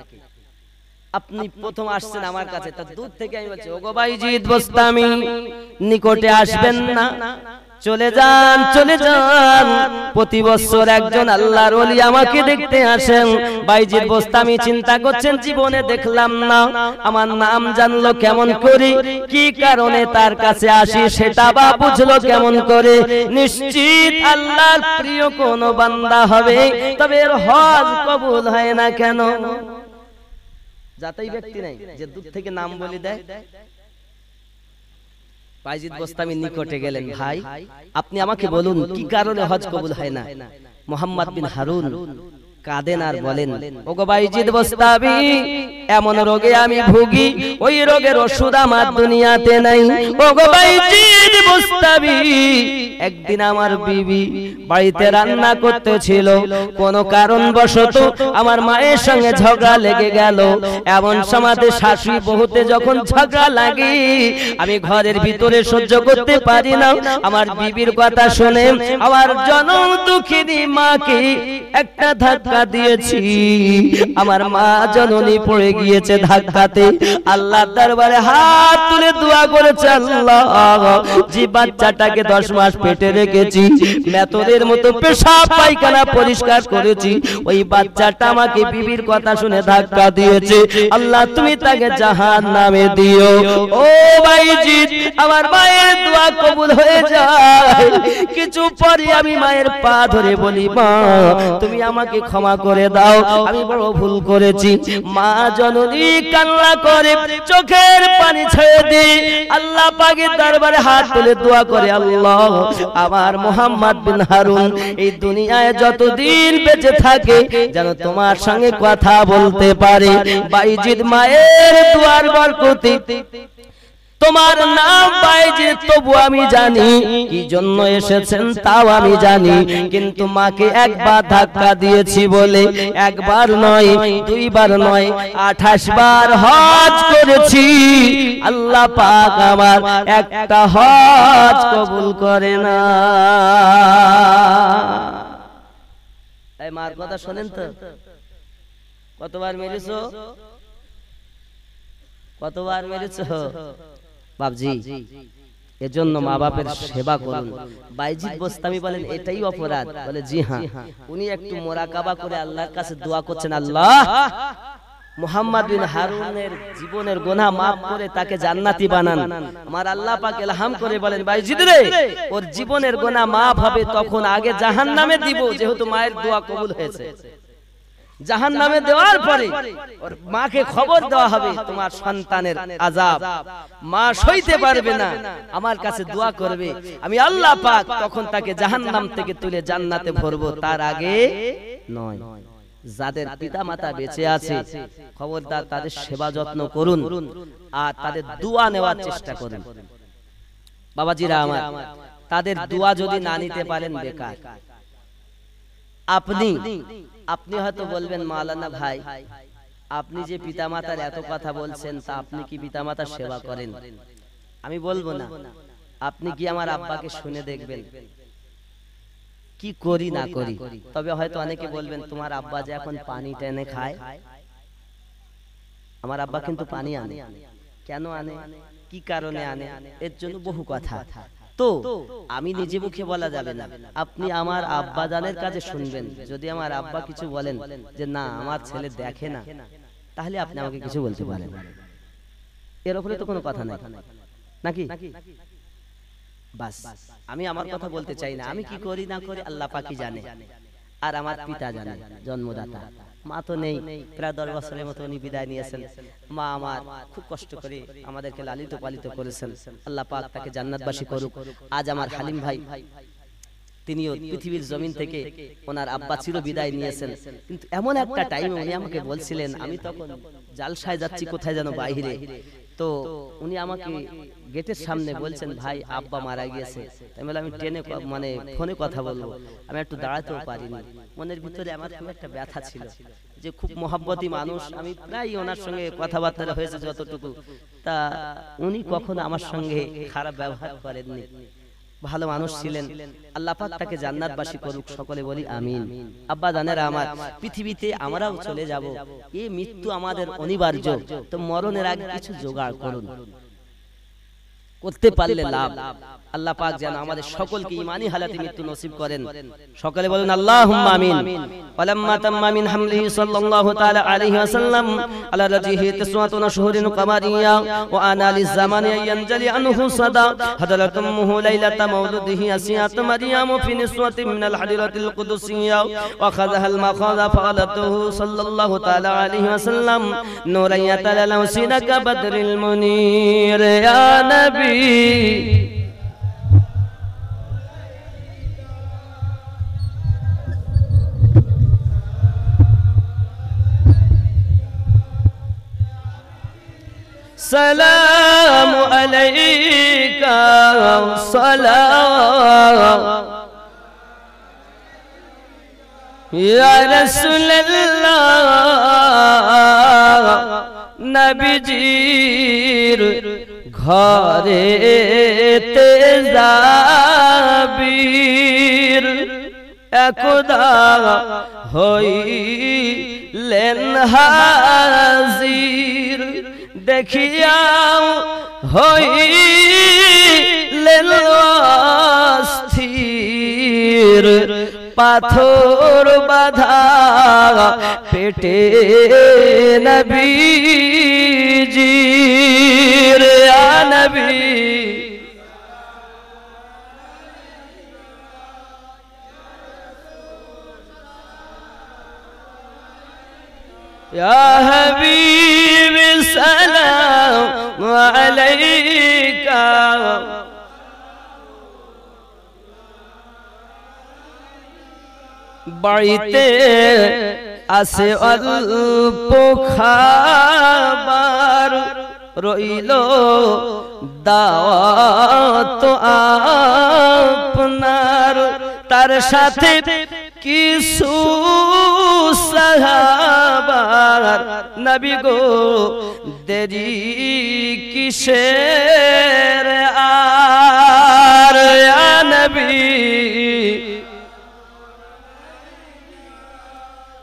আপনি প্রথম আসছেন আমার কাছে তার দূর থেকে আমি বলছি ওগো ভাইজিৎ বস্তামি নিকটে আসবেন না চলে যান চলে যান প্রতি বছর একজন আল্লাহর ওলি আমাকে দেখতে আসেন বাইজির বস্তামি চিন্তা করছেন জীবনে দেখলাম না আমার নাম জানলো কেমন করি কি কারণে তার কাছে আসি সেটা বা বুঝলো কেমন করে নিশ্চিত আল্লাহর প্রিয় কোনো বান্দা হবে তবে এর হজ কবুল হয় না কেন যাতেই ব্যক্তি নাই যে দূর থেকে নাম বলি দেয় বাইজিদ গোস্তামি নিকটে গেলেন ভাই আপনি আমাকে বলুন কি কারণে হজ কবুল হয় না মোহাম্মদ বিন হারুন কাঁদেন আর বলেন এমন রোগে আমি ভুগি ওই রোগের ওষুধ আমার দুনিয়াতে নাই একদিন আমার বিবি বাড়িতে রান্না কোন কারণ বশত আমার মায়ের সঙ্গে ঝগড়া লেগে গেল এমন সমাজে শাশুড়ি বহুতে যখন ঝগড়া লাগে আমি ঘরের ভিতরে সহ্য করতে পারি না আমার বিবির কথা শুনে আমার জনম দুঃখিনী মাকে একটা ধাত ধাক্কা দিয়েছি আমার মা জননী পড়ে গিয়েছে ধাক্কাতে আল্লাহ দরবারে হাত তুলে দোয়া করেছে আল্লাহ জি বাচ্চাটাকে দশ মাস পেটে রেখেছি মেতদের মতো পেশাব পায়খানা পরিষ্কার করেছি ওই বাচ্চাটা আমাকে বিবির কথা শুনে ধাক্কা দিয়েছে আল্লাহ তুমি তাকে জাহান নামে দিও ও ভাইজি আমার মায়ের দোয়া কবুল হয়ে যায় কিছু পরে আমি মায়ের পা ধরে বলি মা তুমি আমাকে ক্ষমা ক্ষমা করে দাও আমি বড় ভুল করেছি মা জননী কান্না করে চোখের পানি ছেড়ে দি আল্লাহ পাকের দরবারে হাত তুলে দোয়া করে আল্লাহ আমার মোহাম্মদ বিন হারুন এই দুনিয়ায় যতদিন বেঁচে থাকে যেন তোমার সঙ্গে কথা বলতে পারে বাইজিদ মায়ের দুয়ার বরকতি তোমার নাম পাই যে তবু আমি জানি কি জন্য এসেছেন তাও আমি জানি কিন্তু মাকে একবার ধাক্কা দিয়েছি বলে একবার নয় দুইবার নয় আঠাশ বার হজ করেছি আল্লাহ পাক আমার একটা হজ কবুল করে না তাই মার কথা শোনেন তো কতবার মেরেছো কতবার মেরেছো বাবজি এজন্য মা বাপের সেবা করুন বাইজিদ বস্তামি বলেন এটাই অপরাধ বলে জি হ্যাঁ, হ্যাঁ। উনি একটু মোরাকাবা করে আল্লাহর কাছে দোয়া করছেন আল্লাহ মোহাম্মদ বিন হারুনের জীবনের গোনা মাফ করে তাকে জান্নাতি বানান আমার আল্লাহ পাক ইলহাম করে বলেন বাইজিদ রে ওর জীবনের গোনা মাফ হবে তখন আগে জাহান্নামে দিব যেহেতু মায়ের দোয়া কবুল হয়েছে জাহান নামে দেওয়ার পরে ওর মাকে খবর দেওয়া হবে তোমার সন্তানের আজাব মা সইতে পারবে না আমার কাছে দোয়া করবে আমি আল্লাহ পাক তখন তাকে জাহান নাম থেকে তুলে জান্নাতে ভরবো তার আগে নয় যাদের পিতা মাতা বেঁচে আছে খবরদার তাদের সেবা যত্ন করুন আর তাদের দোয়া নেওয়ার চেষ্টা করুন বাবাজিরা আমার তাদের দোয়া যদি না নিতে পারেন বেকার আপনি আপনি হয়তো বলবেন মালানা ভাই আপনি যে পিতামাতার এত কথা বলছেন তা আপনি কি পিতামাতার সেবা করেন আমি বলবো না আপনি কি আমার আব্বাকে শুনে দেখবেন কি করি না করি তবে হয়তো অনেকে বলবেন তোমার আব্বা যে এখন পানি টেনে খায় আমার আব্বা কিন্তু পানি আনে কেন আনে কি কারণে আনে এর জন্য বহু কথা তো আমি নিজে মুখে বলা যাবে না আপনি আমার আব্বা জানের কাছে শুনবেন যদি আমার আব্বা কিছু বলেন যে না আমার ছেলে দেখে না তাহলে আপনি আমাকে কিছু বলতে পারেন এর উপরে তো কোনো কথা নাই নাকি বাস আমি আমার কথা বলতে চাই না আমি কি করি না করি আল্লাহ পাকি জানে আর আমার পিতা জানে জন্মদাতা মা তো নেই প্রায় দশ বছরের মতো উনি বিদায় নিয়েছেন মা আমার খুব কষ্ট করে আমাদেরকে লালিত পালিত করেছেন আল্লাহ পাক তাকে জান্নাতবাসী করুক আজ আমার হালিম ভাই তিনিও পৃথিবীর জমিন থেকে ওনার আব্বা ছিল বিদায় নিয়েছেন কিন্তু এমন একটা টাইম উনি আমাকে বলছিলেন আমি তখন জালসায় যাচ্ছি কোথায় যেন বাইরে তো উনি আমাকে গেটের সামনে বলছেন ভাই আব্বা মারা গিয়েছে আমি বললাম আমি ট্রেনে মানে, মানে ফোনে কথা বলবো আমি একটু দাঁড়াতেও পারিনি মনের ভিতরে আমার খুব একটা ব্যথা ছিল যে খুব মহাব্বতী মানুষ আমি প্রায় ওনার সঙ্গে কথাবার্তা হয়েছে যতটুকু তা উনি কখনো আমার সঙ্গে খারাপ ব্যবহার করেননি ভালো মানুষ ছিলেন আল্লাহ পাক তাকে জান্নাতবাসী করুক সকলে বলি আমিন আব্বা জানের আমার পৃথিবীতে আমরাও চলে যাব এই মৃত্যু আমাদের অনিবার্য তো মরণের আগে কিছু জোগাড় করুন করতে পারলে লাভ আল্লাহ পাক যেন আমাদের সকলকে ইমানি হালাতে মৃত্যু নসিব করেন সকালে বলেন আল্লাহুম্মা আমিন ফলাম্মা তাম্মা মিন হামলিহি সাল্লাল্লাহু তাআলা আলাইহি ওয়াসাল্লাম আলা রাজিহি তাসওয়াতুনা শুহুরিন কামারিয়া ওয়া আনা আনালিজ জামানি ইয়ানজালি আনহু সাদা হযরত উম্মুহু লাইলাতা মাউলুদিহি আসিয়াত মারিয়াম ফি নিসওয়াতিন মিনাল হাদিরাতিল কুদসিয়া ওয়া খাযাহাল মাখাযা ফালাতুহু সাল্লাল্লাহু তাআলা আলাইহি ওয়াসাল্লাম নুরাইয়াতা লাউ সিনাকা বদরিল মুনির ইয়া নবী السلام عليك صلاة يا رسول الله نبي جير নবীজির ঘরে اكدا هوي হইলেন হাজির দেখিয়াও হই স্থির পাথর বাধা পেটে নবী নবীজির আনবী يا حبيبي سلام عليك বাড়িতে আসে অল্প খাবার রইল দাওয়াত আপনার তার সাথে کی سو صحابہ نبی گو دیری کی شیر آر یا نبی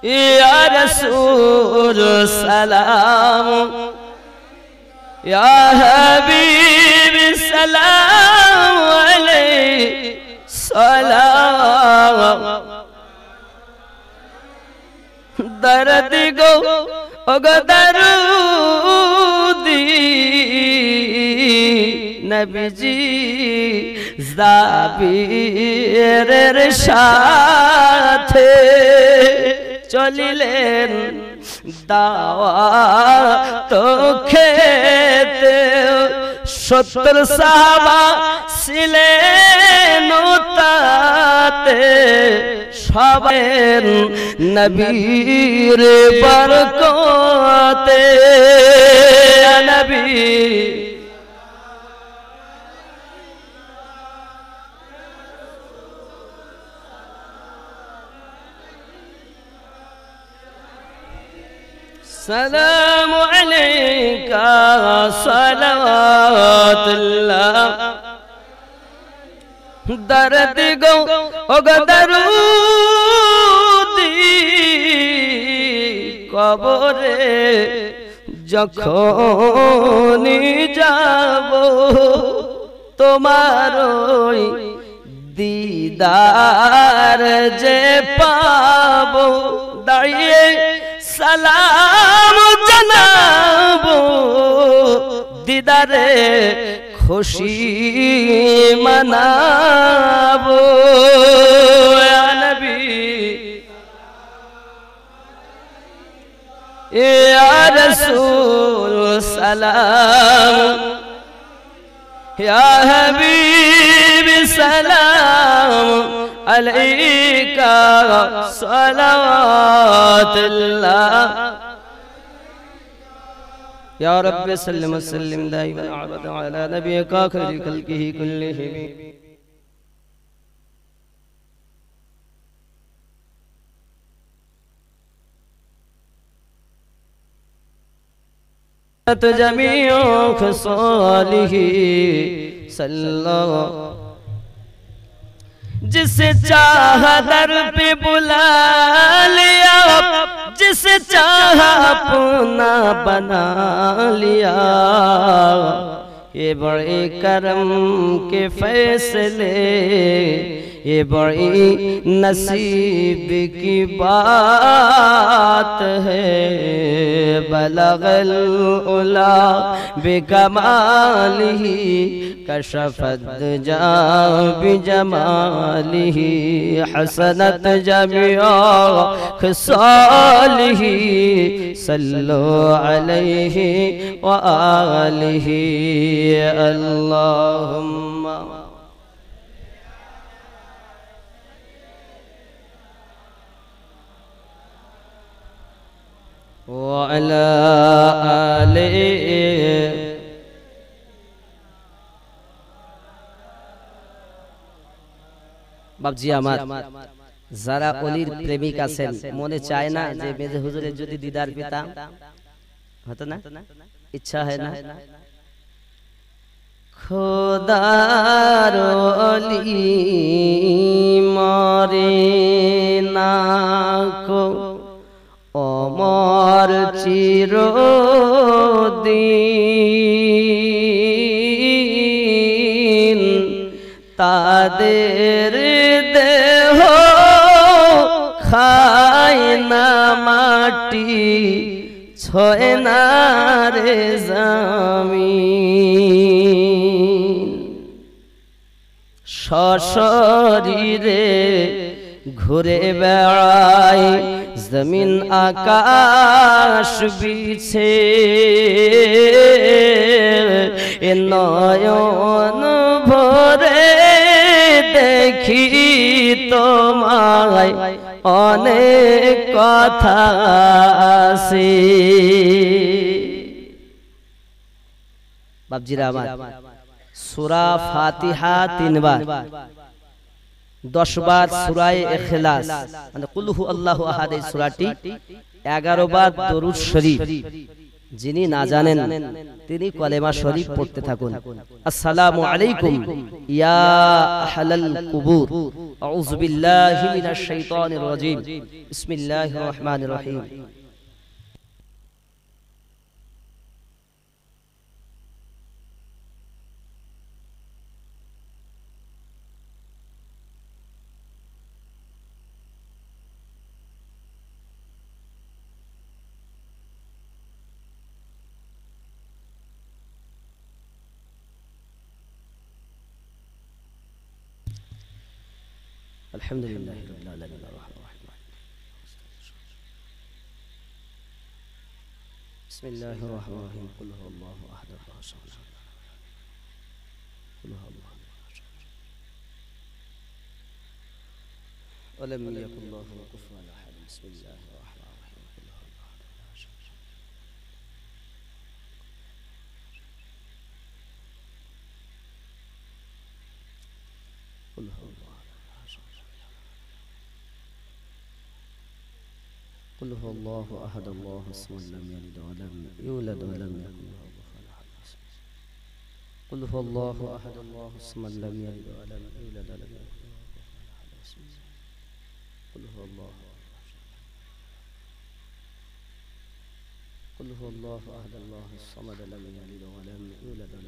یا رسول سلام یا حبیب سلام علیہ سلام দরদি গো ওগো দরুদি নবীজি জাবিরের সাথে চলিলেন দাওয়া তো খেতে সত্তর সাহাবা ছিলেন তাতে সবেন নবীর বরকতে নবী سلام عليك صلوات الله درد گو اگ درودی قبر যখনই جاو তোমার دیدار جے যে دائیے সালাম জানাব দিদারে খুশি মানাব নবী এ আর সালাম ইয়া হাবিব সালাম عليك صلوات الله يا رب سلم وسلم دائما عبد على نبيك اخر خلقه كلهم جميع خصاله صلى جس در پہ بلا لیا جس چاہا پونا بنا لیا یہ بڑے کرم کے فیصلے یہ بڑی نصیب کی بات ہے بلغ بکمال ہی کشفت بجمال ہی حسنت جمع ہی صلو علیہ وآلہ اللہم وعلى آله বাবজি আমার যারা অলির প্রেমিক আছেন মনে চায় না যে মেজে হুজুরের যদি দিদার পেতাম হতো না ইচ্ছা হয় না খোদার অলি মরে না কো অমর চির দিন তাদের দেহ খায় না মাটি ছয় না রে জামি সশরীরে ঘুরে বেড়ায় জমিন আকাশ বিছে এ নয়ন ভরে দেখি তোমায় অনেক কথা আছে বাবজিরা আমার সুরা ফাতিহা তিনবার দশবার সুরায় এখলাস মানে কুলহু আল্লাহু আহাদ এই সুরাটি 11 বার দরুদ শরীফ যিনি না জানেন তিনি কলেমা শরীফ পড়তে থাকুন আসসালামু আলাইকুম ইয়া আহলাল কুবুর আউযু বিল্লাহি মিনাশ শাইতানির রাজীম বিসমিল্লাহির রহমানির রহিম الحمد لله رب العالمين الرحمن الرحيم بسم الله الرحمن الرحيم قل هو الله احد الله الصمد قل هو الله ولم يكن الله كفوا احد بسم الله الرحمن الرحيم قل هو الله احد الله الصمد قل هو قل هو الله أحد الله الصمد لم يلد ولم يولد ولم يكن له كفوا أحد قل هو الله أحد الله الصمد لم يلد ولم يولد ولم يكن له كفوا أحد قل هو الله قل هو الله أحد الله الصمد لم يلد ولم يولد ولم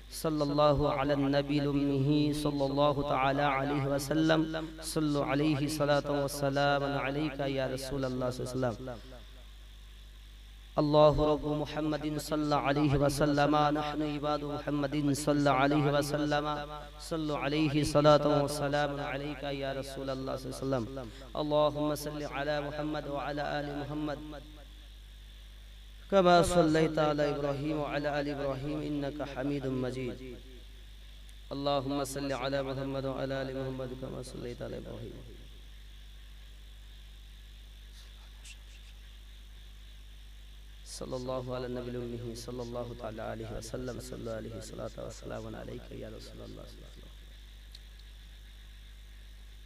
صلی اللہ علی علی النبی صلی صلی صلی صلی صلی صلی اللہ اللہ اللہ اللہ اللہ اللہ تعالی علیہ علیہ علیہ علیہ علیہ علیہ علیہ وسلم وسلم وسلم وسلم وسلم صلو صلو صلاة صلاة و و سلام سلام علیکہ علیکہ یا یا رسول رسول رب محمد محمد محمد محمد نحن عباد اللہم وعلی آل كما صليت على إبراهيم وعلى آل إبراهيم إنك حميد مجيد اللهم صل على محمد وعلى آل محمد كما صليت على إبراهيم صلى الله على النبي الأمي صلى الله تعالى عليه وسلم صلى الله عليه وسلم صلى الله عليه وسلم صلى الله عليه وسلم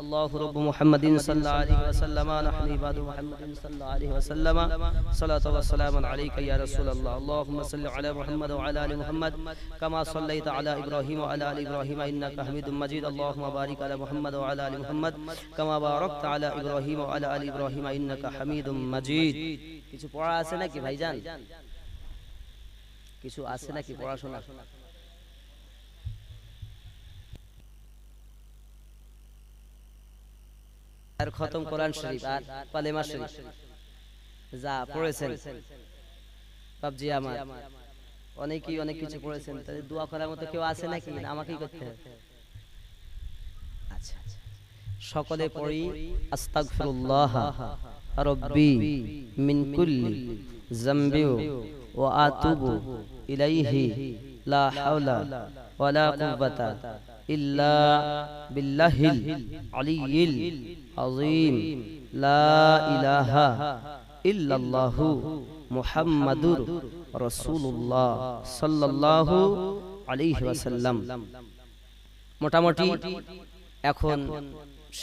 اللہ رب محمد صلی اللہ علیہ وسلم نحن عباد محمد صلی اللہ علیہ وسلم صلی اللہ وسلم علیکہ یا رسول اللہ اللہم صلی اللہ علیہ محمد وعلیٰ محمد کما صلیت علی ابراہیم وعلیٰ ابراہیم انکا حمید مجید اللہم بارک علی محمد وعلیٰ محمد کما بارکت علی ابراہیم وعلیٰ ابراہیم انکا حمید مجید کسو پورا آسنہ کی بھائی جان کسو آسنہ کی پورا سنہ আর খতম কোরআন শরীফ আর কালেমা শরীফ যা পড়েছেন পাবজি আমার অনেকেই অনেক কিছু পড়েছেন তাদের দোয়া করার মতো কেউ আছে নাকি আমাকেই করতে আচ্ছা, আচ্ছা, আচ্ছা। সকলে পড়ি আস্তাগফিরুল্লাহ রব্বি মিন কুল্লি যামবি ওয়া আতুবু ইলাইহি লা হাওলা ওয়ালা কুওয়াতা ইল্লা বিল্লাহিল আলিয়িল عظيم لا إله إلا الله محمد رسول الله صلى الله عليه وسلم মোটামুটি এখন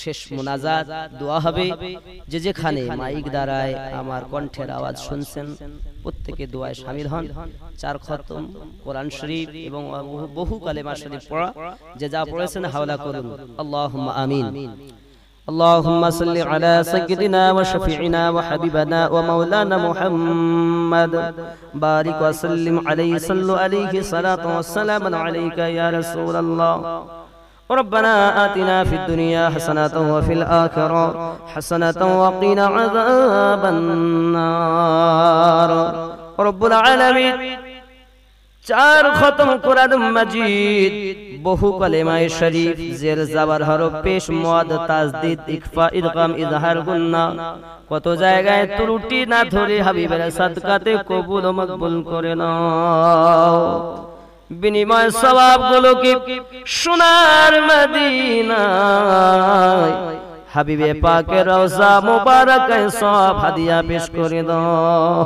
শেষ মোনাজাত দোয়া হবে যে যেখানে মাইক দ্বারায় আমার কণ্ঠের আওয়াজ শুনছেন প্রত্যেকে দোয়ায় সামিল হন চার খতম কোরআন শরীফ এবং বহু কালেমা শরীফ পড়া যে যা পড়েছেন হাওলা করুন আল্লাহ আমিন اللهم صل على سيدنا وشفيعنا وحبيبنا ومولانا محمد بارك وسلم عليه صلوا عليه صلاة وسلاما عليك يا رسول الله ربنا آتنا في الدنيا حسنة وفي الآخرة حسنة وقنا عذاب النار رب العالمين চার খতম কোরআন মাজিদ বহু কালেমায়ে শরীফ জের যাবার হরফ পেশ মদ তাসদীদ ইকফা ইরগাম ইজহার গুন্না কত জায়গায় ত্রুটি না ধরে হাবিবের সাদকাতে কবুল ও মকবুল করে নাও বিনিময় সওয়াব কি সোনার মদিনায় হাবিবে পাকের রওজা মোবারকে সব হাদিয়া পেশ করে দাও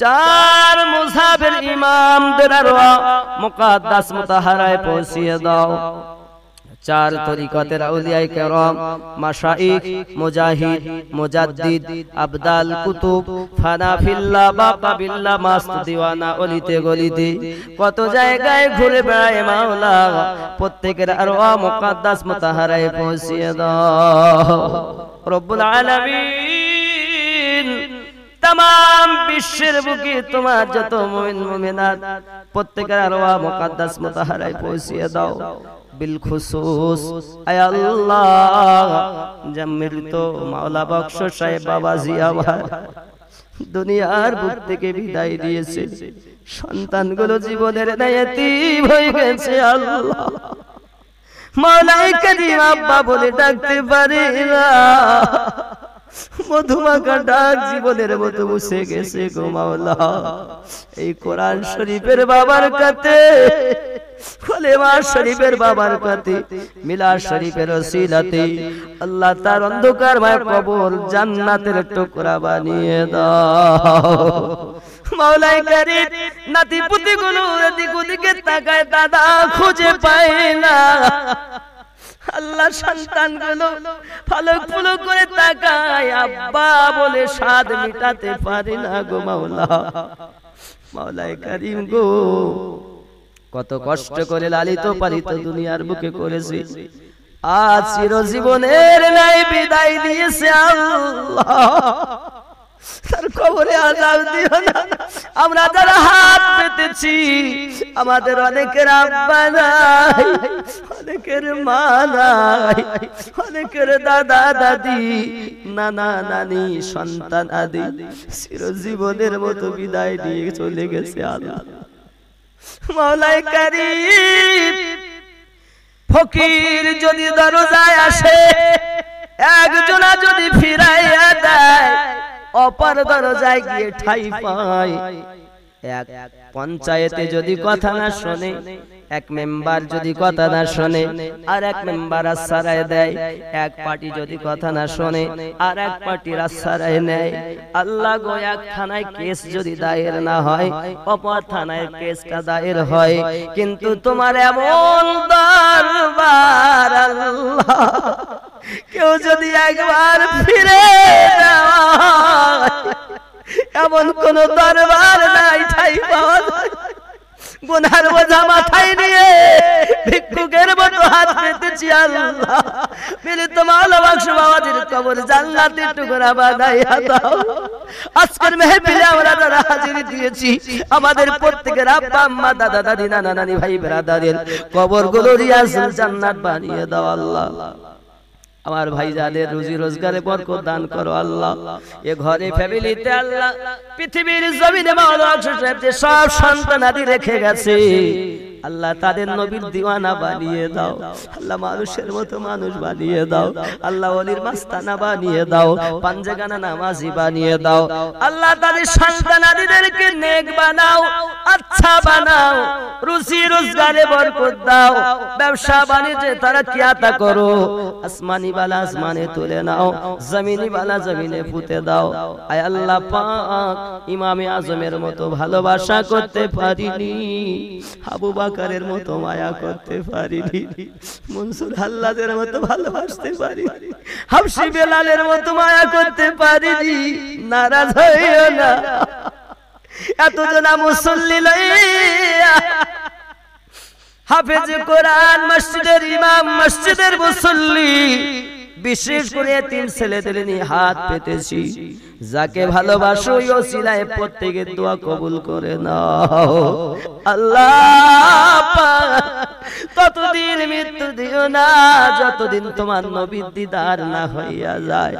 চার মুসাফির ইমামদের মুকাদ্দাস মুতাহারায় পৌঁছিয়ে দাও চার তরিকতের আউলিয়ায় কেরম মাশাইখ মুজাহিদ মুজাদ্দিদ আবদাল কুতুব ফানাফিল্লা বাবা বিল্লা মাস্ত দিওয়ানা অলিতে গলিতে কত জায়গায় ঘুরে বেড়ায় মাওলা প্রত্যেকের আরো মুকাদ্দাস মুতাহারায় পৌঁছিয়ে দাও রব্বুল আলামিন তাম বিশ্বের বুকে তোমার যত মোমিন মোমিনাত প্রত্যেকের আরওয়া মোকাদ্দাস মুতাহারায় পৌঁছিয়ে দাও দুনিয়ার বুক থেকে বিদায় দিয়েছে সন্তানগুলো জীবনের গেছে আল্লাহ মালাই কাদিম আব্বা বলে ডাকতে পারি না মধুমাখা ডাক জীবনের মতো বসে গেছে গো মাওলা এই কোরআন শরীফের বাবার কাতে শরীফের বাবার আল্লাহ তার অন্ধকার মায় কবর জান্নাতের টুকরা বানিয়ে দাও মাওলাই নাতি পুতি গুলো এদিক তাকায় দাদা খুঁজে পায় না আল্লাহ সন্তান গুলো ফলক ফুলক করে তাকায় আব্বা বলে স্বাদ মিটাতে পারে না গো মাওলা মাওলায় কারিম গো কত কষ্ট করে লালিত পালিত দুনিয়ার বুকে করেছি আজ চিরজীবনের নাই বিদায় দিয়েছে আল্লাহ আমরা যারা হাত পেতেছি আমাদের অনেকের আব্বা নাই অনেকের মা নাই অনেকের দাদা দাদি নানা নানি সন্তান আদি চিরজীবনের মতো বিদায় দিয়ে চলে গেছে আল্লাহ ফকির যদি দরজায় আসে একজনা যদি ফিরাইয়া দেয় অপর দরজায় গিয়ে ঠাই পায় এক পঞ্চায়েতে যদি কথা না শোনে এক মেম্বার যদি কথা না শোনে আর এক মেম্বার আশ্রায় দেয় এক পার্টি যদি কথা না শোনে আর এক পার্টির আশ্রায় নেয় আল্লাহ গো এক থানায় কেস যদি দায়ের না হয় অপর থানায় কেসটা দায়ের হয় কিন্তু তোমার এমন দরবার আল্লাহ কেউ যদি একবার ফিরে এমন কোন দরবার নাই ঠাই পাওয়া যায় গুনার বোঝা মাথায় নিয়ে ভিক্ষুকের মতো হাত পেতেছি আল্লাহ বাবাজির কবর জান্নাতের টুকরা আজকের মেহফিলে আমরা যারা হাজির দিয়েছি আমাদের প্রত্যেকের আব্বা আম্মা দাদা দাদি নানা নানি ভাই কবর গুলো রিয়াজ জান্নাত বানিয়ে দাও আল্লাহ আমার ভাই যাদের রুজি রোজগারে বরকত দান করো আল্লাহ এ ঘরে ফ্যামিলিতে আল্লাহ পৃথিবীর জমিনে মাওলানা সাহেব যে সব সন্তানাদি রেখে গেছে আল্লাহ তাদের নবীর দিওয়ানা বানিয়ে দাও আল্লাহ মানুষের মতো মানুষ বানিয়ে দাও আল্লাহ অলির মাস্তানা বানিয়ে দাও পাঞ্জাগানা নামাজি বানিয়ে দাও আল্লাহ তাদের সন্তানাদিদেরকে নেক বানাও আচ্ছা বানাও রুচি রোজগারে বরকত দাও ব্যবসা বাণিজ্যে তারা কিয়াতা করো আসমানি বালা আসমানে তুলে নাও জমিনি বালা জমিনে পুঁতে দাও আয় আল্লাহ পাক ইমামে আজমের মতো ভালোবাসা করতে পারিনি হাবুবা বাকারের মতো মায়া করতে পারি মনসুর হাল্লাদের মতো ভালোবাসতে পারি হাফসি বেলালের মতো মায়া করতে পারি নারাজ হইও না এত মুসল্লি লইয়া হাফেজ কোরআন মসজিদের ইমাম মসজিদের মুসল্লি বিশেষ করে তিন ছেলেদের নিয়ে হাত পেতেছি যাকে ভালোবাসো ও সিলায় প্রত্যেকের দোয়া কবুল করে নাও আল্লাহ ততদিন মৃত্যু দিও না যতদিন তোমার নবী দিদার না হইয়া যায়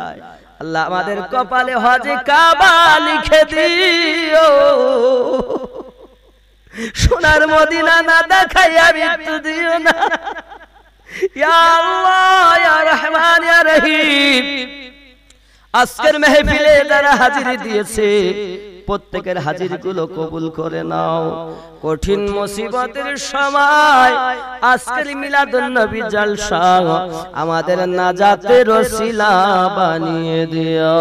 আল্লাহ আমাদের কপালে হজে কাবা লিখে দিও সোনার মদিনা না দেখাইয়া মৃত্যু দিও না আজকের মেহফিলে যারা হাজিরি দিয়েছে প্রত্যেকের হাজির গুলো কবুল করে নাও কঠিন মুসিবতের সময় আজকের মিলাদুল নবী জলসা আমাদের নাজাতের রসিলা বানিয়ে দিও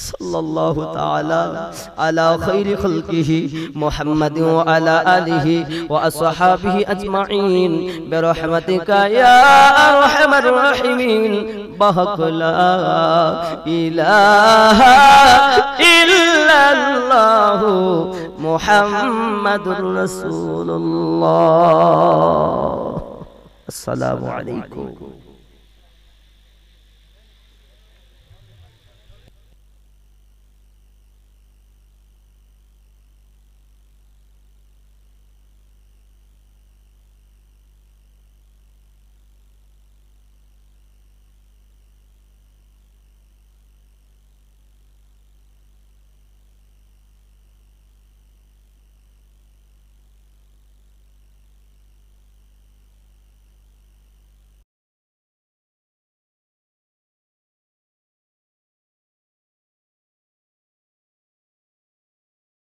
صلى الله تعالى على خير خلقه محمد وعلى آله وأصحابه أجمعين برحمتك يا أرحم الراحمين بحق لا إله إلا الله محمد رسول الله السلام عليكم